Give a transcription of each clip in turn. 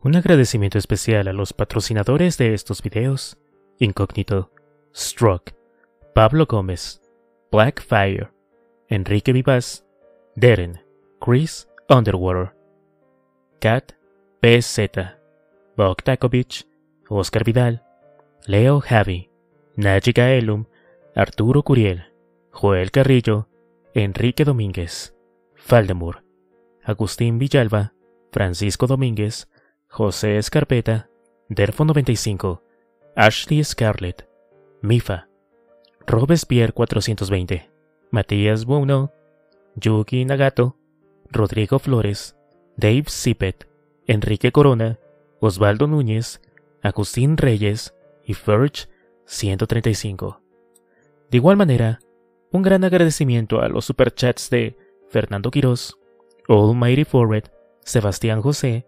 Un agradecimiento especial a los patrocinadores de estos videos: Incógnito, Struck, Pablo Gómez, Blackfire, Enrique Vivas, Deren, Chris Underwater, Kat PZ, Z, Oscar Vidal, Leo Javi, Najiga Elum, Arturo Curiel, Joel Carrillo, Enrique Domínguez, Faldemur, Agustín Villalba, Francisco Domínguez, José Escarpeta, Derfo 95, Ashley Scarlett, Mifa, Robespierre 420, Matías Bono, Yuki Nagato, Rodrigo Flores, Dave Sipet, Enrique Corona, Osvaldo Núñez, Agustín Reyes y Ferch 135. De igual manera, un gran agradecimiento a los superchats de Fernando Quirós, Almighty Forward, Sebastián José,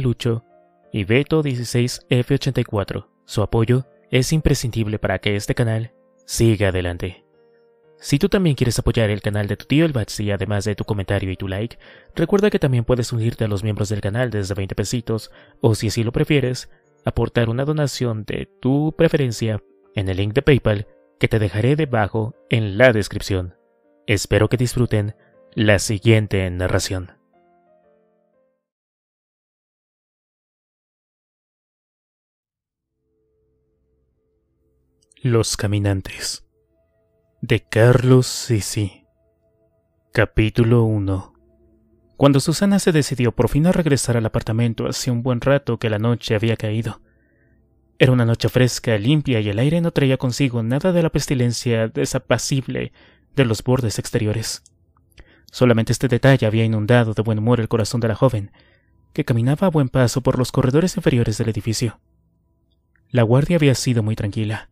Lucho y Beto16F84. Su apoyo es imprescindible para que este canal siga adelante. Si tú también quieres apoyar el canal de tu tío El Batsy, además de tu comentario y tu like, recuerda que también puedes unirte a los miembros del canal desde 20 pesitos, o si así lo prefieres, aportar una donación de tu preferencia en el link de PayPal que te dejaré debajo en la descripción. Espero que disfruten la siguiente narración. Los Caminantes de Carlos Sisi Capítulo 1 Cuando Susana se decidió por fin a regresar al apartamento hacía un buen rato que la noche había caído. Era una noche fresca, limpia y el aire no traía consigo nada de la pestilencia desapacible de los bordes exteriores. Solamente este detalle había inundado de buen humor el corazón de la joven, que caminaba a buen paso por los corredores inferiores del edificio. La guardia había sido muy tranquila.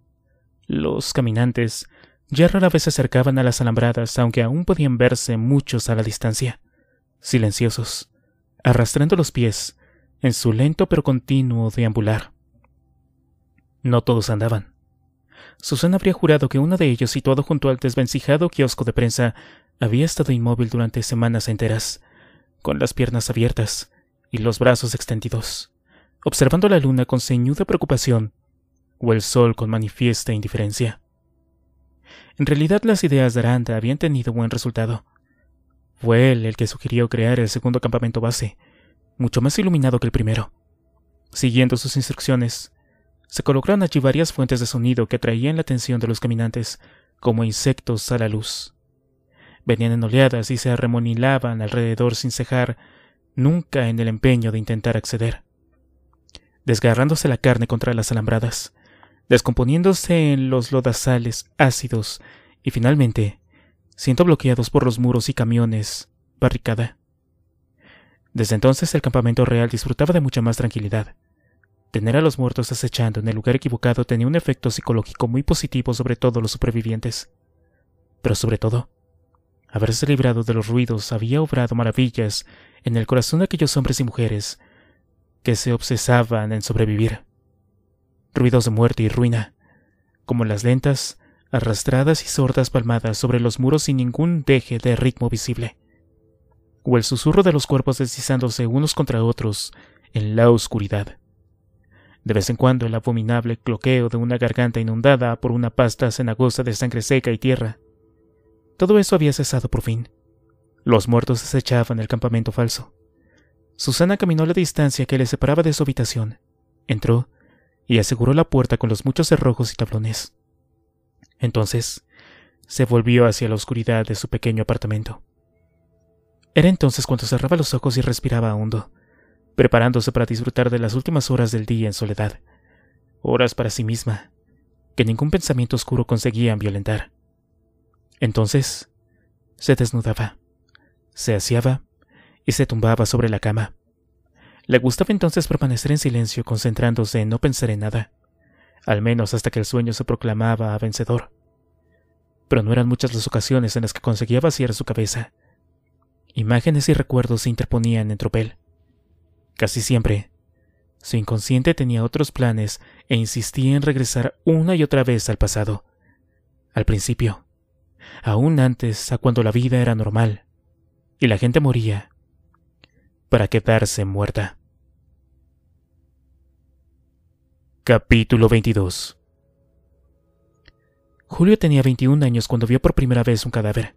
Los caminantes ya rara vez se acercaban a las alambradas, aunque aún podían verse muchos a la distancia, silenciosos, arrastrando los pies en su lento pero continuo deambular. No todos andaban. Susana habría jurado que uno de ellos, situado junto al desvencijado kiosco de prensa, había estado inmóvil durante semanas enteras, con las piernas abiertas y los brazos extendidos, observando la luna con ceñuda preocupación o el sol con manifiesta indiferencia. En realidad las ideas de Aranda habían tenido buen resultado. Fue él el que sugirió crear el segundo campamento base, mucho más iluminado que el primero. Siguiendo sus instrucciones, se colocaron allí varias fuentes de sonido que atraían la atención de los caminantes, como insectos a la luz. Venían en oleadas y se arremonilaban alrededor sin cejar, nunca en el empeño de intentar acceder. Desgarrándose la carne contra las alambradas, descomponiéndose en los lodazales ácidos, y finalmente, siendo bloqueados por los muros y camiones, barricada. Desde entonces el campamento real disfrutaba de mucha más tranquilidad. Tener a los muertos acechando en el lugar equivocado tenía un efecto psicológico muy positivo sobre todos los supervivientes. Pero sobre todo, haberse librado de los ruidos había obrado maravillas en el corazón de aquellos hombres y mujeres que se obsesaban en sobrevivir ruidos de muerte y ruina, como las lentas, arrastradas y sordas palmadas sobre los muros sin ningún deje de ritmo visible, o el susurro de los cuerpos deslizándose unos contra otros en la oscuridad. De vez en cuando el abominable cloqueo de una garganta inundada por una pasta cenagosa de sangre seca y tierra. Todo eso había cesado por fin. Los muertos desechaban el campamento falso. Susana caminó la distancia que le separaba de su habitación. Entró y aseguró la puerta con los muchos cerrojos y tablones. Entonces, se volvió hacia la oscuridad de su pequeño apartamento. Era entonces cuando cerraba los ojos y respiraba hondo, preparándose para disfrutar de las últimas horas del día en soledad, horas para sí misma, que ningún pensamiento oscuro conseguía violentar. Entonces, se desnudaba, se aseaba y se tumbaba sobre la cama, le gustaba entonces permanecer en silencio, concentrándose en no pensar en nada, al menos hasta que el sueño se proclamaba vencedor. Pero no eran muchas las ocasiones en las que conseguía vaciar su cabeza. Imágenes y recuerdos se interponían en tropel. Casi siempre, su inconsciente tenía otros planes e insistía en regresar una y otra vez al pasado. Al principio, aún antes, a cuando la vida era normal y la gente moría, para quedarse muerta. Capítulo 22 Julio tenía 21 años cuando vio por primera vez un cadáver.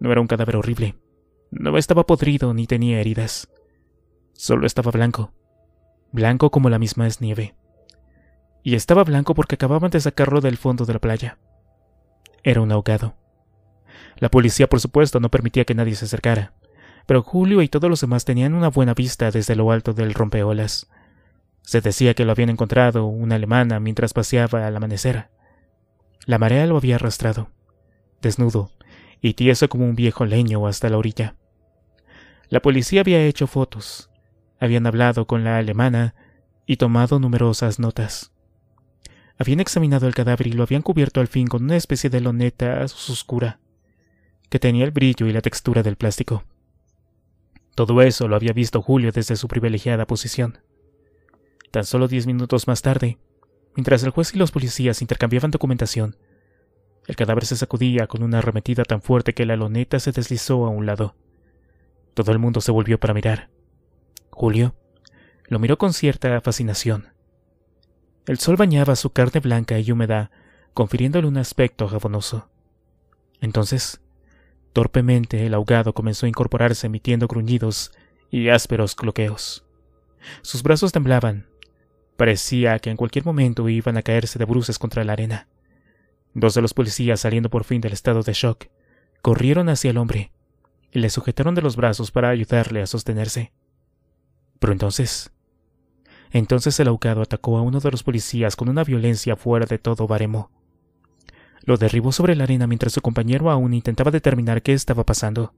No era un cadáver horrible. No estaba podrido ni tenía heridas. Solo estaba blanco. Blanco como la misma es nieve. Y estaba blanco porque acababan de sacarlo del fondo de la playa. Era un ahogado. La policía, por supuesto, no permitía que nadie se acercara. Pero Julio y todos los demás tenían una buena vista desde lo alto del rompeolas. Se decía que lo habían encontrado una alemana mientras paseaba al amanecer. La marea lo había arrastrado, desnudo y tieso como un viejo leño hasta la orilla. La policía había hecho fotos, habían hablado con la alemana y tomado numerosas notas. Habían examinado el cadáver y lo habían cubierto al fin con una especie de loneta oscura, que tenía el brillo y la textura del plástico. Todo eso lo había visto Julio desde su privilegiada posición. Tan solo diez minutos más tarde, mientras el juez y los policías intercambiaban documentación, el cadáver se sacudía con una arremetida tan fuerte que la loneta se deslizó a un lado. Todo el mundo se volvió para mirar. Julio lo miró con cierta fascinación. El sol bañaba su carne blanca y húmeda, confiriéndole un aspecto jabonoso. Entonces, torpemente el ahogado comenzó a incorporarse emitiendo gruñidos y ásperos cloqueos. Sus brazos temblaban, Parecía que en cualquier momento iban a caerse de bruces contra la arena. Dos de los policías, saliendo por fin del estado de shock, corrieron hacia el hombre y le sujetaron de los brazos para ayudarle a sostenerse. Pero entonces... Entonces el ahogado atacó a uno de los policías con una violencia fuera de todo baremo. Lo derribó sobre la arena mientras su compañero aún intentaba determinar qué estaba pasando.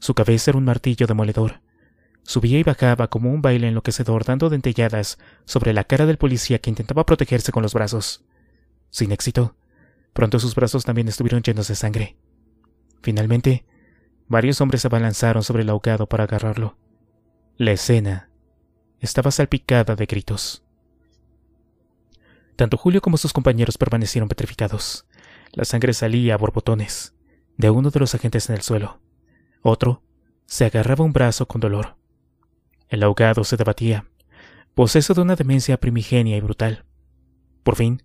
Su cabeza era un martillo demoledor, Subía y bajaba como un baile enloquecedor dando dentelladas sobre la cara del policía que intentaba protegerse con los brazos. Sin éxito. Pronto sus brazos también estuvieron llenos de sangre. Finalmente, varios hombres se abalanzaron sobre el ahogado para agarrarlo. La escena estaba salpicada de gritos. Tanto Julio como sus compañeros permanecieron petrificados. La sangre salía a borbotones de uno de los agentes en el suelo. Otro se agarraba un brazo con dolor. El ahogado se debatía, poseso de una demencia primigenia y brutal. Por fin,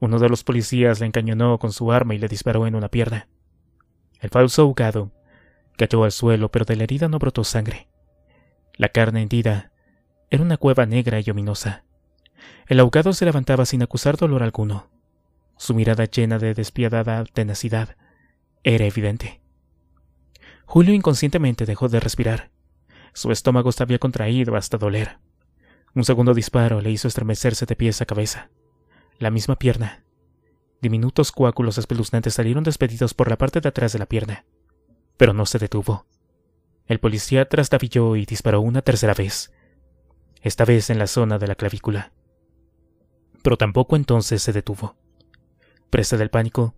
uno de los policías le encañonó con su arma y le disparó en una pierna. El falso ahogado cayó al suelo, pero de la herida no brotó sangre. La carne hendida era una cueva negra y ominosa. El ahogado se levantaba sin acusar dolor alguno. Su mirada llena de despiadada tenacidad era evidente. Julio inconscientemente dejó de respirar. Su estómago se había contraído hasta doler. Un segundo disparo le hizo estremecerse de pies a cabeza. La misma pierna. Diminutos coágulos espeluznantes salieron despedidos por la parte de atrás de la pierna. Pero no se detuvo. El policía trastabilló y disparó una tercera vez. Esta vez en la zona de la clavícula. Pero tampoco entonces se detuvo. Presa del pánico,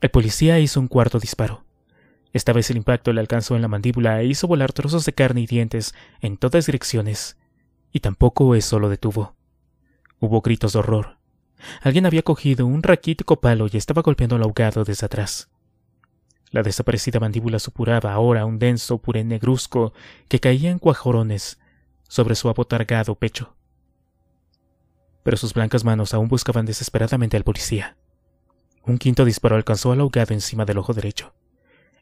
el policía hizo un cuarto disparo. Esta vez el impacto le alcanzó en la mandíbula e hizo volar trozos de carne y dientes en todas direcciones. Y tampoco eso lo detuvo. Hubo gritos de horror. Alguien había cogido un raquítico palo y estaba golpeando al ahogado desde atrás. La desaparecida mandíbula supuraba ahora un denso puré negruzco que caía en cuajorones sobre su abotargado pecho. Pero sus blancas manos aún buscaban desesperadamente al policía. Un quinto disparo alcanzó al ahogado encima del ojo derecho.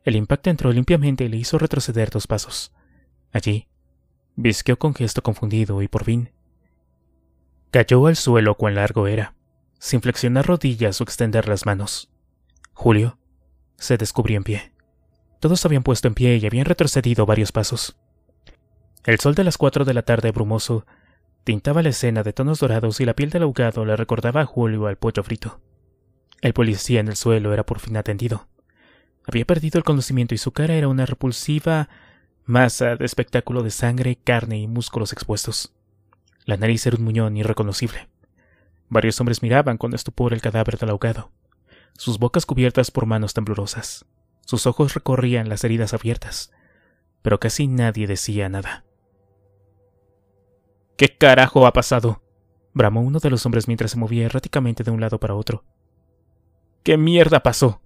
El impacto entró limpiamente y le hizo retroceder dos pasos. Allí, visqueó con gesto confundido y por fin cayó al suelo cuán largo era, sin flexionar rodillas o extender las manos. Julio se descubrió en pie. Todos habían puesto en pie y habían retrocedido varios pasos. El sol de las cuatro de la tarde brumoso tintaba la escena de tonos dorados y la piel del ahogado le recordaba a Julio al pollo frito. El policía en el suelo era por fin atendido. Había perdido el conocimiento y su cara era una repulsiva masa de espectáculo de sangre, carne y músculos expuestos. La nariz era un muñón irreconocible. Varios hombres miraban con estupor el cadáver del ahogado, sus bocas cubiertas por manos temblorosas. Sus ojos recorrían las heridas abiertas, pero casi nadie decía nada. ¿Qué carajo ha pasado? bramó uno de los hombres mientras se movía erráticamente de un lado para otro. ¿Qué mierda pasó?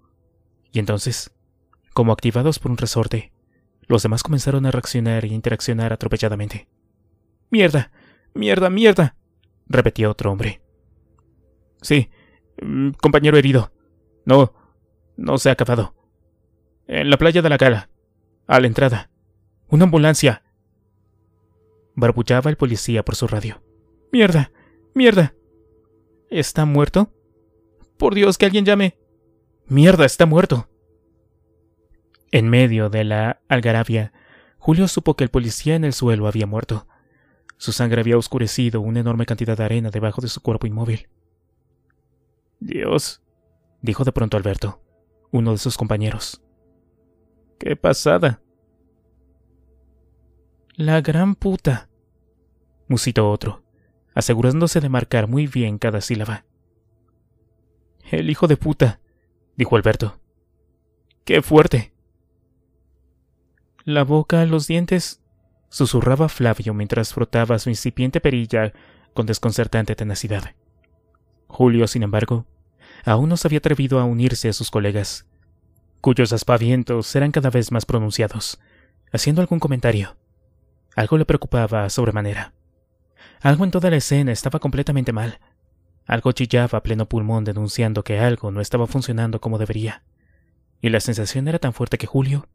Y entonces, como activados por un resorte, los demás comenzaron a reaccionar e interaccionar atropelladamente. ¡Mierda! ¡Mierda! ¡Mierda! repetía otro hombre. Sí, mm, compañero herido. No, no se ha acabado. En la playa de la gala. a la entrada. ¡Una ambulancia! barbullaba el policía por su radio. ¡Mierda! ¡Mierda! ¿Está muerto? Por Dios, que alguien llame. Mierda, está muerto. En medio de la algarabia, Julio supo que el policía en el suelo había muerto. Su sangre había oscurecido una enorme cantidad de arena debajo de su cuerpo inmóvil. Dios, dijo de pronto Alberto, uno de sus compañeros. ¡Qué pasada! La gran puta, musitó otro, asegurándose de marcar muy bien cada sílaba. El hijo de puta, dijo Alberto. ¡Qué fuerte! La boca, los dientes, susurraba Flavio mientras frotaba su incipiente perilla con desconcertante tenacidad. Julio, sin embargo, aún no se había atrevido a unirse a sus colegas, cuyos aspavientos eran cada vez más pronunciados, haciendo algún comentario. Algo le preocupaba sobremanera. Algo en toda la escena estaba completamente mal. Algo chillaba a pleno pulmón denunciando que algo no estaba funcionando como debería. Y la sensación era tan fuerte que Julio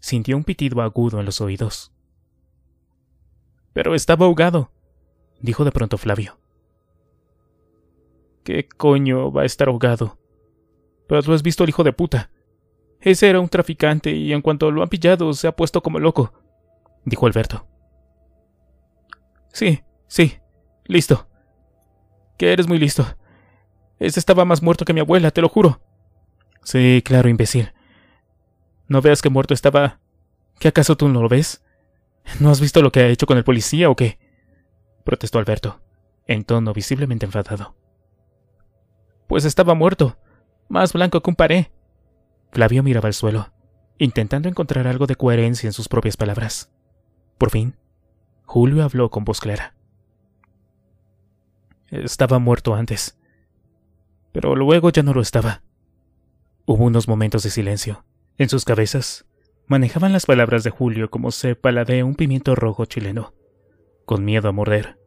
sintió un pitido agudo en los oídos. Pero estaba ahogado, dijo de pronto Flavio. ¿Qué coño va a estar ahogado? Pero tú has visto al hijo de puta. Ese era un traficante y en cuanto lo han pillado se ha puesto como loco, dijo Alberto. Sí, sí, listo, que eres muy listo. Ese estaba más muerto que mi abuela, te lo juro. Sí, claro, imbécil. ¿No veas que muerto estaba? ¿Qué acaso tú no lo ves? ¿No has visto lo que ha hecho con el policía o qué? protestó Alberto, en tono visiblemente enfadado. Pues estaba muerto, más blanco que un paré. Flavio miraba al suelo, intentando encontrar algo de coherencia en sus propias palabras. Por fin, Julio habló con voz clara. Estaba muerto antes. Pero luego ya no lo estaba. Hubo unos momentos de silencio. En sus cabezas manejaban las palabras de Julio como se paladea un pimiento rojo chileno, con miedo a morder,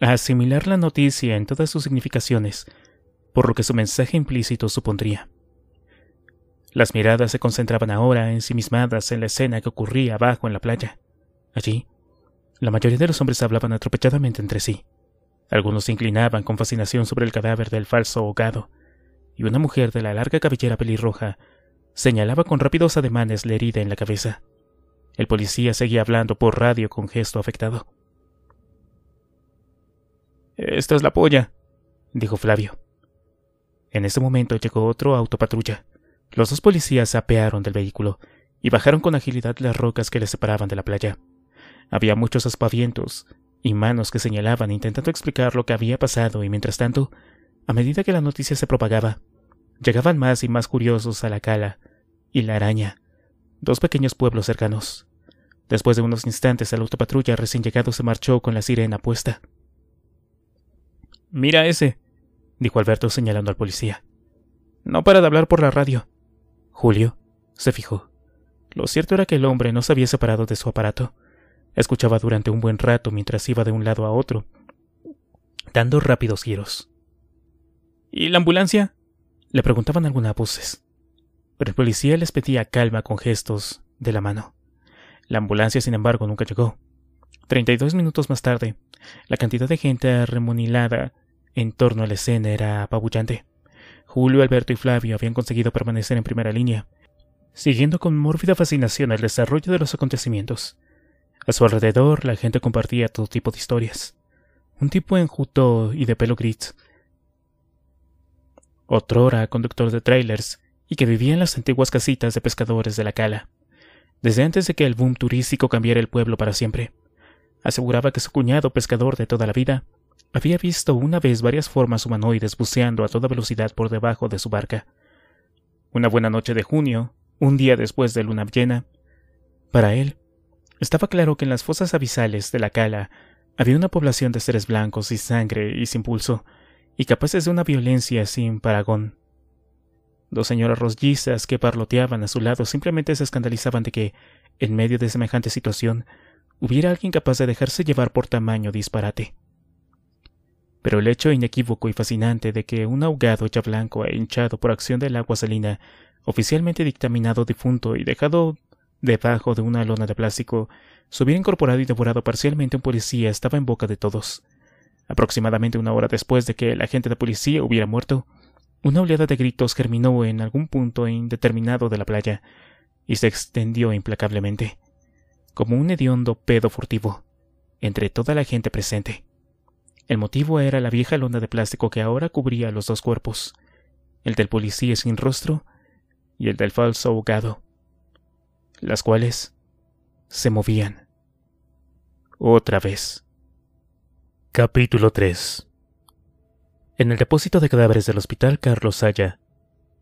a asimilar la noticia en todas sus significaciones, por lo que su mensaje implícito supondría. Las miradas se concentraban ahora ensimismadas en la escena que ocurría abajo en la playa. Allí, la mayoría de los hombres hablaban atropelladamente entre sí. Algunos se inclinaban con fascinación sobre el cadáver del falso ahogado, y una mujer de la larga cabellera pelirroja señalaba con rápidos ademanes la herida en la cabeza. El policía seguía hablando por radio con gesto afectado. Esta es la polla, dijo Flavio. En ese momento llegó otro autopatrulla. Los dos policías se apearon del vehículo y bajaron con agilidad las rocas que le separaban de la playa. Había muchos aspavientos y manos que señalaban intentando explicar lo que había pasado y mientras tanto, a medida que la noticia se propagaba, llegaban más y más curiosos a la cala y la araña, dos pequeños pueblos cercanos. Después de unos instantes, el autopatrulla recién llegado se marchó con la sirena puesta. Mira ese, dijo Alberto señalando al policía. No para de hablar por la radio. Julio se fijó. Lo cierto era que el hombre no se había separado de su aparato, Escuchaba durante un buen rato mientras iba de un lado a otro, dando rápidos giros. ¿Y la ambulancia? le preguntaban algunas voces. Pero el policía les pedía calma con gestos de la mano. La ambulancia, sin embargo, nunca llegó. Treinta y dos minutos más tarde, la cantidad de gente remonilada en torno a la escena era apabullante. Julio, Alberto y Flavio habían conseguido permanecer en primera línea, siguiendo con mórbida fascinación el desarrollo de los acontecimientos. A su alrededor la gente compartía todo tipo de historias. Un tipo enjuto y de pelo gris, otrora conductor de trailers y que vivía en las antiguas casitas de pescadores de la cala, desde antes de que el boom turístico cambiara el pueblo para siempre. Aseguraba que su cuñado pescador de toda la vida había visto una vez varias formas humanoides buceando a toda velocidad por debajo de su barca. Una buena noche de junio, un día después de luna llena, para él estaba claro que en las fosas abisales de la cala había una población de seres blancos sin sangre y sin pulso, y capaces de una violencia sin paragón. Dos señoras rollizas que parloteaban a su lado simplemente se escandalizaban de que, en medio de semejante situación, hubiera alguien capaz de dejarse llevar por tamaño disparate. Pero el hecho inequívoco y fascinante de que un ahogado ya blanco e hinchado por acción del agua salina, oficialmente dictaminado difunto y dejado Debajo de una lona de plástico, se hubiera incorporado y devorado parcialmente un policía estaba en boca de todos. Aproximadamente una hora después de que el agente de policía hubiera muerto, una oleada de gritos germinó en algún punto indeterminado de la playa y se extendió implacablemente, como un hediondo pedo furtivo, entre toda la gente presente. El motivo era la vieja lona de plástico que ahora cubría los dos cuerpos, el del policía sin rostro y el del falso ahogado las cuales se movían. Otra vez. Capítulo 3 En el depósito de cadáveres del Hospital Carlos Saya,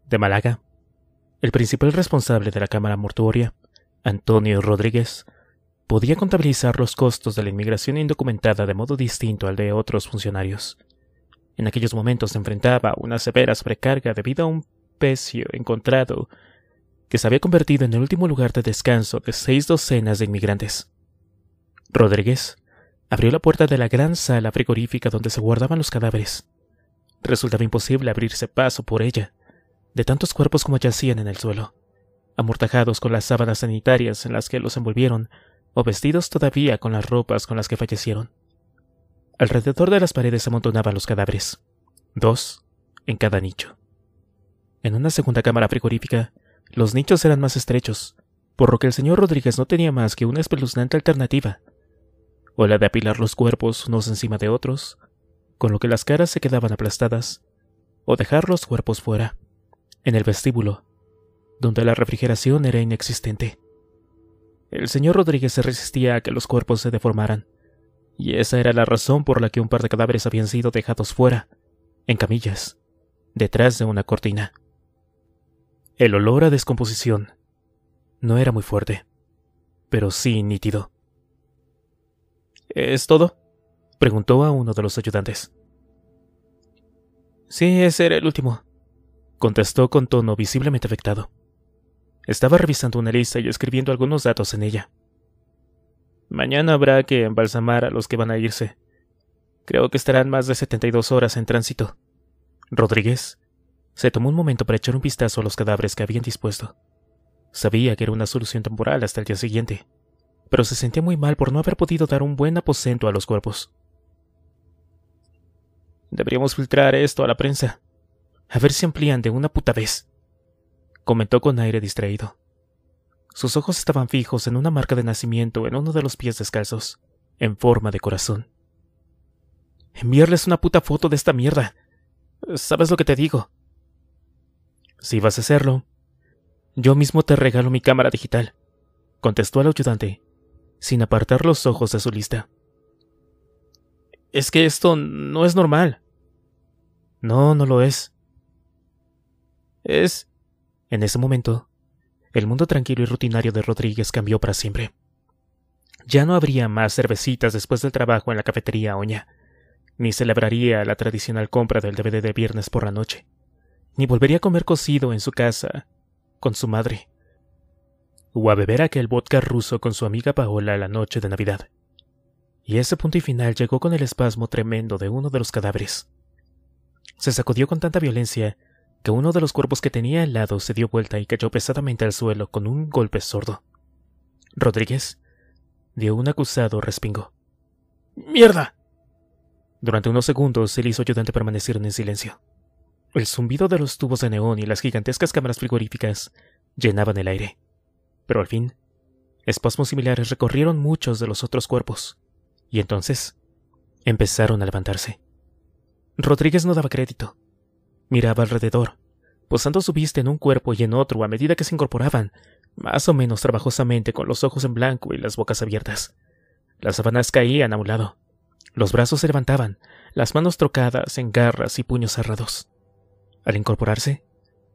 de Málaga, el principal responsable de la Cámara Mortuoria, Antonio Rodríguez, podía contabilizar los costos de la inmigración indocumentada de modo distinto al de otros funcionarios. En aquellos momentos se enfrentaba a una severa sobrecarga debido a un pecio encontrado que se había convertido en el último lugar de descanso de seis docenas de inmigrantes. Rodríguez abrió la puerta de la gran sala frigorífica donde se guardaban los cadáveres. Resultaba imposible abrirse paso por ella, de tantos cuerpos como yacían en el suelo, amortajados con las sábanas sanitarias en las que los envolvieron o vestidos todavía con las ropas con las que fallecieron. Alrededor de las paredes se amontonaban los cadáveres, dos en cada nicho. En una segunda cámara frigorífica los nichos eran más estrechos, por lo que el señor Rodríguez no tenía más que una espeluznante alternativa, o la de apilar los cuerpos unos encima de otros, con lo que las caras se quedaban aplastadas, o dejar los cuerpos fuera, en el vestíbulo, donde la refrigeración era inexistente. El señor Rodríguez se resistía a que los cuerpos se deformaran, y esa era la razón por la que un par de cadáveres habían sido dejados fuera, en camillas, detrás de una cortina. El olor a descomposición no era muy fuerte, pero sí nítido. ¿Es todo? preguntó a uno de los ayudantes. Sí, ese era el último, contestó con tono visiblemente afectado. Estaba revisando una lista y escribiendo algunos datos en ella. Mañana habrá que embalsamar a los que van a irse. Creo que estarán más de 72 horas en tránsito. Rodríguez se tomó un momento para echar un vistazo a los cadáveres que habían dispuesto. Sabía que era una solución temporal hasta el día siguiente, pero se sentía muy mal por no haber podido dar un buen aposento a los cuerpos. Deberíamos filtrar esto a la prensa. A ver si amplían de una puta vez. Comentó con aire distraído. Sus ojos estaban fijos en una marca de nacimiento en uno de los pies descalzos, en forma de corazón. Enviarles una puta foto de esta mierda. ¿Sabes lo que te digo? Si vas a hacerlo, yo mismo te regalo mi cámara digital, contestó el ayudante, sin apartar los ojos de su lista. Es que esto no es normal. No, no lo es. Es... En ese momento, el mundo tranquilo y rutinario de Rodríguez cambió para siempre. Ya no habría más cervecitas después del trabajo en la cafetería Oña, ni celebraría la tradicional compra del DVD de viernes por la noche ni volvería a comer cocido en su casa, con su madre, o a beber aquel vodka ruso con su amiga Paola la noche de Navidad. Y ese punto y final llegó con el espasmo tremendo de uno de los cadáveres. Se sacudió con tanta violencia que uno de los cuerpos que tenía al lado se dio vuelta y cayó pesadamente al suelo con un golpe sordo. Rodríguez dio un acusado respingo. ¡Mierda! Durante unos segundos, el hizo ayudante permanecieron en silencio. El zumbido de los tubos de neón y las gigantescas cámaras frigoríficas llenaban el aire. Pero al fin, espasmos similares recorrieron muchos de los otros cuerpos, y entonces empezaron a levantarse. Rodríguez no daba crédito. Miraba alrededor, posando su vista en un cuerpo y en otro a medida que se incorporaban, más o menos trabajosamente con los ojos en blanco y las bocas abiertas. Las sábanas caían a un lado. Los brazos se levantaban, las manos trocadas en garras y puños cerrados. Al incorporarse,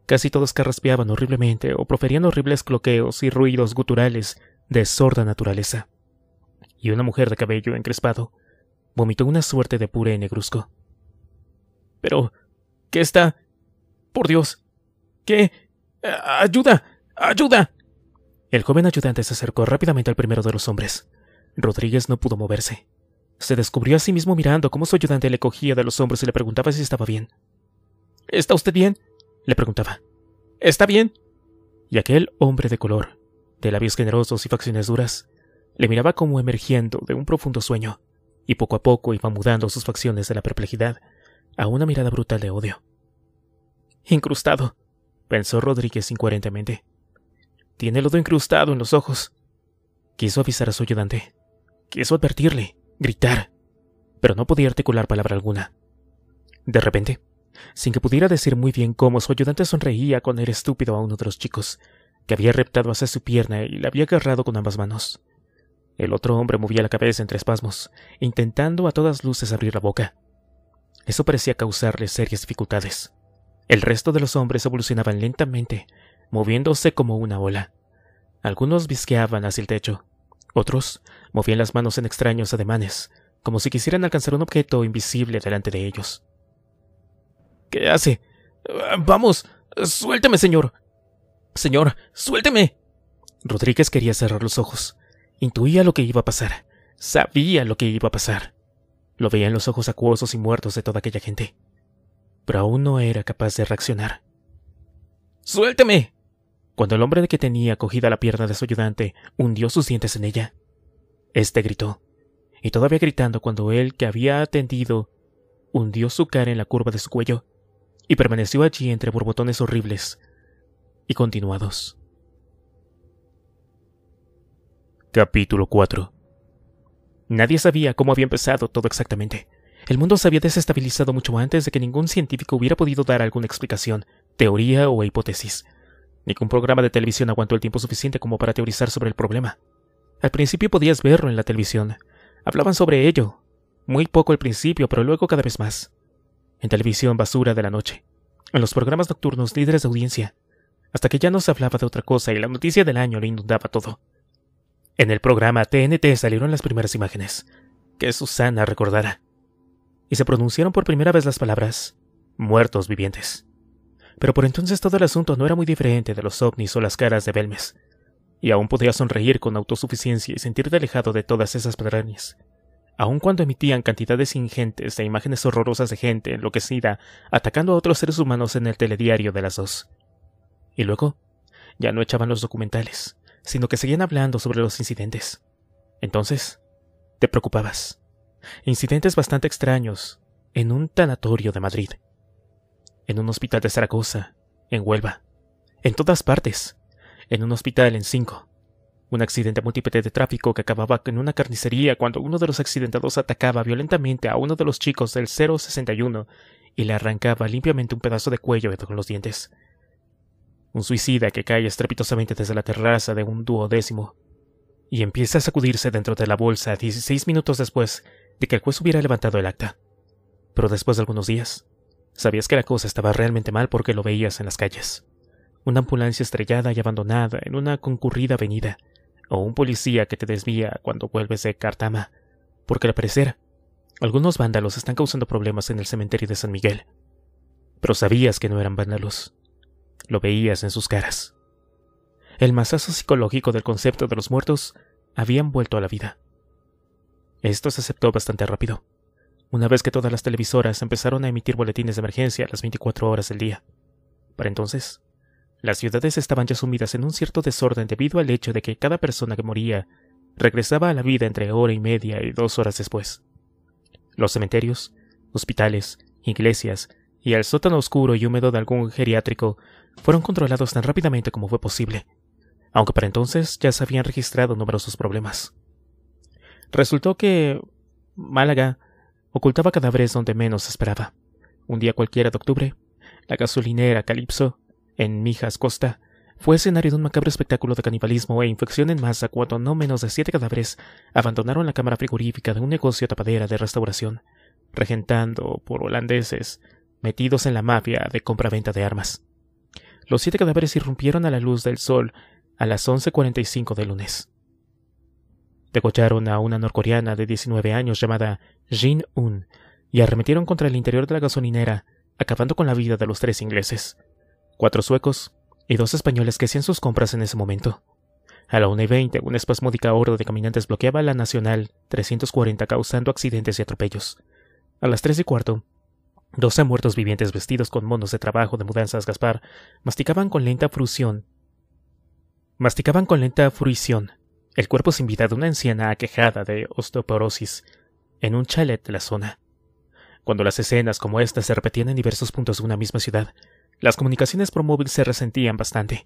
casi todos carraspeaban horriblemente o proferían horribles cloqueos y ruidos guturales de sorda naturaleza. Y una mujer de cabello encrespado vomitó una suerte de puré negruzco. Pero, ¿qué está? Por Dios. ¿Qué? ¡Ayuda! ¡Ayuda! El joven ayudante se acercó rápidamente al primero de los hombres. Rodríguez no pudo moverse. Se descubrió a sí mismo mirando cómo su ayudante le cogía de los hombros y le preguntaba si estaba bien. ¿Está usted bien? le preguntaba. ¿Está bien? Y aquel hombre de color, de labios generosos y facciones duras, le miraba como emergiendo de un profundo sueño, y poco a poco iba mudando sus facciones de la perplejidad a una mirada brutal de odio. Incrustado, pensó Rodríguez incoherentemente. Tiene lodo incrustado en los ojos. Quiso avisar a su ayudante. Quiso advertirle, gritar, pero no podía articular palabra alguna. De repente, sin que pudiera decir muy bien cómo, su ayudante sonreía con el estúpido a uno de los chicos, que había reptado hacia su pierna y la había agarrado con ambas manos. El otro hombre movía la cabeza entre espasmos, intentando a todas luces abrir la boca. Eso parecía causarle serias dificultades. El resto de los hombres evolucionaban lentamente, moviéndose como una ola. Algunos visqueaban hacia el techo, otros movían las manos en extraños ademanes, como si quisieran alcanzar un objeto invisible delante de ellos. ¿Qué hace? Vamos, suélteme, señor. Señor, suélteme. Rodríguez quería cerrar los ojos. Intuía lo que iba a pasar. Sabía lo que iba a pasar. Lo veía en los ojos acuosos y muertos de toda aquella gente. Pero aún no era capaz de reaccionar. ¡Suélteme! Cuando el hombre que tenía cogida la pierna de su ayudante hundió sus dientes en ella, este gritó. Y todavía gritando cuando él, que había atendido, hundió su cara en la curva de su cuello, y permaneció allí entre borbotones horribles y continuados. Capítulo 4 Nadie sabía cómo había empezado todo exactamente. El mundo se había desestabilizado mucho antes de que ningún científico hubiera podido dar alguna explicación, teoría o hipótesis. Ni Ningún programa de televisión aguantó el tiempo suficiente como para teorizar sobre el problema. Al principio podías verlo en la televisión. Hablaban sobre ello. Muy poco al principio, pero luego cada vez más en televisión basura de la noche, en los programas nocturnos líderes de audiencia, hasta que ya no se hablaba de otra cosa y la noticia del año le inundaba todo. En el programa TNT salieron las primeras imágenes, que Susana recordara, y se pronunciaron por primera vez las palabras muertos vivientes. Pero por entonces todo el asunto no era muy diferente de los ovnis o las caras de Belmes, y aún podía sonreír con autosuficiencia y sentirte alejado de todas esas pedrañas. Aun cuando emitían cantidades ingentes de imágenes horrorosas de gente enloquecida atacando a otros seres humanos en el telediario de las dos. Y luego, ya no echaban los documentales, sino que seguían hablando sobre los incidentes. Entonces, te preocupabas. Incidentes bastante extraños en un tanatorio de Madrid, en un hospital de Zaragoza, en Huelva, en todas partes, en un hospital en Cinco, un accidente múltiple de tráfico que acababa en una carnicería cuando uno de los accidentados atacaba violentamente a uno de los chicos del 061 y le arrancaba limpiamente un pedazo de cuello con los dientes. Un suicida que cae estrepitosamente desde la terraza de un duodécimo y empieza a sacudirse dentro de la bolsa 16 minutos después de que el juez hubiera levantado el acta. Pero después de algunos días, sabías que la cosa estaba realmente mal porque lo veías en las calles. Una ambulancia estrellada y abandonada en una concurrida avenida o un policía que te desvía cuando vuelves de Cartama, porque al parecer, algunos vándalos están causando problemas en el cementerio de San Miguel. Pero sabías que no eran vándalos. Lo veías en sus caras. El masazo psicológico del concepto de los muertos habían vuelto a la vida. Esto se aceptó bastante rápido, una vez que todas las televisoras empezaron a emitir boletines de emergencia a las 24 horas del día. Para entonces, las ciudades estaban ya sumidas en un cierto desorden debido al hecho de que cada persona que moría regresaba a la vida entre hora y media y dos horas después. Los cementerios, hospitales, iglesias y el sótano oscuro y húmedo de algún geriátrico fueron controlados tan rápidamente como fue posible, aunque para entonces ya se habían registrado numerosos problemas. Resultó que Málaga ocultaba cadáveres donde menos esperaba. Un día cualquiera de octubre, la gasolinera Calipso en Mijas Costa, fue escenario de un macabro espectáculo de canibalismo e infección en masa cuando no menos de siete cadáveres abandonaron la cámara frigorífica de un negocio tapadera de restauración, regentando por holandeses metidos en la mafia de compraventa de armas. Los siete cadáveres irrumpieron a la luz del sol a las 11.45 de lunes. Degollaron a una norcoreana de 19 años llamada Jin Un y arremetieron contra el interior de la gasolinera, acabando con la vida de los tres ingleses cuatro suecos y dos españoles que hacían sus compras en ese momento. A la una y veinte, una espasmódica horda de caminantes bloqueaba la Nacional 340 causando accidentes y atropellos. A las tres y cuarto, 12 muertos vivientes vestidos con monos de trabajo de mudanzas Gaspar masticaban con lenta fruición. Masticaban con lenta fruición el cuerpo sin vida de una anciana aquejada de osteoporosis en un chalet de la zona. Cuando las escenas como esta se repetían en diversos puntos de una misma ciudad, las comunicaciones por móvil se resentían bastante.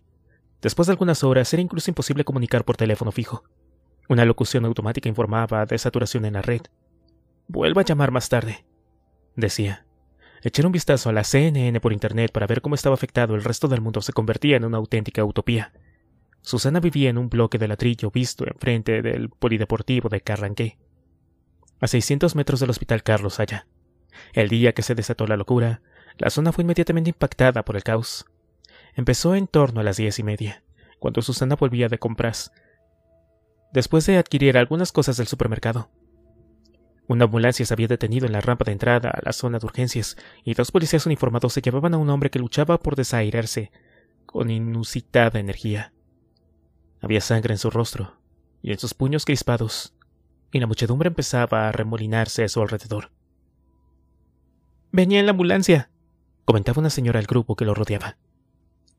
Después de algunas horas era incluso imposible comunicar por teléfono fijo. Una locución automática informaba de saturación en la red. Vuelva a llamar más tarde, decía. Echar un vistazo a la CNN por internet para ver cómo estaba afectado el resto del mundo se convertía en una auténtica utopía. Susana vivía en un bloque de ladrillo visto enfrente del polideportivo de Carranqué, a 600 metros del Hospital Carlos Allá. El día que se desató la locura, la zona fue inmediatamente impactada por el caos. Empezó en torno a las diez y media, cuando Susana volvía de compras, después de adquirir algunas cosas del supermercado. Una ambulancia se había detenido en la rampa de entrada a la zona de urgencias y dos policías uniformados se llevaban a un hombre que luchaba por desairarse con inusitada energía. Había sangre en su rostro y en sus puños crispados, y la muchedumbre empezaba a remolinarse a su alrededor. Venía en la ambulancia, comentaba una señora al grupo que lo rodeaba.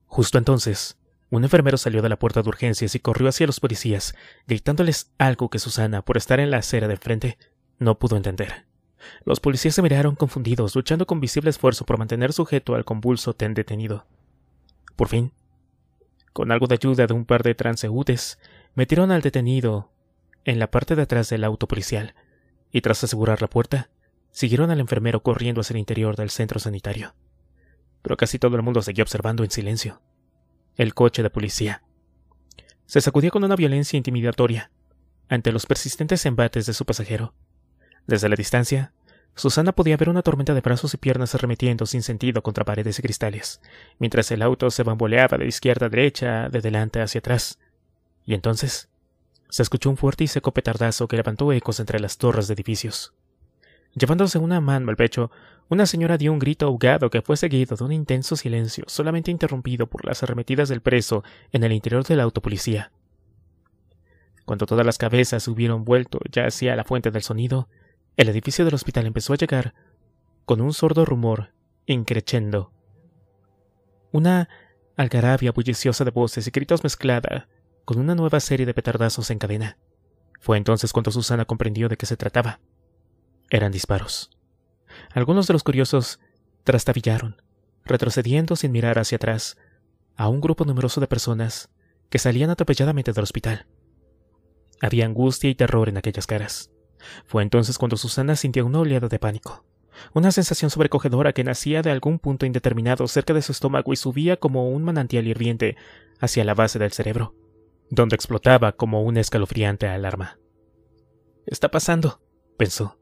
Justo entonces, un enfermero salió de la puerta de urgencias y corrió hacia los policías, gritándoles algo que Susana, por estar en la acera de enfrente, no pudo entender. Los policías se miraron confundidos, luchando con visible esfuerzo por mantener sujeto al convulso ten detenido. Por fin, con algo de ayuda de un par de transeúntes, metieron al detenido en la parte de atrás del auto policial, y tras asegurar la puerta, siguieron al enfermero corriendo hacia el interior del centro sanitario pero casi todo el mundo seguía observando en silencio. El coche de policía. Se sacudía con una violencia intimidatoria, ante los persistentes embates de su pasajero. Desde la distancia, Susana podía ver una tormenta de brazos y piernas arremetiendo sin sentido contra paredes y cristales, mientras el auto se bamboleaba de izquierda a derecha, de delante hacia atrás. Y entonces, se escuchó un fuerte y seco petardazo que levantó ecos entre las torres de edificios. Llevándose una mano al pecho, una señora dio un grito ahogado que fue seguido de un intenso silencio, solamente interrumpido por las arremetidas del preso en el interior de la autopolicía. Cuando todas las cabezas hubieron vuelto ya hacia la fuente del sonido, el edificio del hospital empezó a llegar con un sordo rumor, increchendo. Una algarabia bulliciosa de voces y gritos mezclada con una nueva serie de petardazos en cadena. Fue entonces cuando Susana comprendió de qué se trataba. Eran disparos. Algunos de los curiosos trastabillaron, retrocediendo sin mirar hacia atrás, a un grupo numeroso de personas que salían atropelladamente del hospital. Había angustia y terror en aquellas caras. Fue entonces cuando Susana sintió una oleada de pánico, una sensación sobrecogedora que nacía de algún punto indeterminado cerca de su estómago y subía como un manantial hirviente hacia la base del cerebro, donde explotaba como una escalofriante alarma. Está pasando, pensó.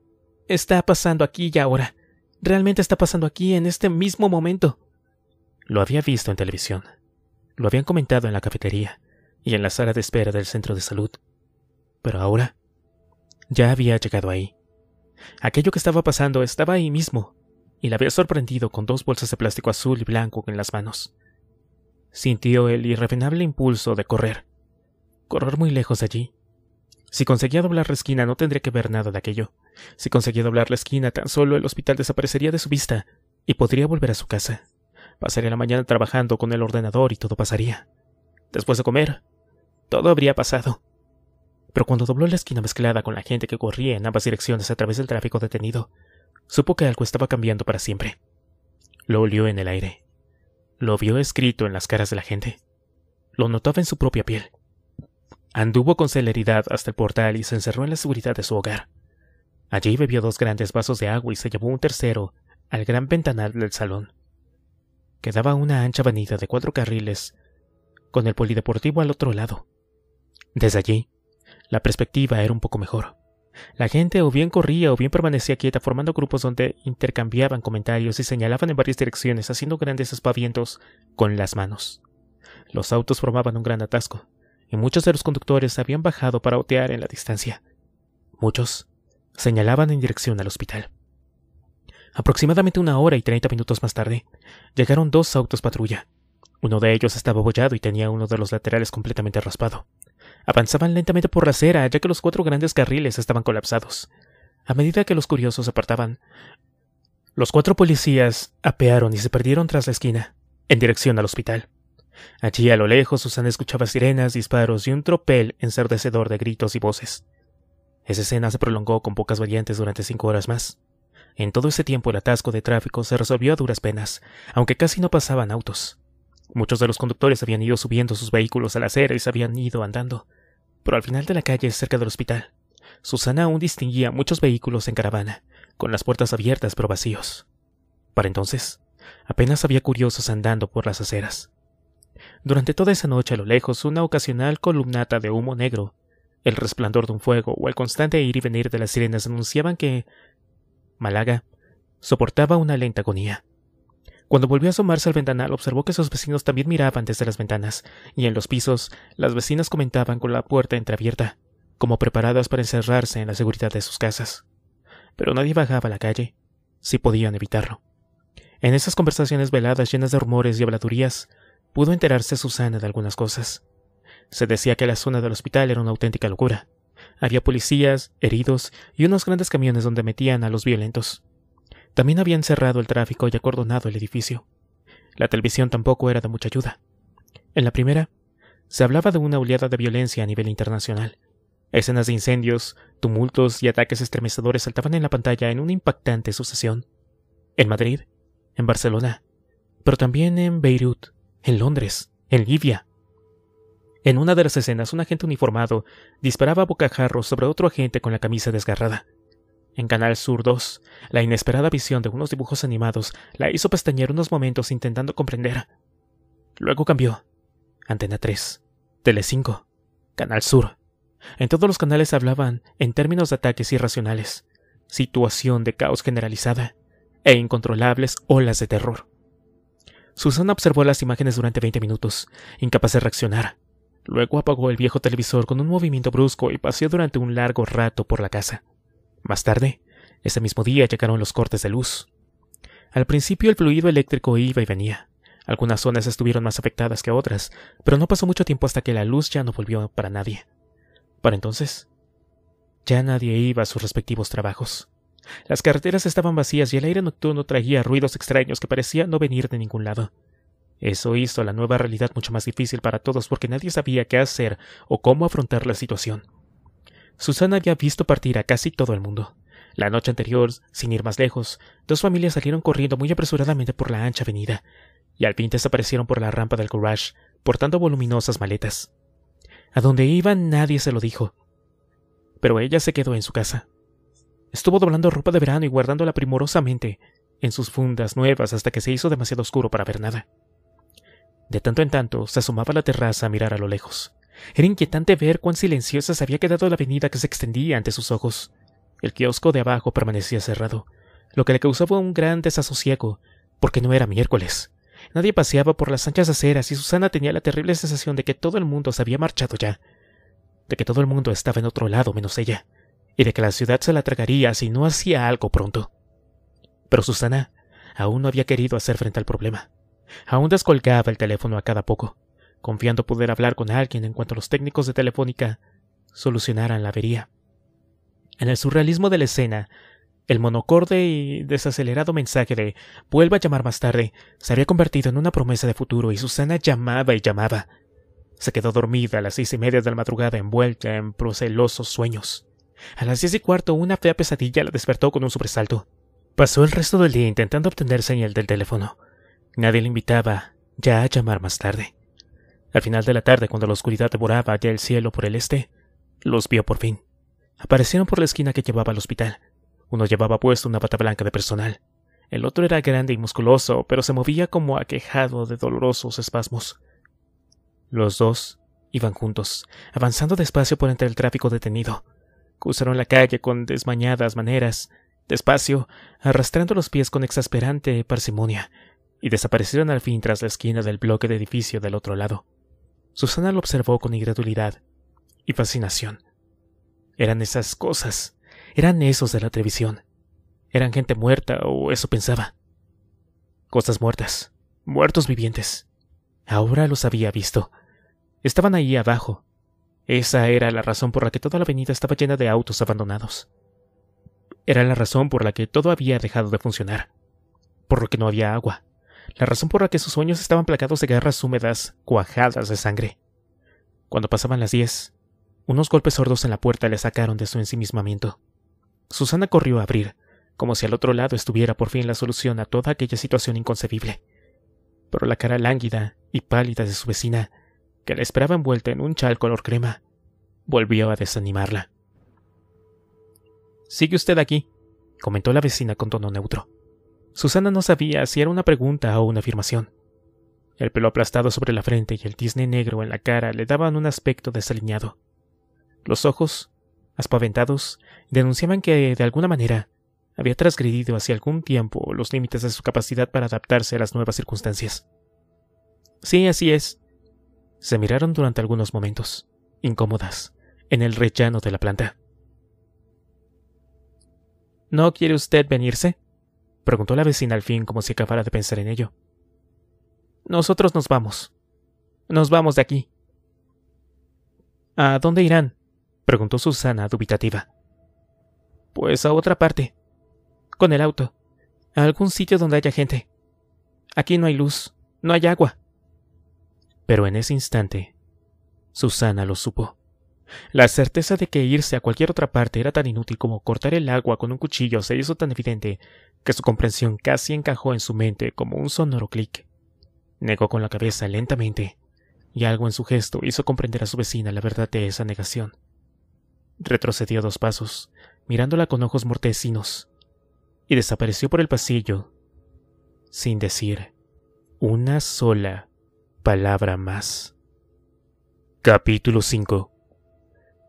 Está pasando aquí y ahora. Realmente está pasando aquí en este mismo momento. Lo había visto en televisión. Lo habían comentado en la cafetería y en la sala de espera del centro de salud. Pero ahora ya había llegado ahí. Aquello que estaba pasando estaba ahí mismo, y la había sorprendido con dos bolsas de plástico azul y blanco en las manos. Sintió el irrefrenable impulso de correr, correr muy lejos de allí, si conseguía doblar la esquina no tendría que ver nada de aquello. Si conseguía doblar la esquina tan solo el hospital desaparecería de su vista y podría volver a su casa. Pasaría la mañana trabajando con el ordenador y todo pasaría. Después de comer, todo habría pasado. Pero cuando dobló la esquina mezclada con la gente que corría en ambas direcciones a través del tráfico detenido, supo que algo estaba cambiando para siempre. Lo olió en el aire. Lo vio escrito en las caras de la gente. Lo notaba en su propia piel. Anduvo con celeridad hasta el portal y se encerró en la seguridad de su hogar. Allí bebió dos grandes vasos de agua y se llevó un tercero al gran ventanal del salón. Quedaba una ancha avenida de cuatro carriles, con el polideportivo al otro lado. Desde allí, la perspectiva era un poco mejor. La gente o bien corría o bien permanecía quieta formando grupos donde intercambiaban comentarios y señalaban en varias direcciones haciendo grandes espavientos con las manos. Los autos formaban un gran atasco y muchos de los conductores habían bajado para otear en la distancia. Muchos señalaban en dirección al hospital. Aproximadamente una hora y treinta minutos más tarde, llegaron dos autos patrulla. Uno de ellos estaba abollado y tenía uno de los laterales completamente raspado. Avanzaban lentamente por la acera, ya que los cuatro grandes carriles estaban colapsados. A medida que los curiosos apartaban, los cuatro policías apearon y se perdieron tras la esquina, en dirección al hospital. Allí a lo lejos Susana escuchaba sirenas, disparos y un tropel ensardecedor de gritos y voces. Esa escena se prolongó con pocas variantes durante cinco horas más. En todo ese tiempo el atasco de tráfico se resolvió a duras penas, aunque casi no pasaban autos. Muchos de los conductores habían ido subiendo sus vehículos a la acera y se habían ido andando. Pero al final de la calle, cerca del hospital, Susana aún distinguía muchos vehículos en caravana, con las puertas abiertas pero vacíos. Para entonces, apenas había curiosos andando por las aceras. Durante toda esa noche a lo lejos una ocasional columnata de humo negro, el resplandor de un fuego o el constante ir y venir de las sirenas anunciaban que Málaga soportaba una lenta agonía. Cuando volvió a asomarse al ventanal observó que sus vecinos también miraban desde las ventanas, y en los pisos las vecinas comentaban con la puerta entreabierta, como preparadas para encerrarse en la seguridad de sus casas. Pero nadie bajaba a la calle, si podían evitarlo. En esas conversaciones veladas llenas de rumores y habladurías, pudo enterarse Susana de algunas cosas. Se decía que la zona del hospital era una auténtica locura. Había policías, heridos y unos grandes camiones donde metían a los violentos. También habían cerrado el tráfico y acordonado el edificio. La televisión tampoco era de mucha ayuda. En la primera, se hablaba de una oleada de violencia a nivel internacional. Escenas de incendios, tumultos y ataques estremecedores saltaban en la pantalla en una impactante sucesión. En Madrid, en Barcelona, pero también en Beirut, en Londres, en Libia. En una de las escenas, un agente uniformado disparaba a bocajarros sobre otro agente con la camisa desgarrada. En Canal Sur 2, la inesperada visión de unos dibujos animados la hizo pestañear unos momentos intentando comprender. Luego cambió. Antena 3, Tele 5, Canal Sur. En todos los canales hablaban en términos de ataques irracionales, situación de caos generalizada e incontrolables olas de terror. Susana observó las imágenes durante 20 minutos, incapaz de reaccionar. Luego apagó el viejo televisor con un movimiento brusco y paseó durante un largo rato por la casa. Más tarde, ese mismo día llegaron los cortes de luz. Al principio el fluido eléctrico iba y venía. Algunas zonas estuvieron más afectadas que otras, pero no pasó mucho tiempo hasta que la luz ya no volvió para nadie. Para entonces, ya nadie iba a sus respectivos trabajos. Las carreteras estaban vacías y el aire nocturno traía ruidos extraños que parecían no venir de ningún lado. Eso hizo la nueva realidad mucho más difícil para todos porque nadie sabía qué hacer o cómo afrontar la situación. Susana había visto partir a casi todo el mundo. La noche anterior, sin ir más lejos, dos familias salieron corriendo muy apresuradamente por la ancha avenida, y al fin desaparecieron por la rampa del garage, portando voluminosas maletas. A donde iban nadie se lo dijo. Pero ella se quedó en su casa. Estuvo doblando ropa de verano y guardándola primorosamente en sus fundas nuevas hasta que se hizo demasiado oscuro para ver nada. De tanto en tanto se asomaba a la terraza a mirar a lo lejos. Era inquietante ver cuán silenciosa se había quedado la avenida que se extendía ante sus ojos. El kiosco de abajo permanecía cerrado, lo que le causaba un gran desasosiego, porque no era miércoles. Nadie paseaba por las anchas aceras y Susana tenía la terrible sensación de que todo el mundo se había marchado ya, de que todo el mundo estaba en otro lado menos ella y de que la ciudad se la tragaría si no hacía algo pronto. Pero Susana aún no había querido hacer frente al problema. Aún descolgaba el teléfono a cada poco, confiando poder hablar con alguien en cuanto los técnicos de Telefónica solucionaran la avería. En el surrealismo de la escena, el monocorde y desacelerado mensaje de vuelva a llamar más tarde se había convertido en una promesa de futuro y Susana llamaba y llamaba. Se quedó dormida a las seis y media de la madrugada envuelta en procelosos sueños. A las diez y cuarto, una fea pesadilla la despertó con un sobresalto. Pasó el resto del día intentando obtener señal del teléfono. Nadie le invitaba ya a llamar más tarde. Al final de la tarde, cuando la oscuridad devoraba ya el cielo por el este, los vio por fin. Aparecieron por la esquina que llevaba al hospital. Uno llevaba puesto una bata blanca de personal. El otro era grande y musculoso, pero se movía como aquejado de dolorosos espasmos. Los dos iban juntos, avanzando despacio por entre el tráfico detenido. Cruzaron la calle con desmañadas maneras, despacio, arrastrando los pies con exasperante parsimonia, y desaparecieron al fin tras la esquina del bloque de edificio del otro lado. Susana lo observó con incredulidad y fascinación. Eran esas cosas, eran esos de la televisión. Eran gente muerta, o eso pensaba. Cosas muertas, muertos vivientes. Ahora los había visto. Estaban ahí abajo, esa era la razón por la que toda la avenida estaba llena de autos abandonados. Era la razón por la que todo había dejado de funcionar, por lo que no había agua, la razón por la que sus sueños estaban plagados de garras húmedas, cuajadas de sangre. Cuando pasaban las diez, unos golpes sordos en la puerta le sacaron de su ensimismamiento. Susana corrió a abrir, como si al otro lado estuviera por fin la solución a toda aquella situación inconcebible. Pero la cara lánguida y pálida de su vecina que la esperaba envuelta en un chal color crema, volvió a desanimarla. Sigue usted aquí, comentó la vecina con tono neutro. Susana no sabía si era una pregunta o una afirmación. El pelo aplastado sobre la frente y el tizne negro en la cara le daban un aspecto desaliñado. Los ojos, aspaventados, denunciaban que, de alguna manera, había transgredido hacia algún tiempo los límites de su capacidad para adaptarse a las nuevas circunstancias. Sí, así es, se miraron durante algunos momentos, incómodas, en el rellano de la planta. ¿No quiere usted venirse? preguntó la vecina al fin como si acabara de pensar en ello. Nosotros nos vamos. Nos vamos de aquí. ¿A dónde irán? preguntó Susana dubitativa. Pues a otra parte. Con el auto. A algún sitio donde haya gente. Aquí no hay luz, no hay agua. Pero en ese instante, Susana lo supo. La certeza de que irse a cualquier otra parte era tan inútil como cortar el agua con un cuchillo se hizo tan evidente que su comprensión casi encajó en su mente como un sonoro clic. Negó con la cabeza lentamente, y algo en su gesto hizo comprender a su vecina la verdad de esa negación. Retrocedió dos pasos, mirándola con ojos mortecinos, y desapareció por el pasillo, sin decir una sola palabra más. Capítulo 5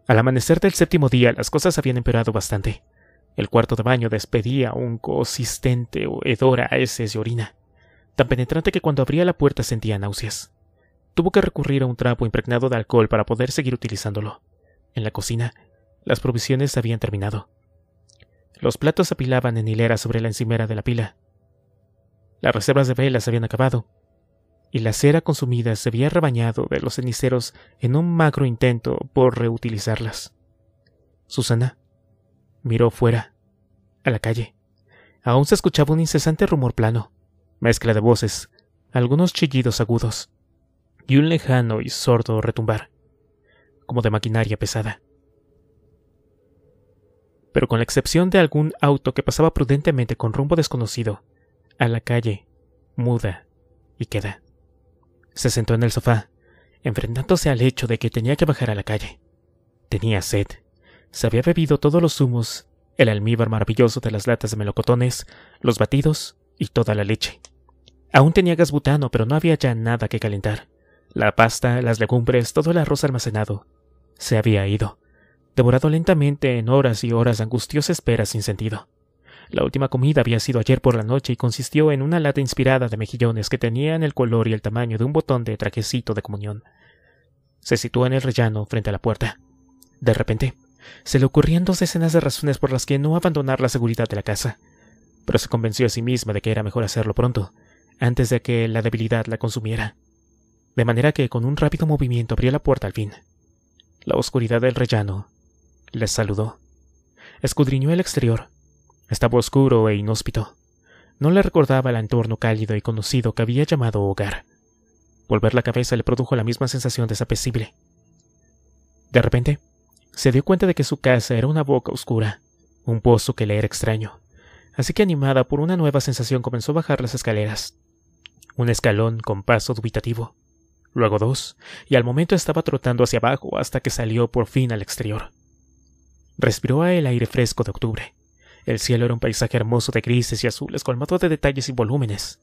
Al amanecer del séptimo día las cosas habían empeorado bastante. El cuarto de baño despedía un consistente hedor a heces y orina, tan penetrante que cuando abría la puerta sentía náuseas. Tuvo que recurrir a un trapo impregnado de alcohol para poder seguir utilizándolo. En la cocina, las provisiones habían terminado. Los platos apilaban en hilera sobre la encimera de la pila. Las reservas de velas habían acabado, y la cera consumida se había rebañado de los ceniceros en un magro intento por reutilizarlas. Susana miró fuera, a la calle. Aún se escuchaba un incesante rumor plano, mezcla de voces, algunos chillidos agudos, y un lejano y sordo retumbar, como de maquinaria pesada. Pero con la excepción de algún auto que pasaba prudentemente con rumbo desconocido, a la calle, muda y queda. Se sentó en el sofá, enfrentándose al hecho de que tenía que bajar a la calle. Tenía sed. Se había bebido todos los humos, el almíbar maravilloso de las latas de melocotones, los batidos y toda la leche. Aún tenía gas butano, pero no había ya nada que calentar. La pasta, las legumbres, todo el arroz almacenado. Se había ido, devorado lentamente en horas y horas angustiosa espera sin sentido. La última comida había sido ayer por la noche y consistió en una lata inspirada de mejillones que tenían el color y el tamaño de un botón de trajecito de comunión. Se situó en el rellano frente a la puerta. De repente, se le ocurrían dos decenas de razones por las que no abandonar la seguridad de la casa, pero se convenció a sí misma de que era mejor hacerlo pronto, antes de que la debilidad la consumiera. De manera que con un rápido movimiento abrió la puerta al fin. La oscuridad del rellano les saludó. Escudriñó el exterior estaba oscuro e inhóspito. No le recordaba el entorno cálido y conocido que había llamado hogar. Volver la cabeza le produjo la misma sensación desapecible. De repente, se dio cuenta de que su casa era una boca oscura, un pozo que le era extraño. Así que animada por una nueva sensación comenzó a bajar las escaleras. Un escalón con paso dubitativo, luego dos, y al momento estaba trotando hacia abajo hasta que salió por fin al exterior. Respiró el aire fresco de octubre, el cielo era un paisaje hermoso de grises y azules colmado de detalles y volúmenes.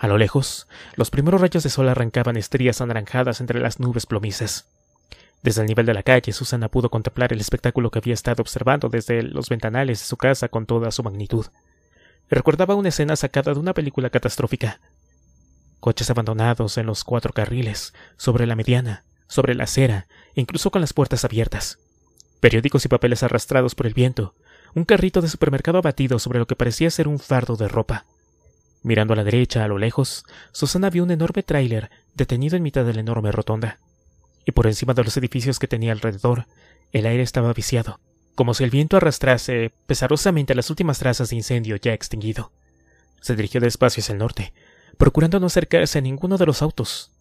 A lo lejos, los primeros rayos de sol arrancaban estrías anaranjadas entre las nubes plomizas. Desde el nivel de la calle, Susana pudo contemplar el espectáculo que había estado observando desde los ventanales de su casa con toda su magnitud. Recordaba una escena sacada de una película catastrófica. Coches abandonados en los cuatro carriles, sobre la mediana, sobre la acera, incluso con las puertas abiertas. Periódicos y papeles arrastrados por el viento, un carrito de supermercado abatido sobre lo que parecía ser un fardo de ropa. Mirando a la derecha, a lo lejos, Susana vio un enorme tráiler detenido en mitad de la enorme rotonda. Y por encima de los edificios que tenía alrededor, el aire estaba viciado, como si el viento arrastrase pesarosamente las últimas trazas de incendio ya extinguido. Se dirigió despacio hacia el norte, procurando no acercarse a ninguno de los autos.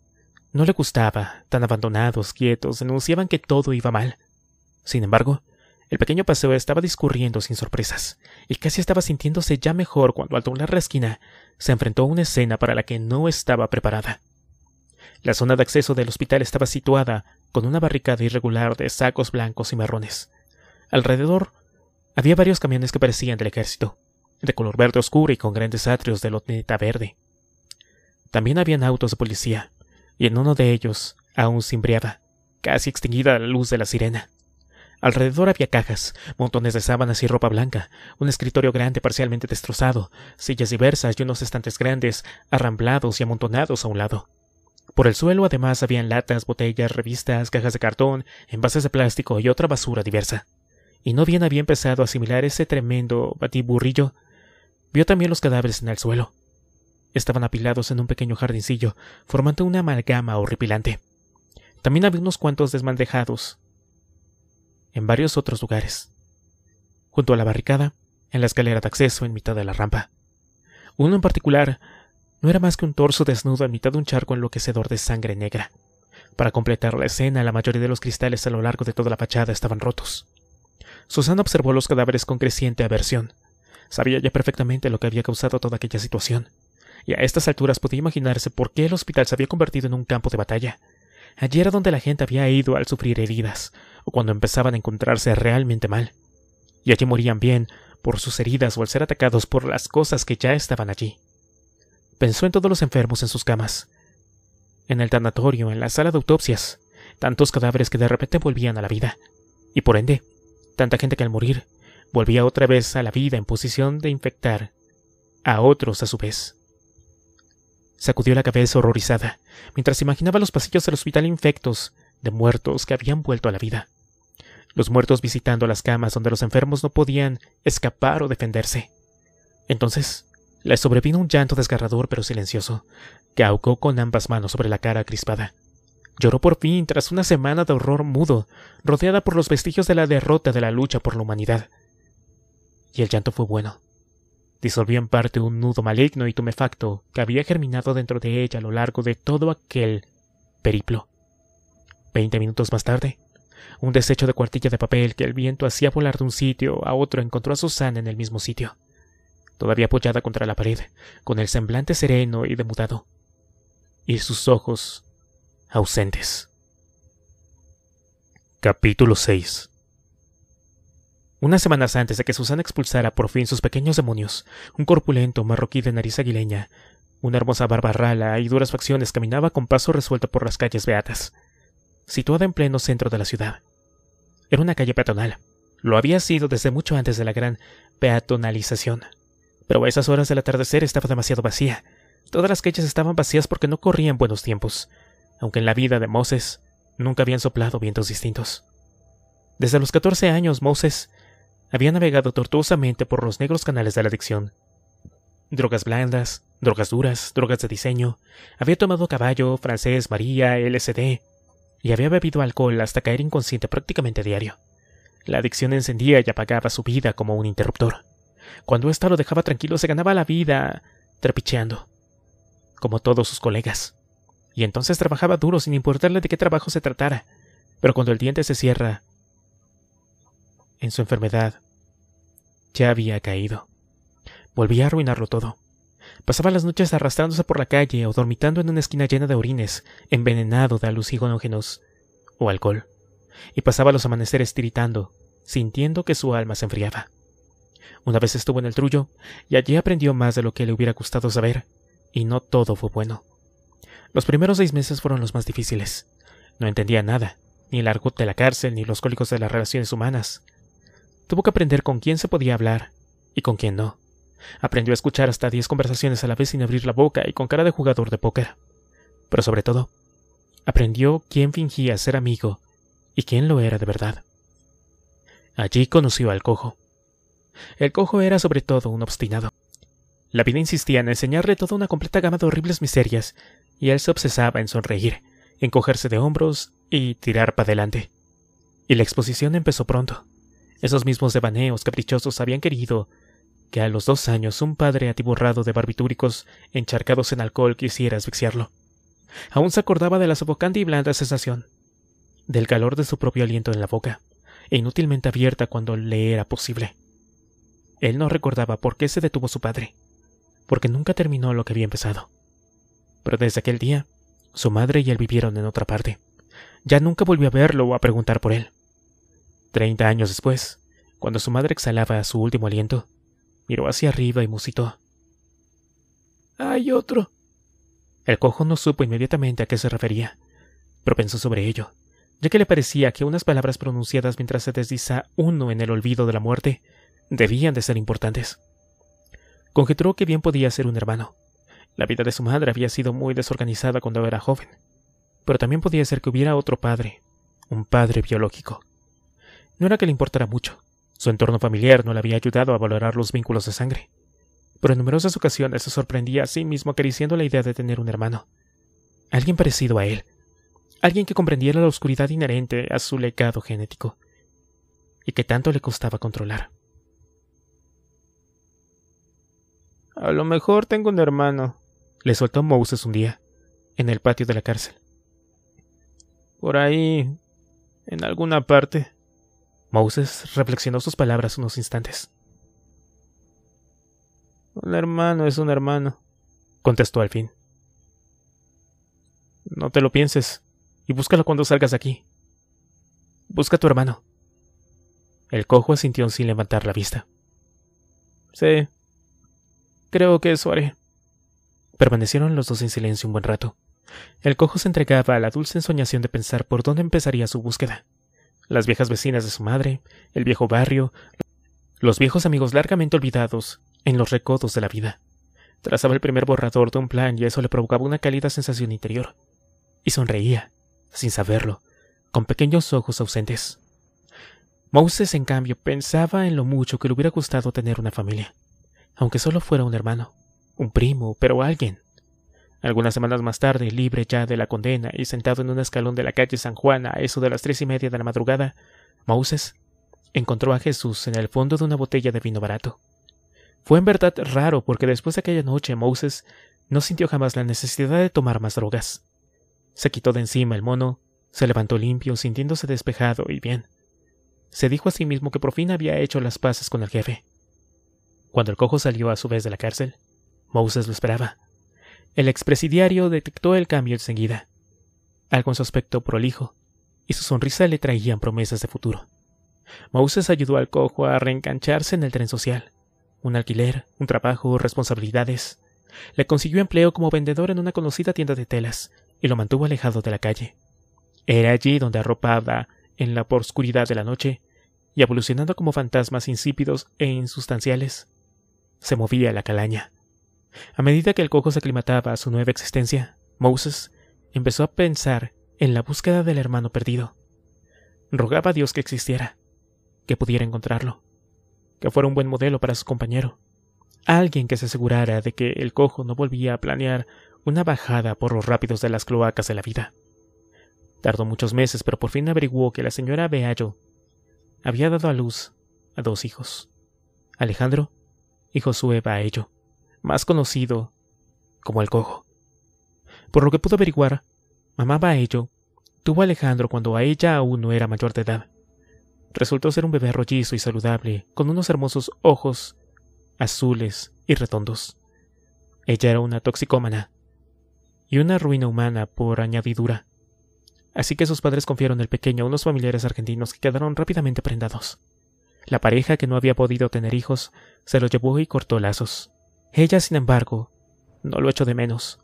No le gustaba, tan abandonados, quietos, denunciaban que todo iba mal. Sin embargo, el pequeño paseo estaba discurriendo sin sorpresas, y casi estaba sintiéndose ya mejor cuando al doblar la esquina se enfrentó a una escena para la que no estaba preparada. La zona de acceso del hospital estaba situada con una barricada irregular de sacos blancos y marrones. Alrededor había varios camiones que parecían del ejército, de color verde oscuro y con grandes atrios de lotneta verde. También habían autos de policía, y en uno de ellos, aún cimbreada casi extinguida la luz de la sirena, Alrededor había cajas, montones de sábanas y ropa blanca, un escritorio grande parcialmente destrozado, sillas diversas y unos estantes grandes, arramblados y amontonados a un lado. Por el suelo además habían latas, botellas, revistas, cajas de cartón, envases de plástico y otra basura diversa. Y no bien había empezado a asimilar ese tremendo batiburrillo, vio también los cadáveres en el suelo. Estaban apilados en un pequeño jardincillo, formando una amalgama horripilante. También había unos cuantos desmandejados, en varios otros lugares. Junto a la barricada, en la escalera de acceso en mitad de la rampa. Uno en particular no era más que un torso desnudo en mitad de un charco enloquecedor de sangre negra. Para completar la escena, la mayoría de los cristales a lo largo de toda la fachada estaban rotos. Susana observó los cadáveres con creciente aversión. Sabía ya perfectamente lo que había causado toda aquella situación. Y a estas alturas podía imaginarse por qué el hospital se había convertido en un campo de batalla. Allí era donde la gente había ido al sufrir heridas, cuando empezaban a encontrarse realmente mal, y allí morían bien por sus heridas o al ser atacados por las cosas que ya estaban allí. Pensó en todos los enfermos en sus camas, en el tanatorio, en la sala de autopsias, tantos cadáveres que de repente volvían a la vida, y por ende, tanta gente que al morir volvía otra vez a la vida en posición de infectar a otros a su vez. Sacudió la cabeza horrorizada, mientras imaginaba los pasillos del hospital infectos de muertos que habían vuelto a la vida los muertos visitando las camas donde los enfermos no podían escapar o defenderse. Entonces, le sobrevino un llanto desgarrador pero silencioso, que ahogó con ambas manos sobre la cara crispada. Lloró por fin tras una semana de horror mudo, rodeada por los vestigios de la derrota de la lucha por la humanidad. Y el llanto fue bueno. Disolvió en parte un nudo maligno y tumefacto que había germinado dentro de ella a lo largo de todo aquel periplo. Veinte minutos más tarde, un desecho de cuartilla de papel que el viento hacía volar de un sitio a otro encontró a Susana en el mismo sitio, todavía apoyada contra la pared, con el semblante sereno y demudado, y sus ojos ausentes. Capítulo 6 unas semanas antes de que Susana expulsara por fin sus pequeños demonios, un corpulento marroquí de nariz aguileña, una hermosa barba rala y duras facciones caminaba con paso resuelto por las calles beatas situada en pleno centro de la ciudad. Era una calle peatonal. Lo había sido desde mucho antes de la gran peatonalización. Pero a esas horas del atardecer estaba demasiado vacía. Todas las calles estaban vacías porque no corrían buenos tiempos, aunque en la vida de Moses nunca habían soplado vientos distintos. Desde los 14 años, Moses había navegado tortuosamente por los negros canales de la adicción. Drogas blandas, drogas duras, drogas de diseño. Había tomado caballo, francés, María, LSD, y había bebido alcohol hasta caer inconsciente prácticamente a diario. La adicción encendía y apagaba su vida como un interruptor. Cuando ésta lo dejaba tranquilo se ganaba la vida trepicheando, como todos sus colegas. Y entonces trabajaba duro sin importarle de qué trabajo se tratara. Pero cuando el diente se cierra, en su enfermedad, ya había caído. Volvía a arruinarlo todo. Pasaba las noches arrastrándose por la calle o dormitando en una esquina llena de orines, envenenado de alucinógenos o alcohol, y pasaba los amaneceres tiritando, sintiendo que su alma se enfriaba. Una vez estuvo en el trullo, y allí aprendió más de lo que le hubiera gustado saber, y no todo fue bueno. Los primeros seis meses fueron los más difíciles. No entendía nada, ni el argot de la cárcel, ni los cólicos de las relaciones humanas. Tuvo que aprender con quién se podía hablar y con quién no. Aprendió a escuchar hasta diez conversaciones a la vez sin abrir la boca y con cara de jugador de póker. Pero sobre todo, aprendió quién fingía ser amigo y quién lo era de verdad. Allí conoció al cojo. El cojo era sobre todo un obstinado. La vida insistía en enseñarle toda una completa gama de horribles miserias, y él se obsesaba en sonreír, encogerse de hombros y tirar para adelante. Y la exposición empezó pronto. Esos mismos devaneos caprichosos habían querido que a los dos años un padre atiborrado de barbitúricos encharcados en alcohol quisiera asfixiarlo. Aún se acordaba de la sofocante y blanda sensación, del calor de su propio aliento en la boca, e inútilmente abierta cuando le era posible. Él no recordaba por qué se detuvo su padre, porque nunca terminó lo que había empezado. Pero desde aquel día, su madre y él vivieron en otra parte. Ya nunca volvió a verlo o a preguntar por él. Treinta años después, cuando su madre exhalaba su último aliento, miró hacia arriba y musitó. Hay otro. El cojo no supo inmediatamente a qué se refería, pero pensó sobre ello, ya que le parecía que unas palabras pronunciadas mientras se desliza uno en el olvido de la muerte debían de ser importantes. Conjeturó que bien podía ser un hermano. La vida de su madre había sido muy desorganizada cuando era joven, pero también podía ser que hubiera otro padre, un padre biológico. No era que le importara mucho, su entorno familiar no le había ayudado a valorar los vínculos de sangre, pero en numerosas ocasiones se sorprendía a sí mismo acariciando la idea de tener un hermano. Alguien parecido a él. Alguien que comprendiera la oscuridad inherente a su legado genético. Y que tanto le costaba controlar. A lo mejor tengo un hermano, le soltó Moses un día, en el patio de la cárcel. Por ahí, en alguna parte. Moses reflexionó sus palabras unos instantes. Un hermano es un hermano, contestó al fin. No te lo pienses, y búscalo cuando salgas de aquí. Busca a tu hermano. El cojo asintió sin levantar la vista. Sí, creo que eso haré. Permanecieron los dos en silencio un buen rato. El cojo se entregaba a la dulce ensoñación de pensar por dónde empezaría su búsqueda las viejas vecinas de su madre, el viejo barrio, los viejos amigos largamente olvidados en los recodos de la vida. Trazaba el primer borrador de un plan y eso le provocaba una cálida sensación interior. Y sonreía, sin saberlo, con pequeños ojos ausentes. Moses, en cambio, pensaba en lo mucho que le hubiera gustado tener una familia, aunque solo fuera un hermano, un primo, pero alguien, algunas semanas más tarde, libre ya de la condena y sentado en un escalón de la calle San Juan a eso de las tres y media de la madrugada, Moses encontró a Jesús en el fondo de una botella de vino barato. Fue en verdad raro porque después de aquella noche Moses no sintió jamás la necesidad de tomar más drogas. Se quitó de encima el mono, se levantó limpio, sintiéndose despejado y bien. Se dijo a sí mismo que por fin había hecho las paces con el jefe. Cuando el cojo salió a su vez de la cárcel, Moses lo esperaba. El expresidiario detectó el cambio enseguida, algo en su aspecto prolijo, y su sonrisa le traían promesas de futuro. Moses ayudó al cojo a reengancharse en el tren social. Un alquiler, un trabajo, responsabilidades. Le consiguió empleo como vendedor en una conocida tienda de telas y lo mantuvo alejado de la calle. Era allí donde arropada en la oscuridad de la noche y evolucionando como fantasmas insípidos e insustanciales, se movía la calaña. A medida que el cojo se aclimataba a su nueva existencia, Moses empezó a pensar en la búsqueda del hermano perdido. Rogaba a Dios que existiera, que pudiera encontrarlo, que fuera un buen modelo para su compañero, alguien que se asegurara de que el cojo no volvía a planear una bajada por los rápidos de las cloacas de la vida. Tardó muchos meses, pero por fin averiguó que la señora Beallo había dado a luz a dos hijos, Alejandro y Josué Baello más conocido como el cojo. Por lo que pudo averiguar, a ello tuvo a Alejandro cuando a ella aún no era mayor de edad. Resultó ser un bebé rollizo y saludable, con unos hermosos ojos azules y redondos. Ella era una toxicómana y una ruina humana por añadidura. Así que sus padres confiaron el pequeño a unos familiares argentinos que quedaron rápidamente prendados. La pareja, que no había podido tener hijos, se lo llevó y cortó lazos. Ella, sin embargo, no lo echó de menos,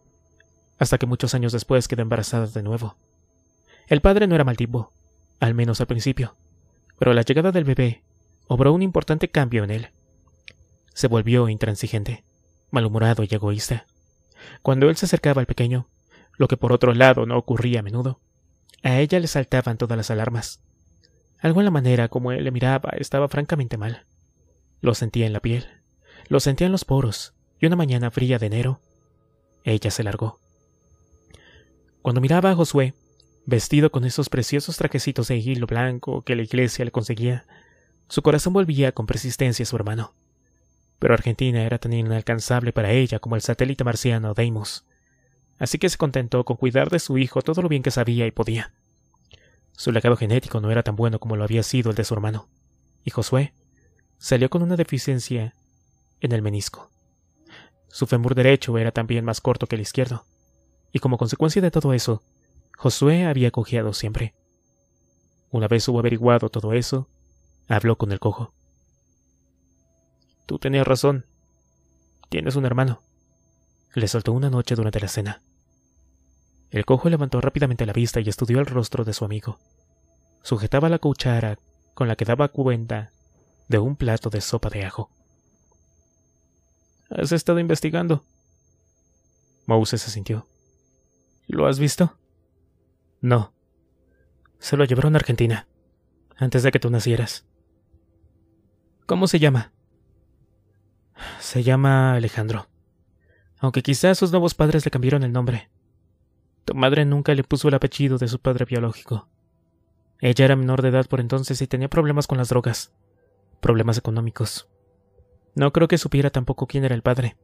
hasta que muchos años después quedó embarazada de nuevo. El padre no era mal tipo, al menos al principio, pero la llegada del bebé obró un importante cambio en él. Se volvió intransigente, malhumorado y egoísta. Cuando él se acercaba al pequeño, lo que por otro lado no ocurría a menudo, a ella le saltaban todas las alarmas. Algo en la manera como él le miraba estaba francamente mal. Lo sentía en la piel, lo sentía en los poros, y una mañana fría de enero, ella se largó. Cuando miraba a Josué, vestido con esos preciosos trajecitos de hilo blanco que la iglesia le conseguía, su corazón volvía con persistencia a su hermano. Pero Argentina era tan inalcanzable para ella como el satélite marciano Deimos. Así que se contentó con cuidar de su hijo todo lo bien que sabía y podía. Su legado genético no era tan bueno como lo había sido el de su hermano, y Josué salió con una deficiencia en el menisco. Su fémur derecho era también más corto que el izquierdo. Y como consecuencia de todo eso, Josué había cojeado siempre. Una vez hubo averiguado todo eso, habló con el cojo. Tú tenías razón. Tienes un hermano. Le soltó una noche durante la cena. El cojo levantó rápidamente la vista y estudió el rostro de su amigo. Sujetaba la cuchara con la que daba cuenta de un plato de sopa de ajo. ¿Has estado investigando? Mouse se sintió. ¿Lo has visto? No. Se lo llevaron a Argentina, antes de que tú nacieras. ¿Cómo se llama? Se llama Alejandro. Aunque quizás sus nuevos padres le cambiaron el nombre. Tu madre nunca le puso el apellido de su padre biológico. Ella era menor de edad por entonces y tenía problemas con las drogas, problemas económicos. No creo que supiera tampoco quién era el padre.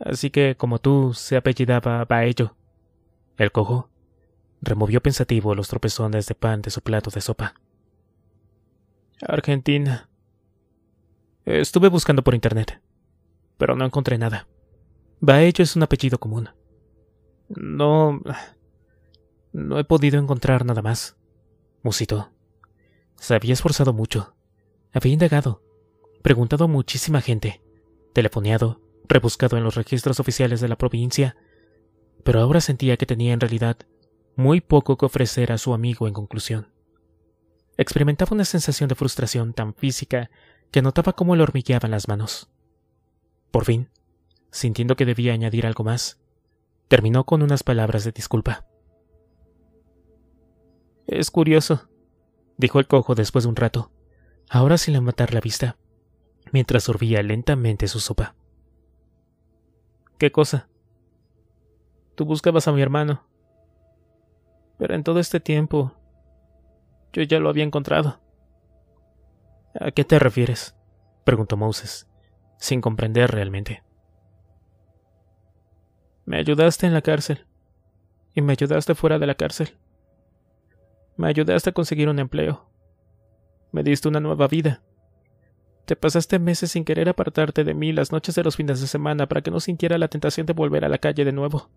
Así que, como tú, se apellidaba Baello. El cojo removió pensativo los tropezones de pan de su plato de sopa. Argentina. Estuve buscando por internet, pero no encontré nada. Baello es un apellido común. No. No he podido encontrar nada más. Musito. Se había esforzado mucho. Había indagado preguntado a muchísima gente, telefoneado, rebuscado en los registros oficiales de la provincia, pero ahora sentía que tenía en realidad muy poco que ofrecer a su amigo en conclusión. Experimentaba una sensación de frustración tan física que notaba cómo le hormigueaban las manos. Por fin, sintiendo que debía añadir algo más, terminó con unas palabras de disculpa. Es curioso, dijo el cojo después de un rato, ahora sin matar la vista mientras sorbía lentamente su sopa. ¿Qué cosa? Tú buscabas a mi hermano. Pero en todo este tiempo yo ya lo había encontrado. ¿A qué te refieres? preguntó Moses, sin comprender realmente. Me ayudaste en la cárcel. Y me ayudaste fuera de la cárcel. Me ayudaste a conseguir un empleo. Me diste una nueva vida. Te pasaste meses sin querer apartarte de mí las noches de los fines de semana para que no sintiera la tentación de volver a la calle de nuevo.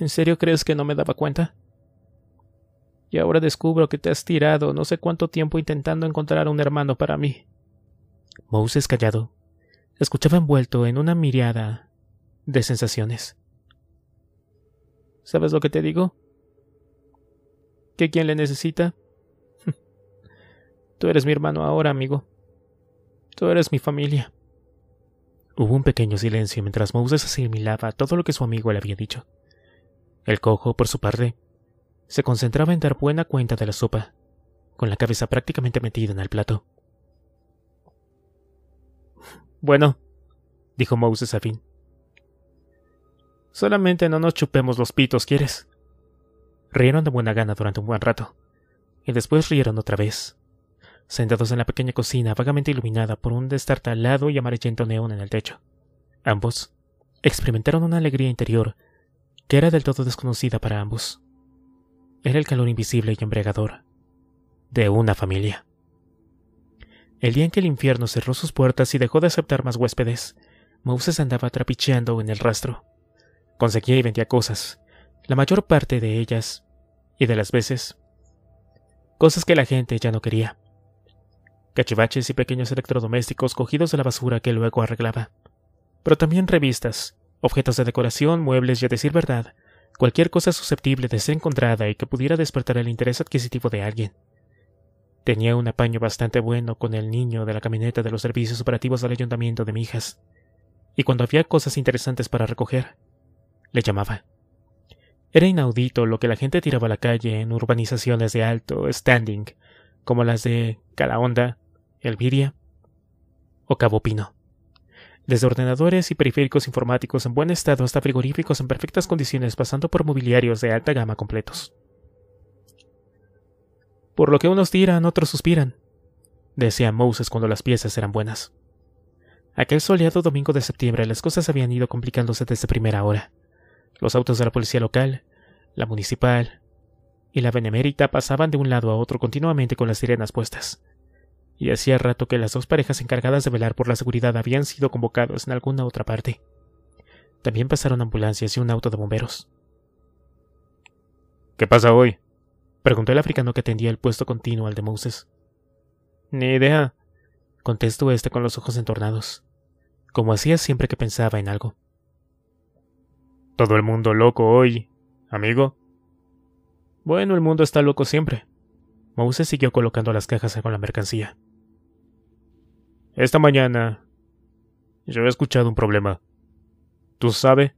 ¿En serio crees que no me daba cuenta? Y ahora descubro que te has tirado no sé cuánto tiempo intentando encontrar un hermano para mí. Moses callado. Escuchaba envuelto en una mirada de sensaciones. ¿Sabes lo que te digo? ¿Que quien le necesita? Tú eres mi hermano ahora, amigo. Tú eres mi familia. Hubo un pequeño silencio mientras Moses asimilaba todo lo que su amigo le había dicho. El cojo, por su parte, se concentraba en dar buena cuenta de la sopa, con la cabeza prácticamente metida en el plato. Bueno, dijo Moses a fin. Solamente no nos chupemos los pitos, ¿quieres? Rieron de buena gana durante un buen rato, y después rieron otra vez sentados en la pequeña cocina vagamente iluminada por un destartalado y amarillento neón en el techo. Ambos experimentaron una alegría interior que era del todo desconocida para ambos. Era el calor invisible y embriagador de una familia. El día en que el infierno cerró sus puertas y dejó de aceptar más huéspedes, Moses andaba trapicheando en el rastro. Conseguía y vendía cosas, la mayor parte de ellas, y de las veces, cosas que la gente ya no quería cachivaches y pequeños electrodomésticos cogidos de la basura que luego arreglaba. Pero también revistas, objetos de decoración, muebles y a decir verdad, cualquier cosa susceptible de ser encontrada y que pudiera despertar el interés adquisitivo de alguien. Tenía un apaño bastante bueno con el niño de la camioneta de los servicios operativos del ayuntamiento de Mijas, y cuando había cosas interesantes para recoger, le llamaba. Era inaudito lo que la gente tiraba a la calle en urbanizaciones de alto standing, como las de Calahonda, Elviria o Cabo Pino. Desde ordenadores y periféricos informáticos en buen estado hasta frigoríficos en perfectas condiciones pasando por mobiliarios de alta gama completos. Por lo que unos tiran, otros suspiran, decía Moses cuando las piezas eran buenas. Aquel soleado domingo de septiembre las cosas habían ido complicándose desde primera hora. Los autos de la policía local, la municipal y la benemérita pasaban de un lado a otro continuamente con las sirenas puestas y hacía rato que las dos parejas encargadas de velar por la seguridad habían sido convocadas en alguna otra parte. También pasaron ambulancias y un auto de bomberos. ¿Qué pasa hoy? preguntó el africano que atendía el puesto continuo al de Moses. Ni idea, contestó este con los ojos entornados, como hacía siempre que pensaba en algo. Todo el mundo loco hoy, amigo. Bueno, el mundo está loco siempre. Moses siguió colocando las cajas con la mercancía. Esta mañana yo he escuchado un problema. ¿Tú sabes?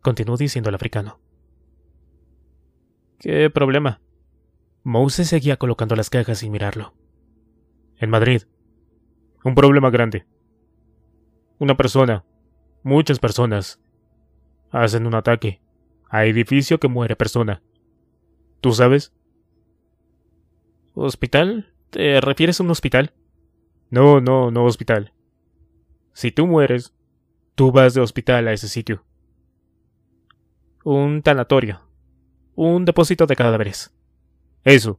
Continuó diciendo el africano. ¿Qué problema? Mouse seguía colocando las cajas sin mirarlo. En Madrid. Un problema grande. Una persona, muchas personas, hacen un ataque a edificio que muere persona. ¿Tú sabes? ¿Hospital? ¿Te refieres a un hospital? No, no, no hospital. Si tú mueres, tú vas de hospital a ese sitio. Un tanatorio. Un depósito de cadáveres. Eso.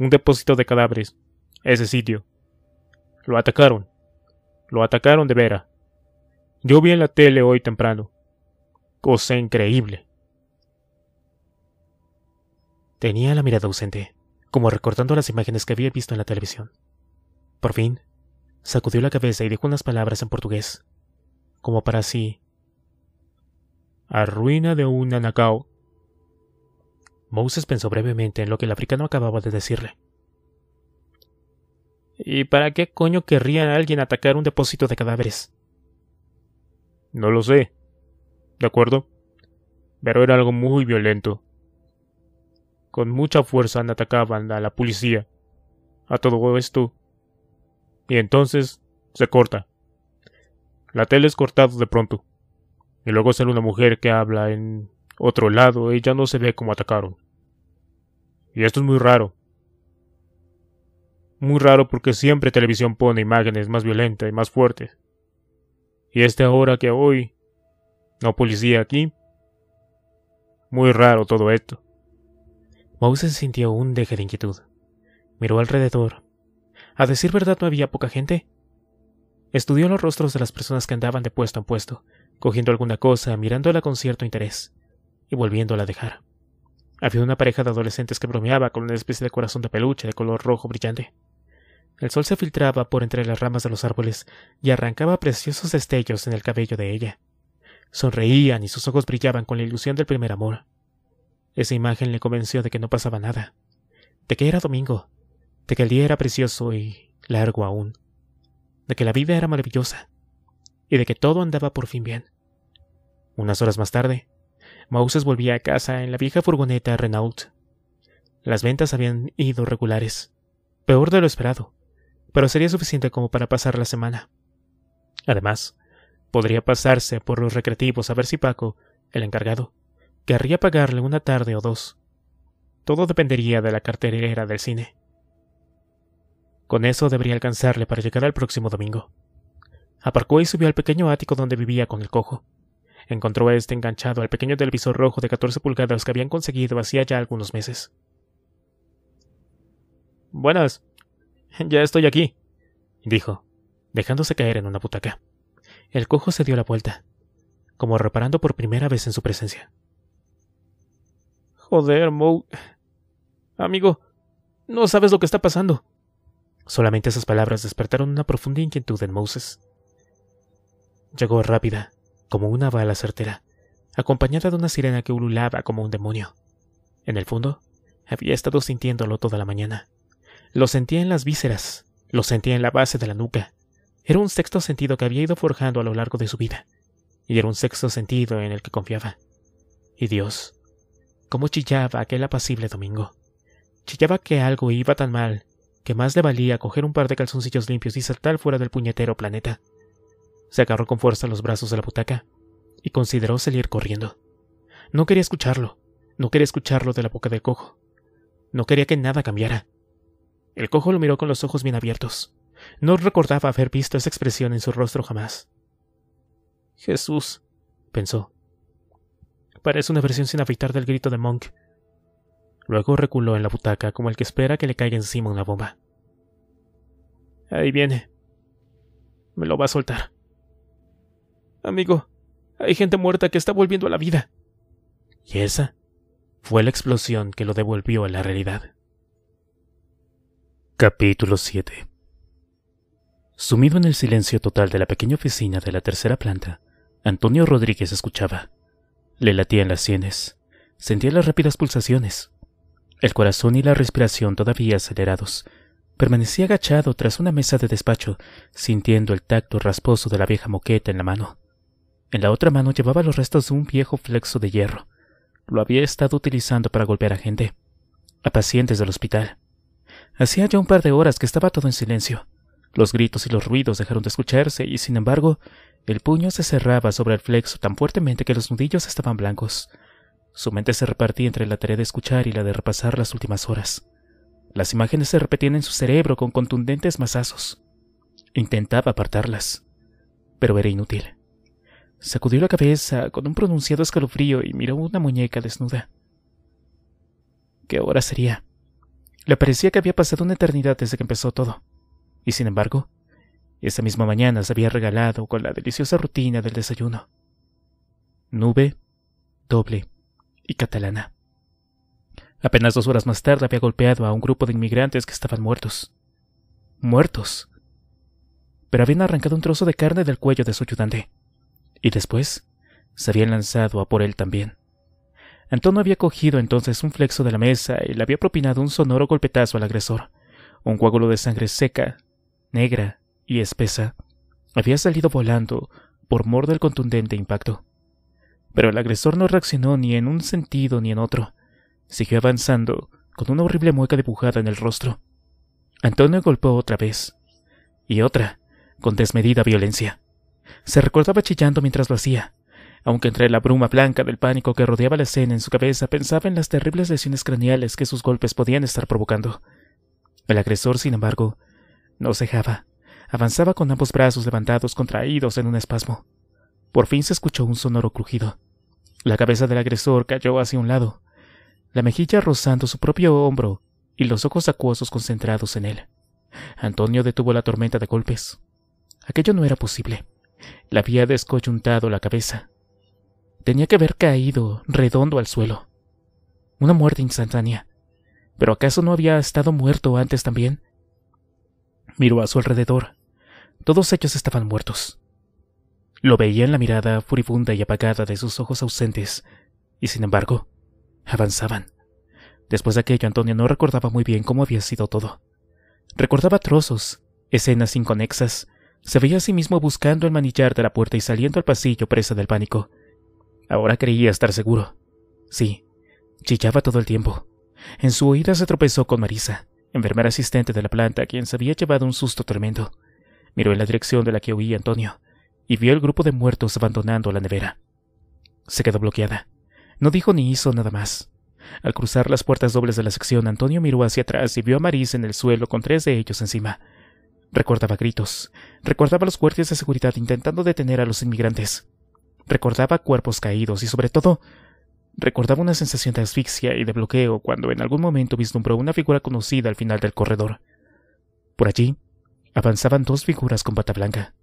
Un depósito de cadáveres. Ese sitio. Lo atacaron. Lo atacaron de vera. Yo vi en la tele hoy temprano. Cosa increíble. Tenía la mirada ausente, como recordando las imágenes que había visto en la televisión. Por fin, Sacudió la cabeza y dijo unas palabras en portugués, como para sí. Arruina de un anacao. Moses pensó brevemente en lo que el africano acababa de decirle. ¿Y para qué coño querría alguien atacar un depósito de cadáveres? No lo sé. De acuerdo. Pero era algo muy violento. Con mucha fuerza atacaban a la policía. A todo esto, y entonces se corta. La tele es cortada de pronto. Y luego sale una mujer que habla en otro lado y ya no se ve cómo atacaron. Y esto es muy raro. Muy raro porque siempre televisión pone imágenes más violentas y más fuertes. Y este ahora que hoy no policía aquí. Muy raro todo esto. Mouse sintió un deje de inquietud. Miró alrededor a decir verdad no había poca gente. Estudió los rostros de las personas que andaban de puesto en puesto, cogiendo alguna cosa, mirándola con cierto interés, y volviéndola a dejar. Había una pareja de adolescentes que bromeaba con una especie de corazón de peluche de color rojo brillante. El sol se filtraba por entre las ramas de los árboles y arrancaba preciosos destellos en el cabello de ella. Sonreían y sus ojos brillaban con la ilusión del primer amor. Esa imagen le convenció de que no pasaba nada, de que era domingo, de que el día era precioso y largo aún, de que la vida era maravillosa y de que todo andaba por fin bien. Unas horas más tarde, Mouses volvía a casa en la vieja furgoneta Renault. Las ventas habían ido regulares, peor de lo esperado, pero sería suficiente como para pasar la semana. Además, podría pasarse por los recreativos a ver si Paco, el encargado, querría pagarle una tarde o dos. Todo dependería de la carterera del cine. Con eso debería alcanzarle para llegar al próximo domingo. Aparcó y subió al pequeño ático donde vivía con el cojo. Encontró a este enganchado al pequeño televisor rojo de 14 pulgadas que habían conseguido hacía ya algunos meses. Buenas. Ya estoy aquí, dijo, dejándose caer en una butaca. El cojo se dio la vuelta, como reparando por primera vez en su presencia. Joder, Moe. Amigo, no sabes lo que está pasando. Solamente esas palabras despertaron una profunda inquietud en Moses. Llegó rápida, como una bala certera, acompañada de una sirena que ululaba como un demonio. En el fondo, había estado sintiéndolo toda la mañana. Lo sentía en las vísceras, lo sentía en la base de la nuca. Era un sexto sentido que había ido forjando a lo largo de su vida, y era un sexto sentido en el que confiaba. Y Dios, cómo chillaba aquel apacible domingo. Chillaba que algo iba tan mal que más le valía coger un par de calzoncillos limpios y saltar fuera del puñetero planeta. Se agarró con fuerza los brazos de la butaca y consideró salir corriendo. No quería escucharlo, no quería escucharlo de la boca del cojo. No quería que nada cambiara. El cojo lo miró con los ojos bien abiertos. No recordaba haber visto esa expresión en su rostro jamás. Jesús, pensó. Parece una versión sin afeitar del grito de Monk Luego reculó en la butaca como el que espera que le caiga encima una bomba. Ahí viene. Me lo va a soltar. Amigo, hay gente muerta que está volviendo a la vida. Y esa fue la explosión que lo devolvió a la realidad. Capítulo 7 Sumido en el silencio total de la pequeña oficina de la tercera planta, Antonio Rodríguez escuchaba. Le latían las sienes, sentía las rápidas pulsaciones, el corazón y la respiración todavía acelerados. Permanecía agachado tras una mesa de despacho, sintiendo el tacto rasposo de la vieja moqueta en la mano. En la otra mano llevaba los restos de un viejo flexo de hierro. Lo había estado utilizando para golpear a gente, a pacientes del hospital. Hacía ya un par de horas que estaba todo en silencio. Los gritos y los ruidos dejaron de escucharse y, sin embargo, el puño se cerraba sobre el flexo tan fuertemente que los nudillos estaban blancos. Su mente se repartía entre la tarea de escuchar y la de repasar las últimas horas. Las imágenes se repetían en su cerebro con contundentes mazazos. Intentaba apartarlas, pero era inútil. Sacudió la cabeza con un pronunciado escalofrío y miró una muñeca desnuda. ¿Qué hora sería? Le parecía que había pasado una eternidad desde que empezó todo. Y sin embargo, esa misma mañana se había regalado con la deliciosa rutina del desayuno. Nube doble y catalana. Apenas dos horas más tarde había golpeado a un grupo de inmigrantes que estaban muertos. Muertos. Pero habían arrancado un trozo de carne del cuello de su ayudante. Y después se habían lanzado a por él también. Antonio había cogido entonces un flexo de la mesa y le había propinado un sonoro golpetazo al agresor. Un coágulo de sangre seca, negra y espesa había salido volando por mor del contundente impacto pero el agresor no reaccionó ni en un sentido ni en otro. Siguió avanzando, con una horrible mueca dibujada en el rostro. Antonio golpeó otra vez, y otra, con desmedida violencia. Se recordaba chillando mientras lo hacía, aunque entre la bruma blanca del pánico que rodeaba la escena en su cabeza pensaba en las terribles lesiones craneales que sus golpes podían estar provocando. El agresor, sin embargo, no cejaba. Avanzaba con ambos brazos levantados contraídos en un espasmo. Por fin se escuchó un sonoro crujido. La cabeza del agresor cayó hacia un lado, la mejilla rozando su propio hombro y los ojos acuosos concentrados en él. Antonio detuvo la tormenta de golpes. Aquello no era posible. Le había descoyuntado la cabeza. Tenía que haber caído redondo al suelo. Una muerte instantánea. ¿Pero acaso no había estado muerto antes también? Miró a su alrededor. Todos ellos estaban muertos. Lo veía en la mirada furibunda y apagada de sus ojos ausentes, y sin embargo, avanzaban. Después de aquello, Antonio no recordaba muy bien cómo había sido todo. Recordaba trozos, escenas inconexas. Se veía a sí mismo buscando el manillar de la puerta y saliendo al pasillo presa del pánico. Ahora creía estar seguro. Sí, chillaba todo el tiempo. En su oída se tropezó con Marisa, enfermera asistente de la planta, a quien se había llevado un susto tremendo. Miró en la dirección de la que oía Antonio y vio el grupo de muertos abandonando la nevera. Se quedó bloqueada. No dijo ni hizo nada más. Al cruzar las puertas dobles de la sección, Antonio miró hacia atrás y vio a Maris en el suelo con tres de ellos encima. Recordaba gritos, recordaba los guardias de seguridad intentando detener a los inmigrantes, recordaba cuerpos caídos y sobre todo recordaba una sensación de asfixia y de bloqueo cuando en algún momento vislumbró una figura conocida al final del corredor. Por allí avanzaban dos figuras con bata blanca.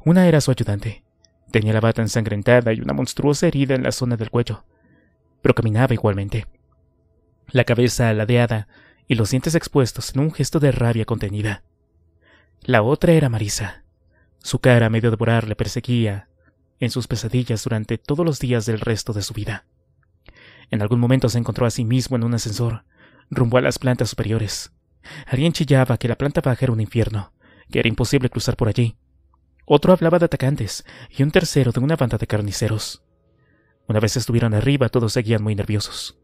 Una era su ayudante. Tenía la bata ensangrentada y una monstruosa herida en la zona del cuello, pero caminaba igualmente. La cabeza aladeada y los dientes expuestos en un gesto de rabia contenida. La otra era Marisa. Su cara a medio devorar le perseguía en sus pesadillas durante todos los días del resto de su vida. En algún momento se encontró a sí mismo en un ascensor, rumbo a las plantas superiores. Alguien chillaba que la planta baja era un infierno, que era imposible cruzar por allí, otro hablaba de atacantes y un tercero de una banda de carniceros. Una vez estuvieron arriba, todos seguían muy nerviosos.